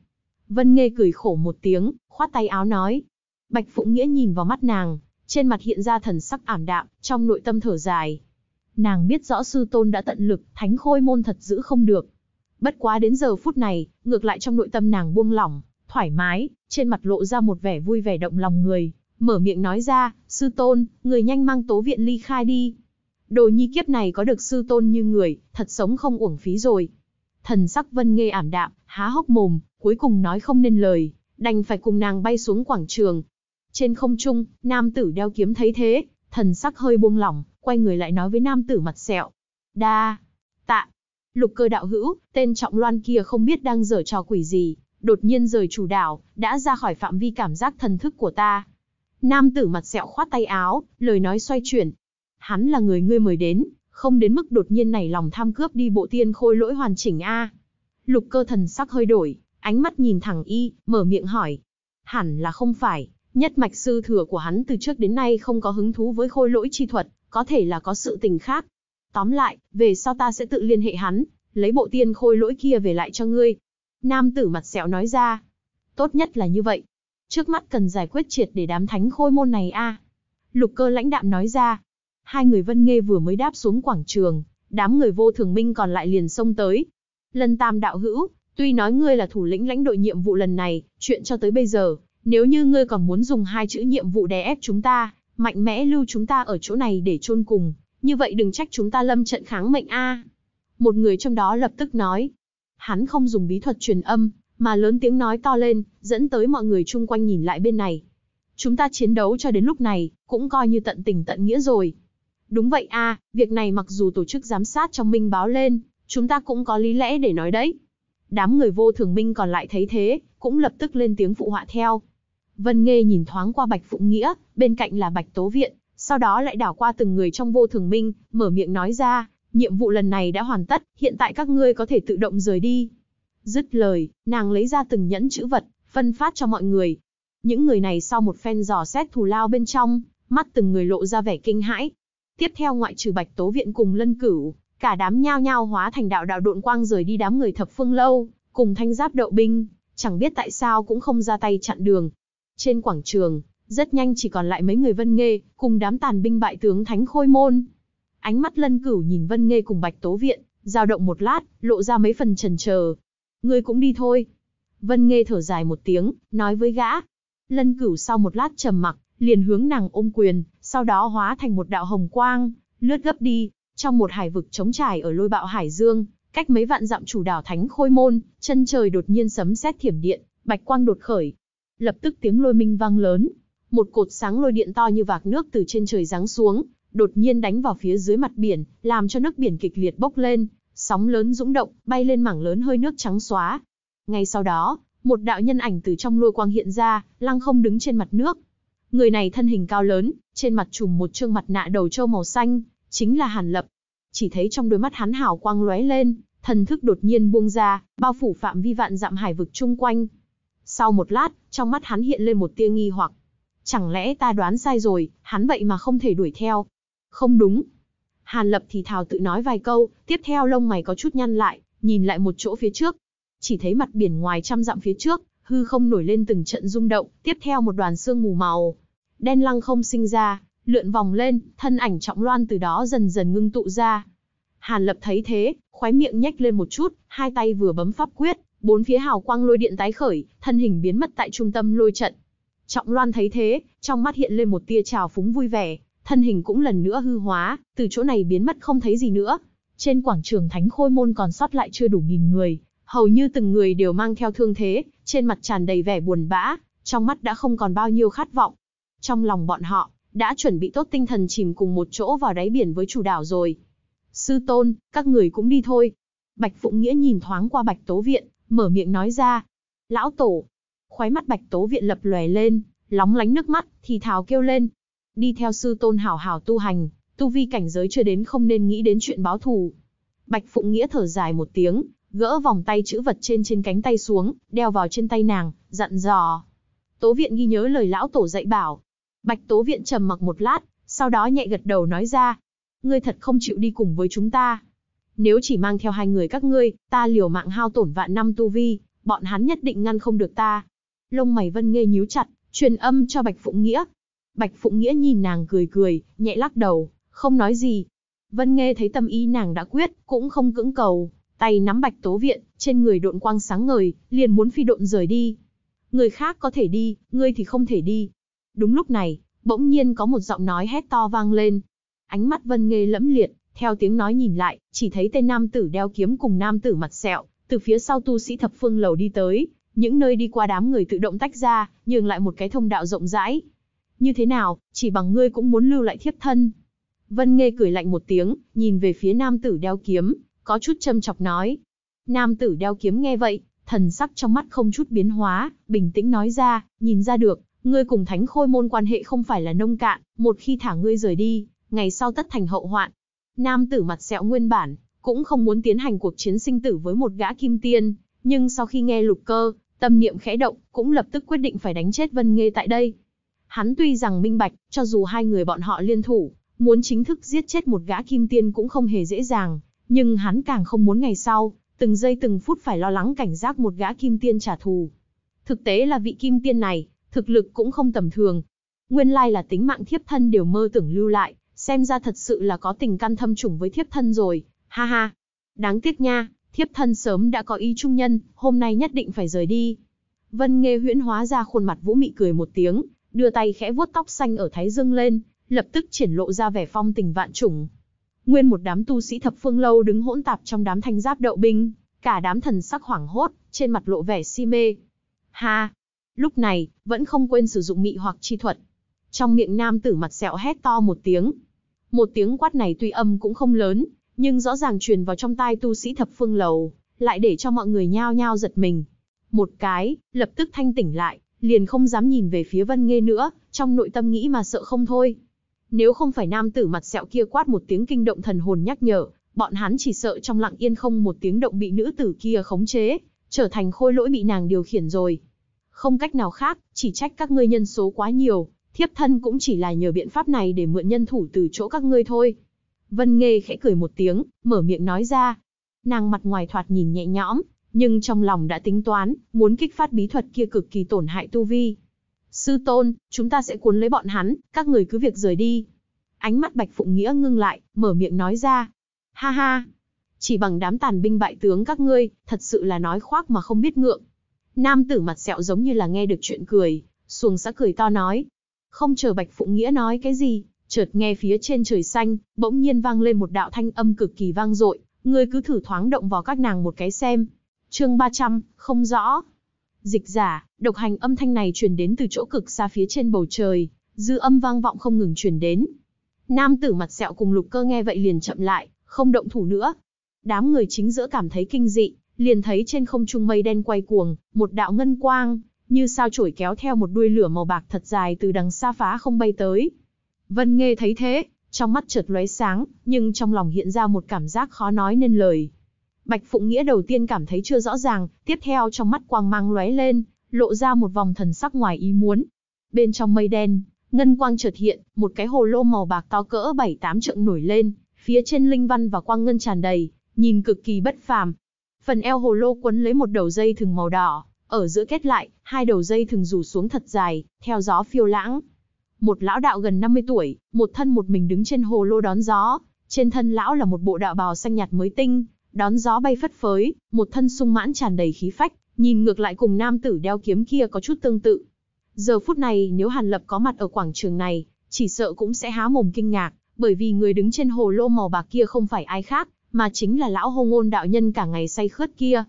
Vân Nghê cười khổ một tiếng, khoát tay áo nói. Bạch Phụng Nghĩa nhìn vào mắt nàng, trên mặt hiện ra thần sắc ảm đạm, trong nội tâm thở dài. Nàng biết rõ sư tôn đã tận lực, thánh khôi môn thật giữ không được. Bất quá đến giờ phút này, ngược lại trong nội tâm nàng buông lỏng, thoải mái, trên mặt lộ ra một vẻ vui vẻ động lòng người, mở miệng nói ra, sư tôn, người nhanh mang tố viện ly khai đi. Đồ nhi kiếp này có được sư tôn như người, thật sống không uổng phí rồi. Thần sắc Vân Nghê ảm đạm, há hốc mồm, cuối cùng nói không nên lời, đành phải cùng nàng bay xuống quảng trường. Trên không trung, nam tử đeo kiếm thấy thế, thần sắc hơi buông lỏng, quay người lại nói với nam tử mặt sẹo. Đa, tạ, lục cơ đạo hữu, tên trọng loan kia không biết đang dở trò quỷ gì, đột nhiên rời chủ đảo, đã ra khỏi phạm vi cảm giác thần thức của ta. Nam tử mặt sẹo khoát tay áo, lời nói xoay chuyển. Hắn là người ngươi mời đến, không đến mức đột nhiên nảy lòng tham cướp đi bộ tiên khôi lỗi hoàn chỉnh a. Lục cơ thần sắc hơi đổi, ánh mắt nhìn thẳng y, mở miệng hỏi. Hẳn là không phải, nhất mạch sư thừa của hắn từ trước đến nay không có hứng thú với khôi lỗi chi thuật, có thể là có sự tình khác. Tóm lại, về sau ta sẽ tự liên hệ hắn, lấy bộ tiên khôi lỗi kia về lại cho ngươi. Nam tử mặt sẹo nói ra. Tốt nhất là như vậy. Trước mắt cần giải quyết triệt để đám thánh khôi môn này a. Lục cơ lãnh đạm nói ra. Hai người Vân Nghê vừa mới đáp xuống quảng trường, đám người vô thường minh còn lại liền xông tới. Lân Tam đạo hữu, tuy nói ngươi là thủ lĩnh lãnh đội nhiệm vụ lần này, chuyện cho tới bây giờ, nếu như ngươi còn muốn dùng hai chữ nhiệm vụ đè ép chúng ta, mạnh mẽ lưu chúng ta ở chỗ này để chôn cùng, như vậy đừng trách chúng ta lâm trận kháng mệnh a. Một người trong đó lập tức nói, hắn không dùng bí thuật truyền âm, mà lớn tiếng nói to lên, dẫn tới mọi người chung quanh nhìn lại bên này. Chúng ta chiến đấu cho đến lúc này, cũng coi như tận tình tận nghĩa rồi. Đúng vậy a, à, việc này mặc dù tổ chức giám sát trong minh báo lên, chúng ta cũng có lý lẽ để nói đấy. Đám người vô thường minh còn lại thấy thế, cũng lập tức lên tiếng phụ họa theo. Vân Nghê nhìn thoáng qua Bạch Phụng Nghĩa, bên cạnh là Bạch Tố Viện, sau đó lại đảo qua từng người trong vô thường minh, mở miệng nói ra, nhiệm vụ lần này đã hoàn tất, hiện tại các ngươi có thể tự động rời đi. Dứt lời, nàng lấy ra từng nhẫn chữ vật, phân phát cho mọi người. Những người này sau một phen dò xét thù lao bên trong, mắt từng người lộ ra vẻ kinh hãi, Tiếp theo ngoại trừ Bạch Tố Viện cùng Lân Cửu, cả đám nhao nhao hóa thành đạo đạo độn quang rời đi đám người thập phương lâu, cùng thanh giáp đậu binh, chẳng biết tại sao cũng không ra tay chặn đường. Trên quảng trường, rất nhanh chỉ còn lại mấy người Vân Nghê, cùng đám tàn binh bại tướng Thánh Khôi Môn. Ánh mắt Lân Cửu nhìn Vân Nghê cùng Bạch Tố Viện, dao động một lát, lộ ra mấy phần trần chờ. người cũng đi thôi. Vân Nghê thở dài một tiếng, nói với gã. Lân Cửu sau một lát trầm mặc, liền hướng nàng ôm quyền, sau đó hóa thành một đạo hồng quang, lướt gấp đi, trong một hải vực trống trải ở lôi bạo hải dương, cách mấy vạn dặm chủ đảo Thánh Khôi Môn, chân trời đột nhiên sấm sét thiểm điện, bạch quang đột khởi. Lập tức tiếng lôi minh vang lớn, một cột sáng lôi điện to như vạc nước từ trên trời giáng xuống, đột nhiên đánh vào phía dưới mặt biển, làm cho nước biển kịch liệt bốc lên, sóng lớn dũng động, bay lên mảng lớn hơi nước trắng xóa. Ngay sau đó, một đạo nhân ảnh từ trong lôi quang hiện ra, lăng không đứng trên mặt nước, Người này thân hình cao lớn, trên mặt trùm một trương mặt nạ đầu trâu màu xanh, chính là Hàn Lập. Chỉ thấy trong đôi mắt hắn hào quang lóe lên, thần thức đột nhiên buông ra, bao phủ phạm vi vạn dặm hải vực chung quanh. Sau một lát, trong mắt hắn hiện lên một tia nghi hoặc. Chẳng lẽ ta đoán sai rồi, hắn vậy mà không thể đuổi theo. Không đúng. Hàn Lập thì thào tự nói vài câu, tiếp theo lông mày có chút nhăn lại, nhìn lại một chỗ phía trước. Chỉ thấy mặt biển ngoài trăm dặm phía trước, hư không nổi lên từng trận rung động, tiếp theo một đoàn xương mù màu đen lăng không sinh ra, lượn vòng lên, thân ảnh trọng loan từ đó dần dần ngưng tụ ra. Hàn Lập thấy thế, khoái miệng nhếch lên một chút, hai tay vừa bấm pháp quyết, bốn phía hào quang lôi điện tái khởi, thân hình biến mất tại trung tâm lôi trận. Trọng Loan thấy thế, trong mắt hiện lên một tia trào phúng vui vẻ, thân hình cũng lần nữa hư hóa, từ chỗ này biến mất không thấy gì nữa. Trên quảng trường Thánh Khôi Môn còn sót lại chưa đủ nghìn người, hầu như từng người đều mang theo thương thế, trên mặt tràn đầy vẻ buồn bã, trong mắt đã không còn bao nhiêu khát vọng. Trong lòng bọn họ, đã chuẩn bị tốt tinh thần chìm cùng một chỗ vào đáy biển với chủ đảo rồi. Sư tôn, các người cũng đi thôi. Bạch Phụng Nghĩa nhìn thoáng qua Bạch Tố Viện, mở miệng nói ra. Lão Tổ, khoái mắt Bạch Tố Viện lập lòe lên, lóng lánh nước mắt, thì thào kêu lên. Đi theo sư tôn hảo hảo tu hành, tu vi cảnh giới chưa đến không nên nghĩ đến chuyện báo thù. Bạch Phụng Nghĩa thở dài một tiếng, gỡ vòng tay chữ vật trên trên cánh tay xuống, đeo vào trên tay nàng, dặn dò. Tố viện ghi nhớ lời lão tổ dạy bảo. Bạch tố viện trầm mặc một lát, sau đó nhẹ gật đầu nói ra. Ngươi thật không chịu đi cùng với chúng ta. Nếu chỉ mang theo hai người các ngươi, ta liều mạng hao tổn vạn năm tu vi, bọn hắn nhất định ngăn không được ta. Lông mày vân nghe nhíu chặt, truyền âm cho Bạch Phụng Nghĩa. Bạch Phụng Nghĩa nhìn nàng cười cười, nhẹ lắc đầu, không nói gì. Vân nghe thấy tâm ý nàng đã quyết, cũng không cưỡng cầu, tay nắm bạch tố viện, trên người độn quang sáng ngời, liền muốn phi độn rời đi. Người khác có thể đi, ngươi thì không thể đi. Đúng lúc này, bỗng nhiên có một giọng nói hét to vang lên. Ánh mắt vân nghê lẫm liệt, theo tiếng nói nhìn lại, chỉ thấy tên nam tử đeo kiếm cùng nam tử mặt sẹo, từ phía sau tu sĩ thập phương lầu đi tới, những nơi đi qua đám người tự động tách ra, nhường lại một cái thông đạo rộng rãi. Như thế nào, chỉ bằng ngươi cũng muốn lưu lại thiếp thân. Vân Nghê cười lạnh một tiếng, nhìn về phía nam tử đeo kiếm, có chút châm chọc nói. Nam tử đeo kiếm nghe vậy, thần sắc trong mắt không chút biến hóa, bình tĩnh nói ra, nhìn ra được, ngươi cùng thánh khôi môn quan hệ không phải là nông cạn, một khi thả ngươi rời đi, ngày sau tất thành hậu hoạn. Nam tử mặt sẹo nguyên bản, cũng không muốn tiến hành cuộc chiến sinh tử với một gã kim tiên, nhưng sau khi nghe lục cơ, tâm niệm khẽ động, cũng lập tức quyết định phải đánh chết Vân Nghê tại đây. Hắn tuy rằng minh bạch, cho dù hai người bọn họ liên thủ, muốn chính thức giết chết một gã kim tiên cũng không hề dễ dàng, nhưng hắn càng không muốn ngày sau, từng giây từng phút phải lo lắng cảnh giác một gã kim tiên trả thù. Thực tế là vị kim tiên này, thực lực cũng không tầm thường. Nguyên lai là tính mạng thiếp thân đều mơ tưởng lưu lại, xem ra thật sự là có tình căn thâm trùng với thiếp thân rồi, ha ha. Đáng tiếc nha, thiếp thân sớm đã có ý trung nhân, hôm nay nhất định phải rời đi. Vân nghe huyễn hóa ra khuôn mặt vũ mị cười một tiếng, đưa tay khẽ vuốt tóc xanh ở thái dương lên, lập tức triển lộ ra vẻ phong tình vạn trùng, Nguyên một đám tu sĩ thập phương lâu đứng hỗn tạp trong đám thanh giáp đậu binh, cả đám thần sắc hoảng hốt, trên mặt lộ vẻ si mê. Ha! Lúc này, vẫn không quên sử dụng mị hoặc chi thuật. Trong miệng nam tử mặt sẹo hét to một tiếng. Một tiếng quát này tuy âm cũng không lớn, nhưng rõ ràng truyền vào trong tai tu sĩ thập phương lầu, lại để cho mọi người nhao nhao giật mình. Một cái, lập tức thanh tỉnh lại, liền không dám nhìn về phía Vân Nghê nữa, trong nội tâm nghĩ mà sợ không thôi. Nếu không phải nam tử mặt sẹo kia quát một tiếng kinh động thần hồn nhắc nhở, bọn hắn chỉ sợ trong lặng yên không một tiếng động bị nữ tử kia khống chế, trở thành khôi lỗi bị nàng điều khiển rồi. Không cách nào khác, chỉ trách các ngươi nhân số quá nhiều, thiếp thân cũng chỉ là nhờ biện pháp này để mượn nhân thủ từ chỗ các ngươi thôi. Vân Nghê khẽ cười một tiếng, mở miệng nói ra. Nàng mặt ngoài thoạt nhìn nhẹ nhõm, nhưng trong lòng đã tính toán, muốn kích phát bí thuật kia cực kỳ tổn hại tu vi. Sư tôn, chúng ta sẽ cuốn lấy bọn hắn, các người cứ việc rời đi. Ánh mắt Bạch Phụng Nghĩa ngưng lại, mở miệng nói ra. Ha ha, chỉ bằng đám tàn binh bại tướng các ngươi, thật sự là nói khoác mà không biết ngượng. Nam tử mặt sẹo giống như là nghe được chuyện cười, xuồng xã cười to nói. Không chờ Bạch Phụng Nghĩa nói cái gì, chợt nghe phía trên trời xanh, bỗng nhiên vang lên một đạo thanh âm cực kỳ vang dội, ngươi cứ thử thoáng động vào các nàng một cái xem. Chương 300, không rõ. Dịch giả, độc hành âm thanh này truyền đến từ chỗ cực xa phía trên bầu trời, dư âm vang vọng không ngừng truyền đến. Nam tử mặt sẹo cùng lục cơ nghe vậy liền chậm lại, không động thủ nữa. Đám người chính giữa cảm thấy kinh dị, liền thấy trên không trung mây đen quay cuồng, một đạo ngân quang, như sao chổi kéo theo một đuôi lửa màu bạc thật dài từ đằng xa phá không bay tới. Vân nghe thấy thế, trong mắt chợt lóe sáng, nhưng trong lòng hiện ra một cảm giác khó nói nên lời. Bạch Phụng Nghĩa đầu tiên cảm thấy chưa rõ ràng, tiếp theo trong mắt quang mang lóe lên, lộ ra một vòng thần sắc ngoài ý muốn. Bên trong mây đen, ngân quang chợt hiện, một cái hồ lô màu bạc to cỡ 7-8 trượng nổi lên, phía trên linh văn và quang ngân tràn đầy, nhìn cực kỳ bất phàm. Phần eo hồ lô quấn lấy một đầu dây thừng màu đỏ, ở giữa kết lại, hai đầu dây thừng rủ xuống thật dài, theo gió phiêu lãng. Một lão đạo gần 50 tuổi, một thân một mình đứng trên hồ lô đón gió, trên thân lão là một bộ đạo bào xanh nhạt mới tinh, đón gió bay phất phới, một thân sung mãn tràn đầy khí phách, nhìn ngược lại cùng nam tử đeo kiếm kia có chút tương tự. Giờ phút này nếu Hàn Lập có mặt ở quảng trường này, chỉ sợ cũng sẽ há mồm kinh ngạc, bởi vì người đứng trên hồ lô màu bạc kia không phải ai khác, mà chính là lão hô ngôn đạo nhân cả ngày say khướt kia.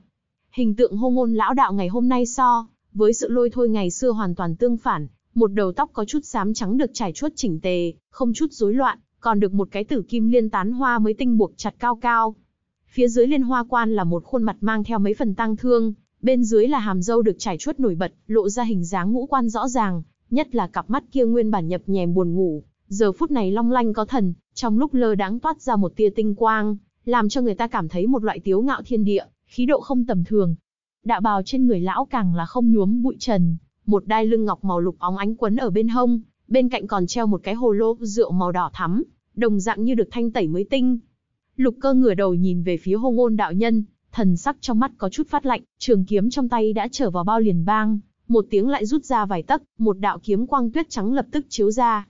Hình tượng hô ngôn lão đạo ngày hôm nay so, với sự lôi thôi ngày xưa hoàn toàn tương phản, một đầu tóc có chút xám trắng được trải chuốt chỉnh tề, không chút rối loạn, còn được một cái tử kim liên tán hoa mới tinh buộc chặt cao cao. Phía dưới liên hoa quan là một khuôn mặt mang theo mấy phần tang thương, bên dưới là hàm dâu được trải chuốt nổi bật, lộ ra hình dáng ngũ quan rõ ràng, nhất là cặp mắt kia nguyên bản nhập nhèm buồn ngủ, giờ phút này long lanh có thần, trong lúc lơ đáng toát ra một tia tinh quang, làm cho người ta cảm thấy một loại tiếu ngạo thiên địa, khí độ không tầm thường. Đạo bào trên người lão càng là không nhuốm bụi trần, một đai lưng ngọc màu lục óng ánh quấn ở bên hông, bên cạnh còn treo một cái hồ lô rượu màu đỏ thắm, đồng dạng như được thanh tẩy mới tinh, Lục cơ ngửa đầu nhìn về phía hô ngôn đạo nhân, thần sắc trong mắt có chút phát lạnh, trường kiếm trong tay đã trở vào bao liền bang, một tiếng lại rút ra vài tấc, một đạo kiếm quang tuyết trắng lập tức chiếu ra.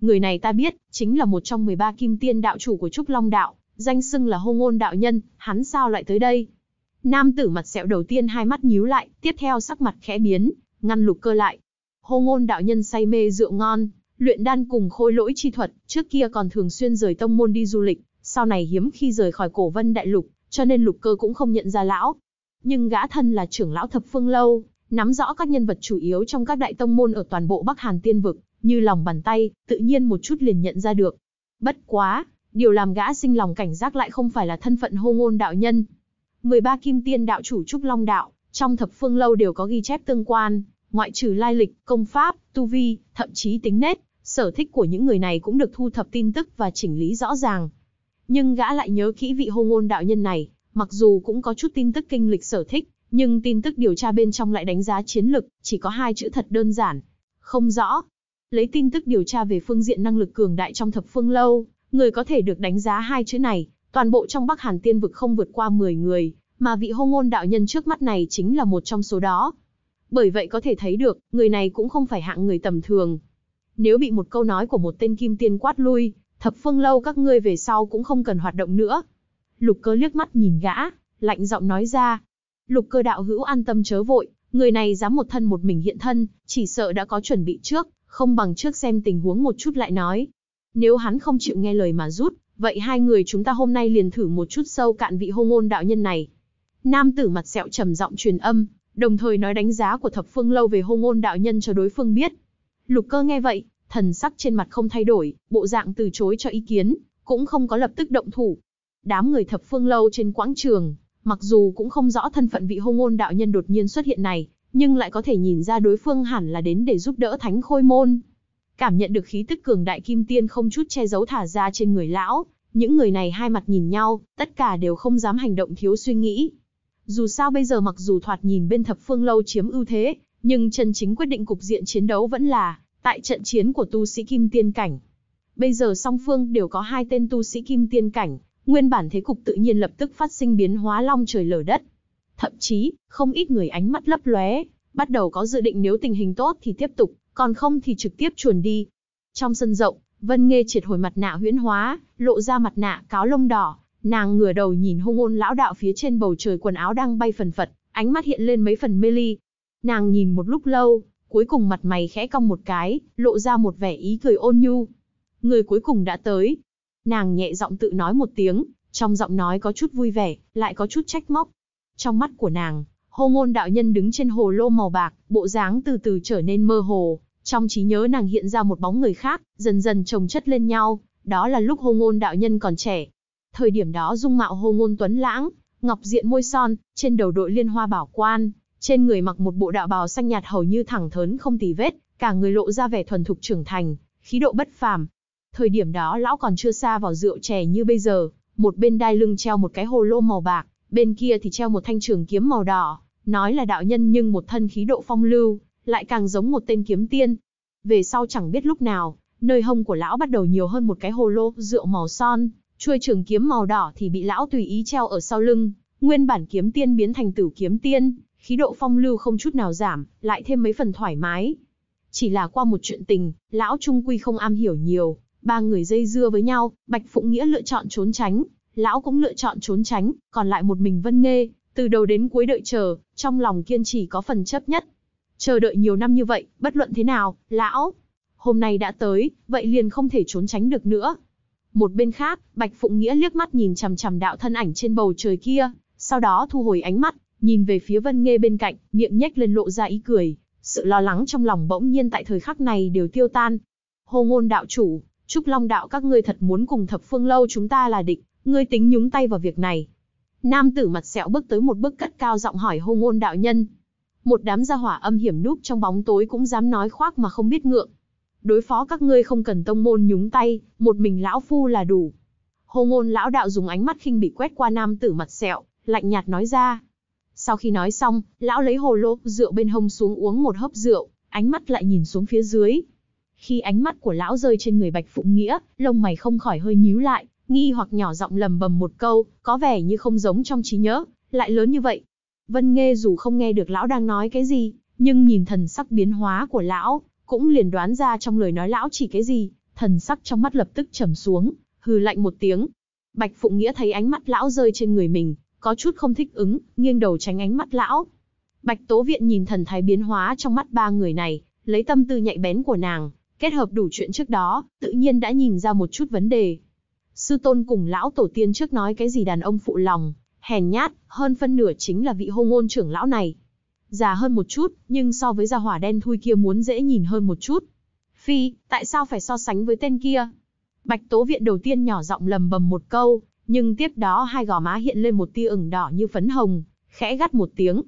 Người này ta biết, chính là một trong 13 kim tiên đạo chủ của Trúc Long Đạo, danh xưng là hô ngôn đạo nhân, hắn sao lại tới đây? Nam tử mặt sẹo đầu tiên hai mắt nhíu lại, tiếp theo sắc mặt khẽ biến, ngăn lục cơ lại. Hô ngôn đạo nhân say mê rượu ngon, luyện đan cùng khôi lỗi chi thuật, trước kia còn thường xuyên rời tông môn đi du lịch, sau này hiếm khi rời khỏi cổ vân đại lục, cho nên lục cơ cũng không nhận ra lão. Nhưng gã thân là trưởng lão thập phương lâu, nắm rõ các nhân vật chủ yếu trong các đại tông môn ở toàn bộ Bắc Hàn tiên vực, như lòng bàn tay, tự nhiên một chút liền nhận ra được. Bất quá, điều làm gã sinh lòng cảnh giác lại không phải là thân phận hô ngôn đạo nhân. 13 kim tiên đạo chủ Trúc Long Đạo, trong thập phương lâu đều có ghi chép tương quan, ngoại trừ lai lịch, công pháp, tu vi, thậm chí tính nết, sở thích của những người này cũng được thu thập tin tức và chỉnh lý rõ ràng, nhưng gã lại nhớ kỹ vị hô ngôn đạo nhân này, mặc dù cũng có chút tin tức kinh lịch sở thích, nhưng tin tức điều tra bên trong lại đánh giá chiến lực, chỉ có hai chữ thật đơn giản. Không rõ. Lấy tin tức điều tra về phương diện năng lực cường đại trong thập phương lâu, người có thể được đánh giá hai chữ này, toàn bộ trong Bắc Hàn Tiên vực không vượt qua 10 người, mà vị hô ngôn đạo nhân trước mắt này chính là một trong số đó. Bởi vậy có thể thấy được, người này cũng không phải hạng người tầm thường. Nếu bị một câu nói của một tên kim tiên quát lui, thập phương lâu các ngươi về sau cũng không cần hoạt động nữa. Lục cơ liếc mắt nhìn gã, lạnh giọng nói ra. Lục cơ đạo hữu an tâm chớ vội, người này dám một thân một mình hiện thân, chỉ sợ đã có chuẩn bị trước, không bằng trước xem tình huống một chút lại nói. Nếu hắn không chịu nghe lời mà rút, vậy hai người chúng ta hôm nay liền thử một chút sâu cạn vị hô ngôn đạo nhân này. Nam tử mặt sẹo trầm giọng truyền âm, đồng thời nói đánh giá của thập phương lâu về hô ngôn đạo nhân cho đối phương biết. Lục cơ nghe vậy, thần sắc trên mặt không thay đổi, bộ dạng từ chối cho ý kiến, cũng không có lập tức động thủ. Đám người thập phương lâu trên quãng trường, mặc dù cũng không rõ thân phận vị hô ngôn đạo nhân đột nhiên xuất hiện này, nhưng lại có thể nhìn ra đối phương hẳn là đến để giúp đỡ thánh khôi môn. Cảm nhận được khí tức cường đại kim tiên không chút che giấu thả ra trên người lão, những người này hai mặt nhìn nhau, tất cả đều không dám hành động thiếu suy nghĩ. Dù sao bây giờ mặc dù thoạt nhìn bên thập phương lâu chiếm ưu thế, nhưng chân chính quyết định cục diện chiến đấu vẫn là tại trận chiến của tu sĩ kim tiên cảnh. Bây giờ song phương đều có hai tên tu sĩ kim tiên cảnh, nguyên bản thế cục tự nhiên lập tức phát sinh biến hóa long trời lở đất. Thậm chí, không ít người ánh mắt lấp lóe, bắt đầu có dự định nếu tình hình tốt thì tiếp tục, còn không thì trực tiếp chuồn đi. Trong sân rộng, Vân Nghê triệt hồi mặt nạ huyễn hóa, lộ ra mặt nạ cáo lông đỏ, nàng ngửa đầu nhìn hung ôn lão đạo phía trên bầu trời quần áo đang bay phần phật, ánh mắt hiện lên mấy phần mê ly. Nàng nhìn một lúc lâu, cuối cùng mặt mày khẽ cong một cái, lộ ra một vẻ ý cười ôn nhu. Người cuối cùng đã tới. Nàng nhẹ giọng tự nói một tiếng, trong giọng nói có chút vui vẻ, lại có chút trách móc. Trong mắt của nàng, hô ngôn đạo nhân đứng trên hồ lô màu bạc, bộ dáng từ từ trở nên mơ hồ. Trong trí nhớ nàng hiện ra một bóng người khác, dần dần chồng chất lên nhau, đó là lúc hô ngôn đạo nhân còn trẻ. Thời điểm đó dung mạo hô ngôn tuấn lãng, ngọc diện môi son, trên đầu đội liên hoa bảo quan, trên người mặc một bộ đạo bào xanh nhạt hầu như thẳng thớn không tì vết, cả người lộ ra vẻ thuần thục trưởng thành, khí độ bất phàm. Thời điểm đó lão còn chưa xa vào rượu chè như bây giờ, một bên đai lưng treo một cái hồ lô màu bạc, bên kia thì treo một thanh trường kiếm màu đỏ, nói là đạo nhân nhưng một thân khí độ phong lưu, lại càng giống một tên kiếm tiên. Về sau chẳng biết lúc nào, nơi hông của lão bắt đầu nhiều hơn một cái hồ lô rượu màu son, chuôi trường kiếm màu đỏ thì bị lão tùy ý treo ở sau lưng, nguyên bản kiếm tiên biến thành tử kiếm tiên, khí độ phong lưu không chút nào giảm, lại thêm mấy phần thoải mái. Chỉ là qua một chuyện tình, lão Trung Quy không am hiểu nhiều, ba người dây dưa với nhau, Bạch Phụng Nghĩa lựa chọn trốn tránh, lão cũng lựa chọn trốn tránh, còn lại một mình Vân Nghê, từ đầu đến cuối đợi chờ, trong lòng kiên trì có phần chấp nhất. Chờ đợi nhiều năm như vậy, bất luận thế nào, lão, hôm nay đã tới, vậy liền không thể trốn tránh được nữa. Một bên khác, Bạch Phụng Nghĩa liếc mắt nhìn chằm chằm đạo thân ảnh trên bầu trời kia, sau đó thu hồi ánh mắt, nhìn về phía Vân Nghê bên cạnh, miệng nhếch lên lộ ra ý cười, sự lo lắng trong lòng bỗng nhiên tại thời khắc này đều tiêu tan. Hồ ngôn đạo chủ, Trúc Long đạo các ngươi thật muốn cùng thập phương lâu chúng ta là địch, ngươi tính nhúng tay vào việc này. Nam tử mặt sẹo bước tới một bước cất cao giọng hỏi hồ ngôn đạo nhân. Một đám gia hỏa âm hiểm núp trong bóng tối cũng dám nói khoác mà không biết ngượng. Đối phó các ngươi không cần tông môn nhúng tay, một mình lão phu là đủ. Hồ ngôn lão đạo dùng ánh mắt khinh bỉ quét qua nam tử mặt sẹo, lạnh nhạt nói ra. Sau khi nói xong, lão lấy hồ lô rượu bên hông xuống uống một hớp rượu, ánh mắt lại nhìn xuống phía dưới. Khi ánh mắt của lão rơi trên người Bạch Phụng Nghĩa, lông mày không khỏi hơi nhíu lại, nghi hoặc nhỏ giọng lầm bầm một câu, có vẻ như không giống trong trí nhớ, lại lớn như vậy. Vân Nghê dù không nghe được lão đang nói cái gì, nhưng nhìn thần sắc biến hóa của lão, cũng liền đoán ra trong lời nói lão chỉ cái gì, thần sắc trong mắt lập tức trầm xuống, hừ lạnh một tiếng. Bạch Phụng Nghĩa thấy ánh mắt lão rơi trên người mình, có chút không thích ứng, nghiêng đầu tránh ánh mắt lão. Bạch Tố Viện nhìn thần thái biến hóa trong mắt ba người này, lấy tâm tư nhạy bén của nàng, kết hợp đủ chuyện trước đó, tự nhiên đã nhìn ra một chút vấn đề. Sư tôn cùng lão tổ tiên trước nói cái gì đàn ông phụ lòng, hèn nhát, hơn phân nửa chính là vị hô ngôn trưởng lão này. Già hơn một chút, nhưng so với gia hỏa đen thui kia muốn dễ nhìn hơn một chút. Phi, tại sao phải so sánh với tên kia? Bạch Tố Viện đầu tiên nhỏ giọng lầm bầm một câu, nhưng tiếp đó hai gò má hiện lên một tia ửng đỏ như phấn hồng, khẽ gắt một tiếng.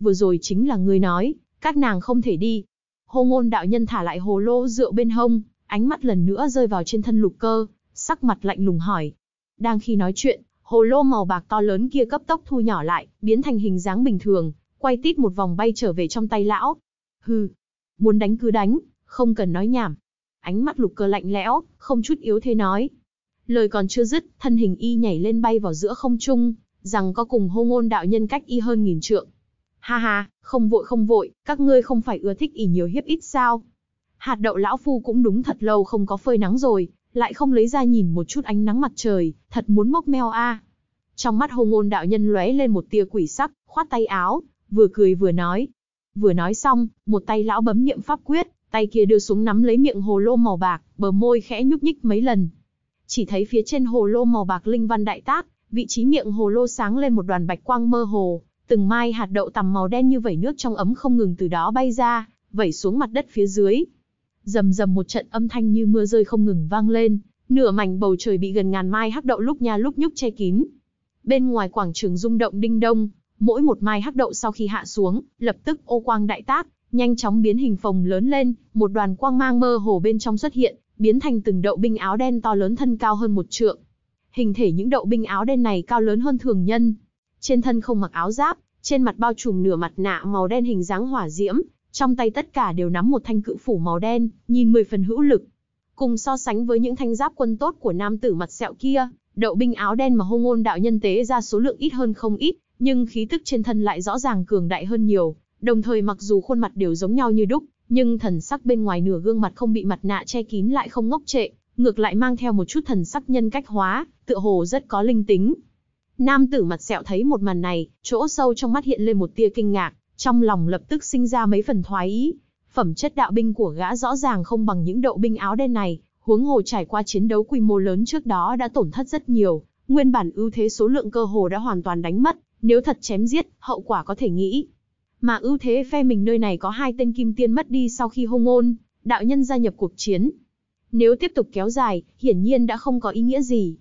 Vừa rồi chính là ngươi nói, các nàng không thể đi. Hồ ngôn đạo nhân thả lại hồ lô rượu bên hông, ánh mắt lần nữa rơi vào trên thân lục cơ, sắc mặt lạnh lùng hỏi. Đang khi nói chuyện, hồ lô màu bạc to lớn kia cấp tốc thu nhỏ lại, biến thành hình dáng bình thường, quay tít một vòng bay trở về trong tay lão. Hừ, muốn đánh cứ đánh, không cần nói nhảm. Ánh mắt lục cơ lạnh lẽo, không chút yếu thế nói. Lời còn chưa dứt, thân hình y nhảy lên bay vào giữa không trung, rằng có cùng hô ngôn đạo nhân cách y hơn nghìn trượng. Ha ha, không vội không vội, các ngươi không phải ưa thích ỉ nhiều hiếp ít sao. Hạt đậu lão phu cũng đúng thật lâu không có phơi nắng rồi, lại không lấy ra nhìn một chút ánh nắng mặt trời, thật muốn mốc meo a. Trong mắt hồ ngôn đạo nhân lóe lên một tia quỷ sắc, khoát tay áo, vừa cười vừa nói. Vừa nói xong, một tay lão bấm niệm pháp quyết, tay kia đưa xuống nắm lấy miệng hồ lô màu bạc, bờ môi khẽ nhúc nhích mấy lần, chỉ thấy phía trên hồ lô màu bạc linh văn đại tác, vị trí miệng hồ lô sáng lên một đoàn bạch quang mơ hồ, từng mai hạt đậu tằm màu đen như vẩy nước trong ấm không ngừng từ đó bay ra, vẩy xuống mặt đất phía dưới. Rầm rầm một trận âm thanh như mưa rơi không ngừng vang lên, nửa mảnh bầu trời bị gần ngàn mai hắc đậu lúc nha lúc nhúc che kín. Bên ngoài quảng trường rung động đinh đông, mỗi một mai hắc đậu sau khi hạ xuống, lập tức ô quang đại tác, nhanh chóng biến hình phồng lớn lên, một đoàn quang mang mơ hồ bên trong xuất hiện, biến thành từng đậu binh áo đen to lớn thân cao hơn một trượng. Hình thể những đậu binh áo đen này cao lớn hơn thường nhân. Trên thân không mặc áo giáp, trên mặt bao trùm nửa mặt nạ màu đen hình dáng hỏa diễm, trong tay tất cả đều nắm một thanh cự phủ màu đen, nhìn mười phần hữu lực. Cùng so sánh với những thanh giáp quân tốt của nam tử mặt sẹo kia, đậu binh áo đen mà hô ngôn đạo nhân tế ra số lượng ít hơn không ít, nhưng khí tức trên thân lại rõ ràng cường đại hơn nhiều, đồng thời mặc dù khuôn mặt đều giống nhau như đúc, nhưng thần sắc bên ngoài nửa gương mặt không bị mặt nạ che kín lại không ngốc trệ, ngược lại mang theo một chút thần sắc nhân cách hóa, tựa hồ rất có linh tính. Nam tử mặt sẹo thấy một màn này, chỗ sâu trong mắt hiện lên một tia kinh ngạc, trong lòng lập tức sinh ra mấy phần thoái ý. Phẩm chất đạo binh của gã rõ ràng không bằng những đậu binh áo đen này, huống hồ trải qua chiến đấu quy mô lớn trước đó đã tổn thất rất nhiều, nguyên bản ưu thế số lượng cơ hồ đã hoàn toàn đánh mất, nếu thật chém giết, hậu quả có thể nghĩ, mà ưu thế phe mình nơi này có hai tên kim tiên mất đi sau khi hôn ôn, đạo nhân gia nhập cuộc chiến. Nếu tiếp tục kéo dài, hiển nhiên đã không có ý nghĩa gì,